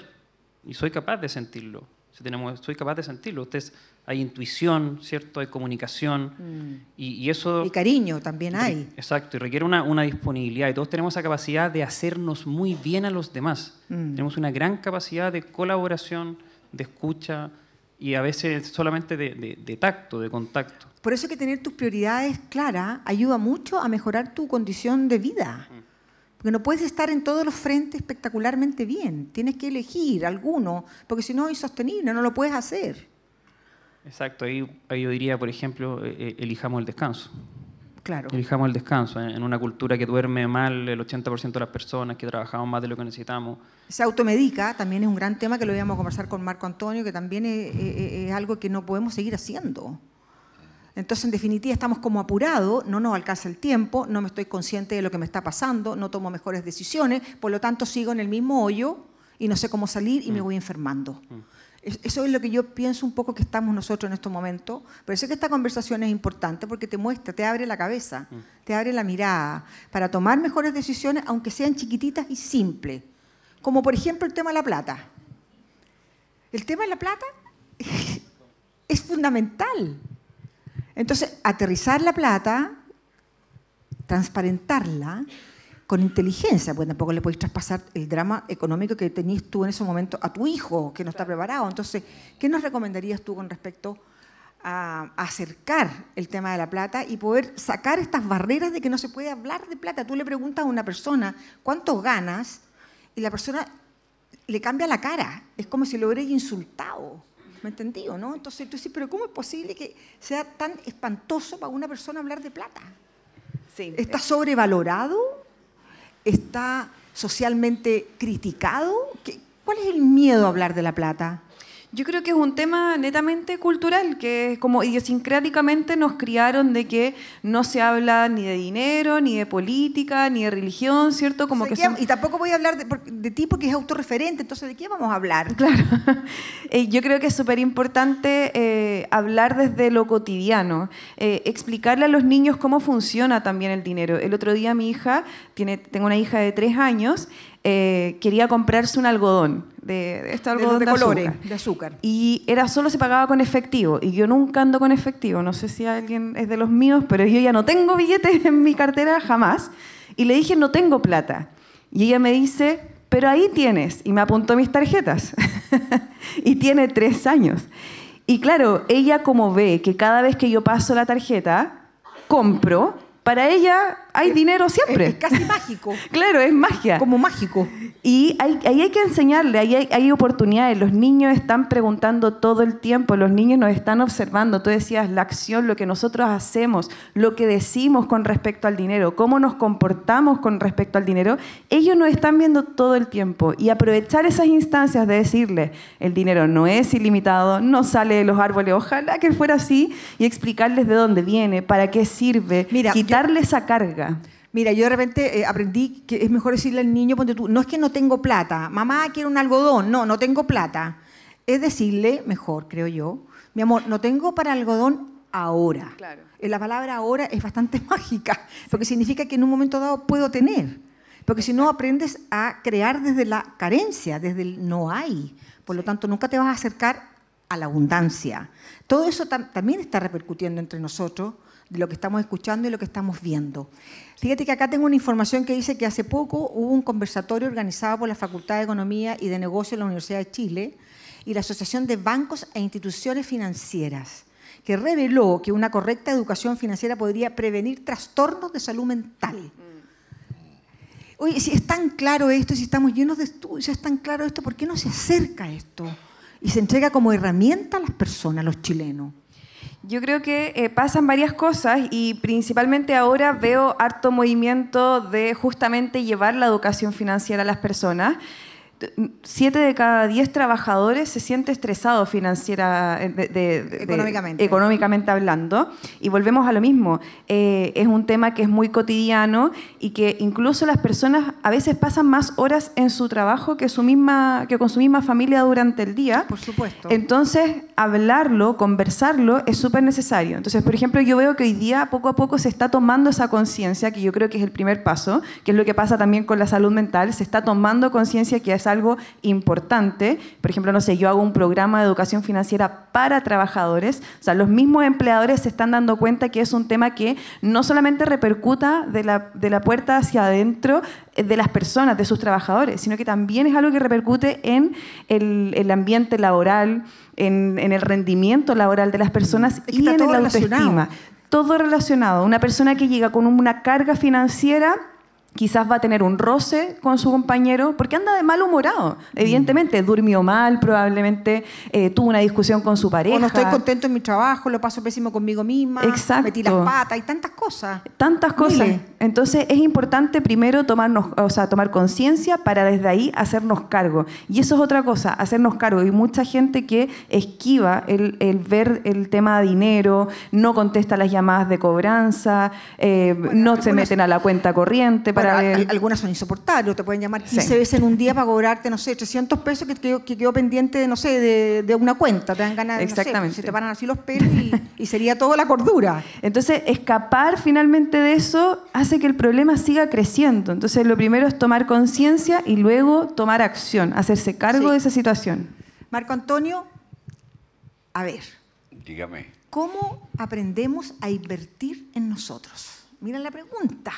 y soy capaz de sentirlo. Si tenemos, soy capaz de sentirlo. Ustedes, hay intuición, ¿cierto? Hay comunicación. Mm. Y, eso... Y cariño también hay. Exacto, y requiere una, disponibilidad. Y todos tenemos esa capacidad de hacernos muy bien a los demás. Mm. Tenemos una gran capacidad de colaboración, de escucha, y a veces solamente de, tacto, de contacto. Por eso que tener tus prioridades claras ayuda mucho a mejorar tu condición de vida. Porque no puedes estar en todos los frentes espectacularmente bien. Tienes que elegir alguno, porque si no es sostenible, no lo puedes hacer. Exacto, ahí, yo diría, por ejemplo, eh, eh, elijamos el descanso. Claro. Elijamos el descanso. En una cultura que duerme mal el 80% de las personas, que trabajamos más de lo que necesitamos. Se automedica, también es un gran tema que lo íbamos a conversar con Marco Antonio, que también es, algo que no podemos seguir haciendo. Entonces, en definitiva, estamos como apurados, no nos alcanza el tiempo, no me estoy consciente de lo que me está pasando, no tomo mejores decisiones, por lo tanto sigo en el mismo hoyo y no sé cómo salir y me mm. voy enfermando. Mm. Eso es lo que yo pienso un poco que estamos nosotros en estos momentos. Pero sé que esta conversación es importante porque te muestra, te abre la cabeza, mm. te abre la mirada para tomar mejores decisiones, aunque sean chiquititas y simples. Como por ejemplo el tema de la plata. El tema de la plata es fundamental. Entonces, aterrizar la plata, transparentarla, con inteligencia, pues tampoco le podéis traspasar el drama económico que tenías tú en ese momento a tu hijo, que no está preparado. Entonces, ¿qué nos recomendarías tú con respecto a acercar el tema de la plata y poder sacar estas barreras de que no se puede hablar de plata? Tú le preguntas a una persona cuánto ganas y la persona le cambia la cara, es como si lo hubiera insultado. ¿Me entendí o no? Entonces tú dices, pero ¿cómo es posible que sea tan espantoso para una persona hablar de plata? Sí. ¿Está sobrevalorado? ¿Está socialmente criticado? ¿Cuál es el miedo a hablar de la plata? Yo creo que es un tema netamente cultural, que es como idiosincráticamente nos criaron de que no se habla ni de dinero, ni de política, ni de religión, ¿cierto? Como que Y tampoco voy a hablar de, de, ti porque es autorreferente, entonces ¿de qué vamos a hablar? Claro. Eh, yo creo que es súper importante eh, hablar desde lo cotidiano, eh, explicarle a los niños cómo funciona también el dinero. El otro día mi hija, tiene, tengo una hija de tres años, eh, quería comprarse un algodón, de, este algodón de, colores, de azúcar. Y era solo se pagaba con efectivo, y yo nunca ando con efectivo, no sé si alguien es de los míos, pero yo ya no tengo billetes en mi cartera jamás, y le dije, no tengo plata. Y ella me dice, pero ahí tienes, y me apuntó mis tarjetas, y tiene tres años. Y claro, ella como ve que cada vez que yo paso la tarjeta, compro, para ella hay dinero siempre. Es, casi mágico. claro, es magia. Como mágico. Y hay, ahí hay que enseñarle, ahí hay, oportunidades. Los niños están preguntando todo el tiempo, los niños nos están observando. Tú decías la acción, lo que nosotros hacemos, lo que decimos con respecto al dinero, cómo nos comportamos con respecto al dinero. Ellos nos están viendo todo el tiempo y aprovechar esas instancias de decirle, el dinero no es ilimitado, no sale de los árboles, ojalá que fuera así, y explicarles de dónde viene, para qué sirve, quitarles quitarle esa carga. Mira, yo de repente eh, aprendí que es mejor decirle al niño, tú, no es que no tengo plata, mamá quiere un algodón, no, no tengo plata. Es decirle, mejor creo yo, mi amor, no tengo para algodón ahora. Eh, la palabra ahora es bastante mágica, porque significa que en un momento dado puedo tener. Porque si no aprendes a crear desde la carencia, desde el no hay. Por lo tanto, nunca te vas a acercar a la abundancia. Todo eso también está repercutiendo entre nosotros de lo que estamos escuchando y lo que estamos viendo. Fíjate que acá tengo una información que dice que hace poco hubo un conversatorio organizado por la Facultad de Economía y de Negocios de la Universidad de Chile y la Asociación de Bancos e Instituciones Financieras, que reveló que una correcta educación financiera podría prevenir trastornos de salud mental. Oye, si es tan claro esto, si estamos llenos de estudios, si es tan claro esto, ¿por qué no se acerca esto? Y se entrega como herramienta a las personas, a los chilenos. Yo creo que eh, pasan varias cosas y principalmente ahora veo harto movimiento de justamente llevar la educación financiera a las personas. Siete de cada diez trabajadores se siente estresado financiera, eh, económicamente. económicamente. hablando. Y volvemos a lo mismo. Eh, es un tema que es muy cotidiano y que incluso las personas a veces pasan más horas en su trabajo que, su misma, que con su misma familia durante el día. Por supuesto. Entonces, hablarlo, conversarlo, es súper necesario. Entonces, por ejemplo, yo veo que hoy día poco a poco se está tomando esa conciencia, que yo creo que es el primer paso, que es lo que pasa también con la salud mental, se está tomando conciencia que es algo importante. Por ejemplo, no sé, yo hago un programa de educación financiera para trabajadores, o sea, los mismos empleadores se están dando cuenta que es un tema que no solamente repercuta de la, de la puerta hacia adentro eh, de las personas, de sus trabajadores, sino que también es algo que repercute en el, el ambiente laboral, en, el rendimiento laboral de las personas y en la autoestima. Todo relacionado. Una persona que llega con una carga financiera quizás va a tener un roce con su compañero porque anda de mal humorado, mm. Evidentemente, durmió mal, probablemente eh, tuvo una discusión con su pareja. O no estoy contento en mi trabajo, lo paso pésimo conmigo misma, metí las patas y tantas cosas. Tantas cosas. Entonces es importante primero tomarnos, o sea, tomar conciencia para desde ahí hacernos cargo. Y eso es otra cosa, hacernos cargo. Y mucha gente que esquiva el, ver el tema de dinero, no contesta las llamadas de cobranza, eh, no se meten a la cuenta corriente para Algunas son insoportables, te pueden llamar 15 se veces en un día para cobrarte, no sé, 300 pesos que, quedó pendiente, de no sé, de, una cuenta. Te dan ganas de... Pues, Exactamente. se te paran así los pelos y, sería toda la cordura. Entonces, escapar finalmente de eso que el problema siga creciendo. Entonces lo primero es tomar conciencia y luego tomar acción, hacerse cargo de esa situación. Marco Antonio, a ver. Dígame. ¿Cómo aprendemos a invertir en nosotros? Mira la pregunta.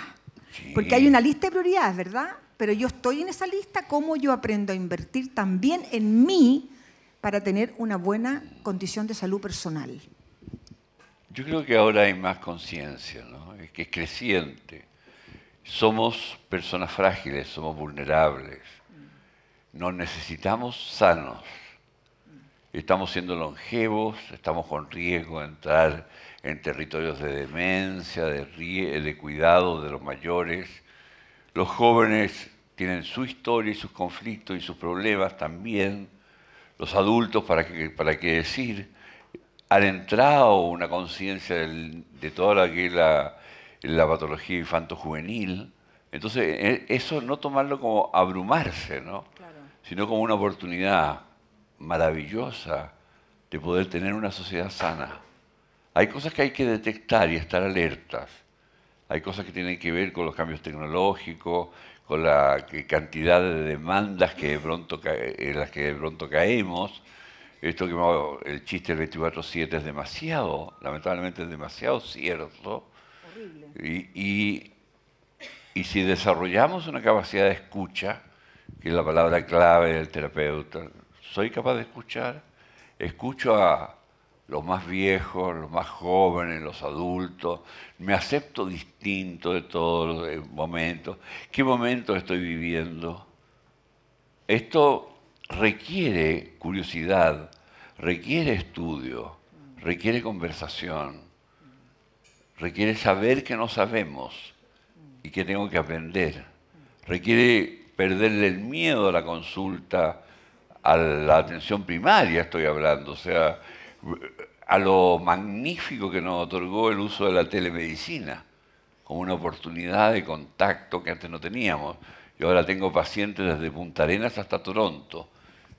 Porque hay una lista de prioridades, ¿verdad? Pero yo estoy en esa lista, ¿cómo yo aprendo a invertir también en mí para tener una buena condición de salud personal? Yo creo que ahora hay más conciencia, que es creciente. Somos personas frágiles, somos vulnerables. Nos necesitamos sanos. Estamos siendo longevos, estamos con riesgo de entrar en territorios de demencia, de, de cuidado de los mayores. Los jóvenes tienen su historia y sus conflictos y sus problemas también. Los adultos, ¿para qué, para qué decir? Han entrado una conciencia de toda aquella la patología infanto-juvenil. Entonces, e, eso no tomarlo como abrumarse, ¿no? Sino como una oportunidad maravillosa de poder tener una sociedad sana. Hay cosas que hay que detectar y estar alertas. Hay cosas que tienen que ver con los cambios tecnológicos, con la cantidad de demandas que de pronto en las que de pronto caemos. Esto que el chiste del 24-7 es demasiado, lamentablemente es demasiado cierto y, si desarrollamos una capacidad de escucha, que es la palabra clave del terapeuta, soy capaz de escuchar, escucho a los más viejos, los más jóvenes, los adultos, me acepto distinto de todos los eh, momentos, qué momento estoy viviendo. Esto requiere curiosidad, requiere estudio, requiere conversación requiere saber que no sabemos y que tengo que aprender. Requiere perderle el miedo a la consulta, a la atención primaria estoy hablando, o sea, a lo magnífico que nos otorgó el uso de la telemedicina, como una oportunidad de contacto que antes no teníamos. Yo ahora tengo pacientes desde Punta Arenas hasta Toronto,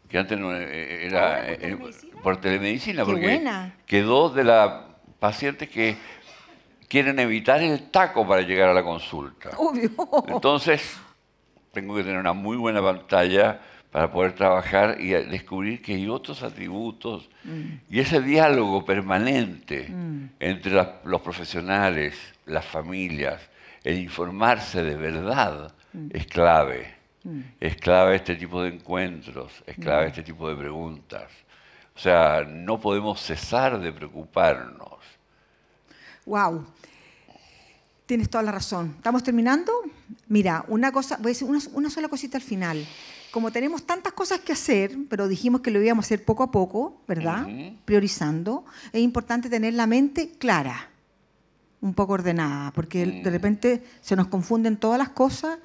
que antes no eh, eh, era eh, por telemedicina, porque quedó de las pacientes que quieren evitar el taco para llegar a la consulta. Obvio. Entonces, tengo que tener una muy buena pantalla para poder trabajar y descubrir que hay otros atributos mm. y ese diálogo permanente mm. entre los profesionales, las familias, el informarse de verdad mm. es clave. Es clave este tipo de encuentros, es clave este tipo de preguntas. O sea, no podemos cesar de preocuparnos. Wow. Tienes toda la razón. ¿Estamos terminando? Mira, una cosa, voy a decir una, sola cosita al final. Como tenemos tantas cosas que hacer, pero dijimos que lo íbamos a hacer poco a poco, ¿verdad? Priorizando, es importante tener la mente clara, un poco ordenada, porque de repente se nos confunden todas las cosas,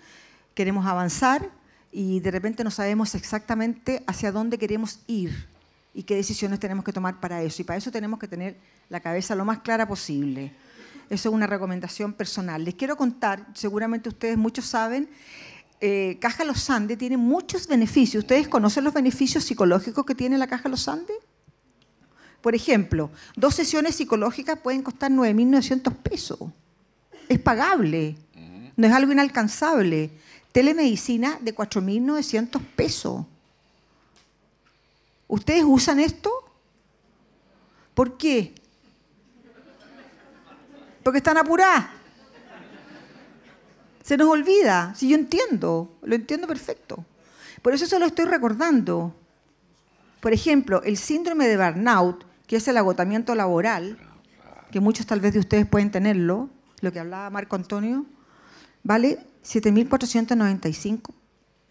queremos avanzar y de repente no sabemos exactamente hacia dónde queremos ir y qué decisiones tenemos que tomar para eso. Y para eso tenemos que tener la cabeza lo más clara posible. Esa es una recomendación personal. Les quiero contar, seguramente ustedes muchos saben, eh, Caja Los Andes tiene muchos beneficios. ¿Ustedes conocen los beneficios psicológicos que tiene la Caja Los Andes? Por ejemplo, dos sesiones psicológicas pueden costar 9.900 pesos. Es pagable, no es algo inalcanzable. Telemedicina de 4.900 pesos. ¿Ustedes usan esto? ¿Por qué? porque están apuradas. Se nos olvida. Si sí, yo entiendo, lo entiendo perfecto. Por eso se lo estoy recordando. Por ejemplo, el síndrome de burnout, que es el agotamiento laboral, que muchos tal vez de ustedes pueden tenerlo, lo que hablaba Marco Antonio, vale 7.495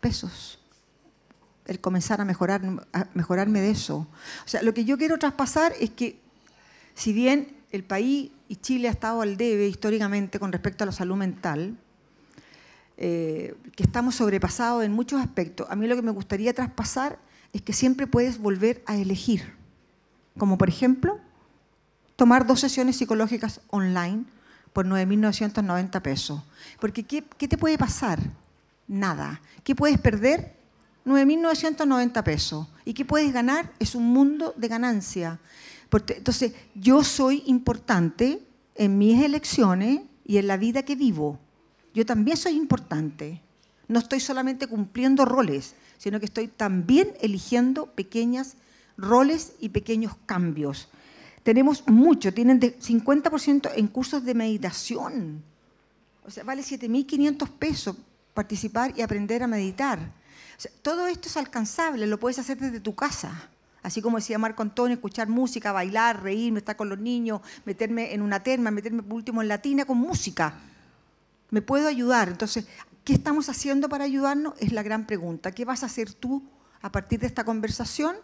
pesos. El comenzar a, mejorar, a mejorarme de eso. O sea, lo que yo quiero traspasar es que, si bien el país y Chile ha estado al debe históricamente con respecto a la salud mental, eh, que estamos sobrepasados en muchos aspectos. A mí lo que me gustaría traspasar es que siempre puedes volver a elegir, como por ejemplo tomar dos sesiones psicológicas online por 9.990 pesos. Porque ¿qué, te puede pasar? Nada. ¿Qué puedes perder? 9.990 pesos. ¿Y qué puedes ganar? Es un mundo de ganancia. Entonces, yo soy importante en mis elecciones y en la vida que vivo. Yo también soy importante. No estoy solamente cumpliendo roles, sino que estoy también eligiendo pequeños roles y pequeños cambios. Tenemos mucho, tienen 50% en cursos de meditación. O sea, vale 7.500 pesos participar y aprender a meditar. todo esto es alcanzable, lo puedes hacer desde tu casa así como decía Marco Antonio, escuchar música, bailar, reírme, estar con los niños, meterme en una terma, meterme por último en latina con música. Me puedo ayudar. Entonces, ¿qué estamos haciendo para ayudarnos? Es la gran pregunta. ¿Qué vas a hacer tú a partir de esta conversación?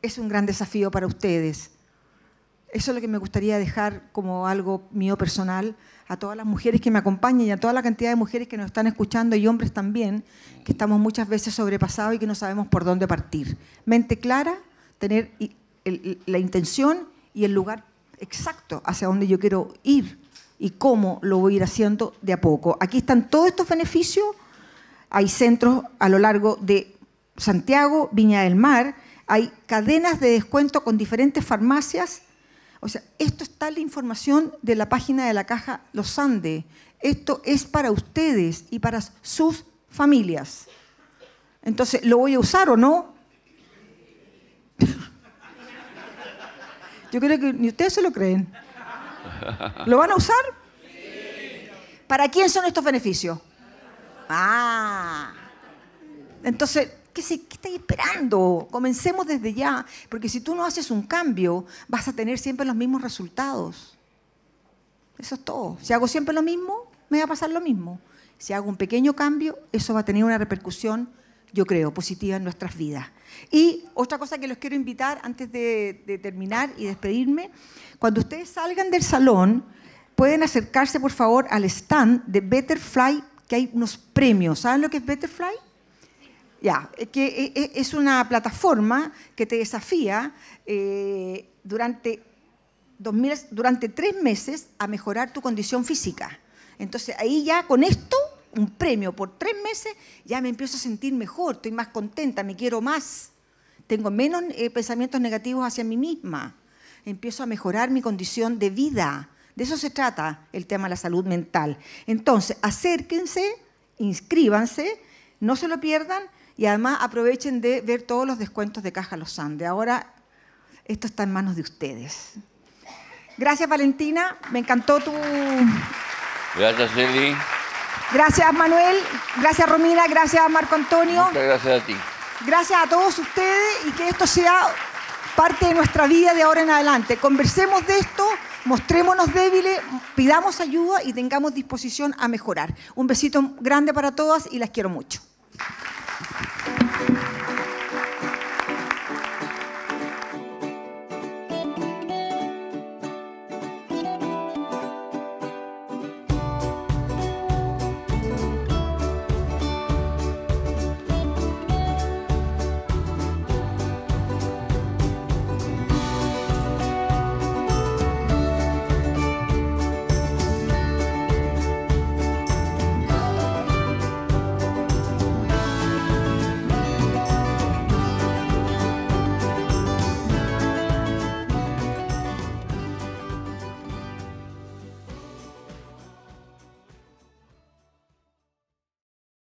Es un gran desafío para ustedes. Eso es lo que me gustaría dejar como algo mío personal a todas las mujeres que me acompañan y a toda la cantidad de mujeres que nos están escuchando y hombres también, que estamos muchas veces sobrepasados y que no sabemos por dónde partir. Mente clara, tener el, la intención y el lugar exacto hacia donde yo quiero ir y cómo lo voy a ir haciendo de a poco. Aquí están todos estos beneficios. Hay centros a lo largo de Santiago, Viña del Mar, hay cadenas de descuento con diferentes farmacias. O sea, esto está la información de la página de la Caja Los Andes. Esto es para ustedes y para sus familias. Entonces, ¿lo voy a usar o no? Yo creo que ni ustedes se lo creen. ¿Lo van a usar? ¿Para quién son estos beneficios? Ah. Entonces, ¿qué, se, ¿qué estáis esperando? Comencemos desde ya, porque si tú no haces un cambio, vas a tener siempre los mismos resultados. Eso es todo. Si hago siempre lo mismo, me va a pasar lo mismo. Si hago un pequeño cambio, eso va a tener una repercusión, yo creo, positiva en nuestras vidas. Y otra cosa que los quiero invitar antes de, terminar y despedirme, cuando ustedes salgan del salón, pueden acercarse por favor al stand de Betterfly, que hay unos premios. ¿Saben lo que es Betterfly? Ya, yeah, que eh, eh, es una plataforma que te desafía eh, durante, durante tres meses a mejorar tu condición física. Entonces ahí ya con esto un premio por tres meses, ya me empiezo a sentir mejor, estoy más contenta, me quiero más, tengo menos eh, pensamientos negativos hacia mí misma, empiezo a mejorar mi condición de vida. De eso se trata el tema de la salud mental. Entonces, acérquense, inscríbanse, no se lo pierdan y además aprovechen de ver todos los descuentos de Caja Los Andes. Ahora, esto está en manos de ustedes. Gracias, Valentina. Me encantó tu... Gracias, Eli. Gracias Manuel, gracias Romina, gracias Marco Antonio. Muchas gracias a ti. Gracias a todos ustedes y que esto sea parte de nuestra vida de ahora en adelante. Conversemos de esto, mostrémonos débiles, pidamos ayuda y tengamos disposición a mejorar. Un besito grande para todas y las quiero mucho.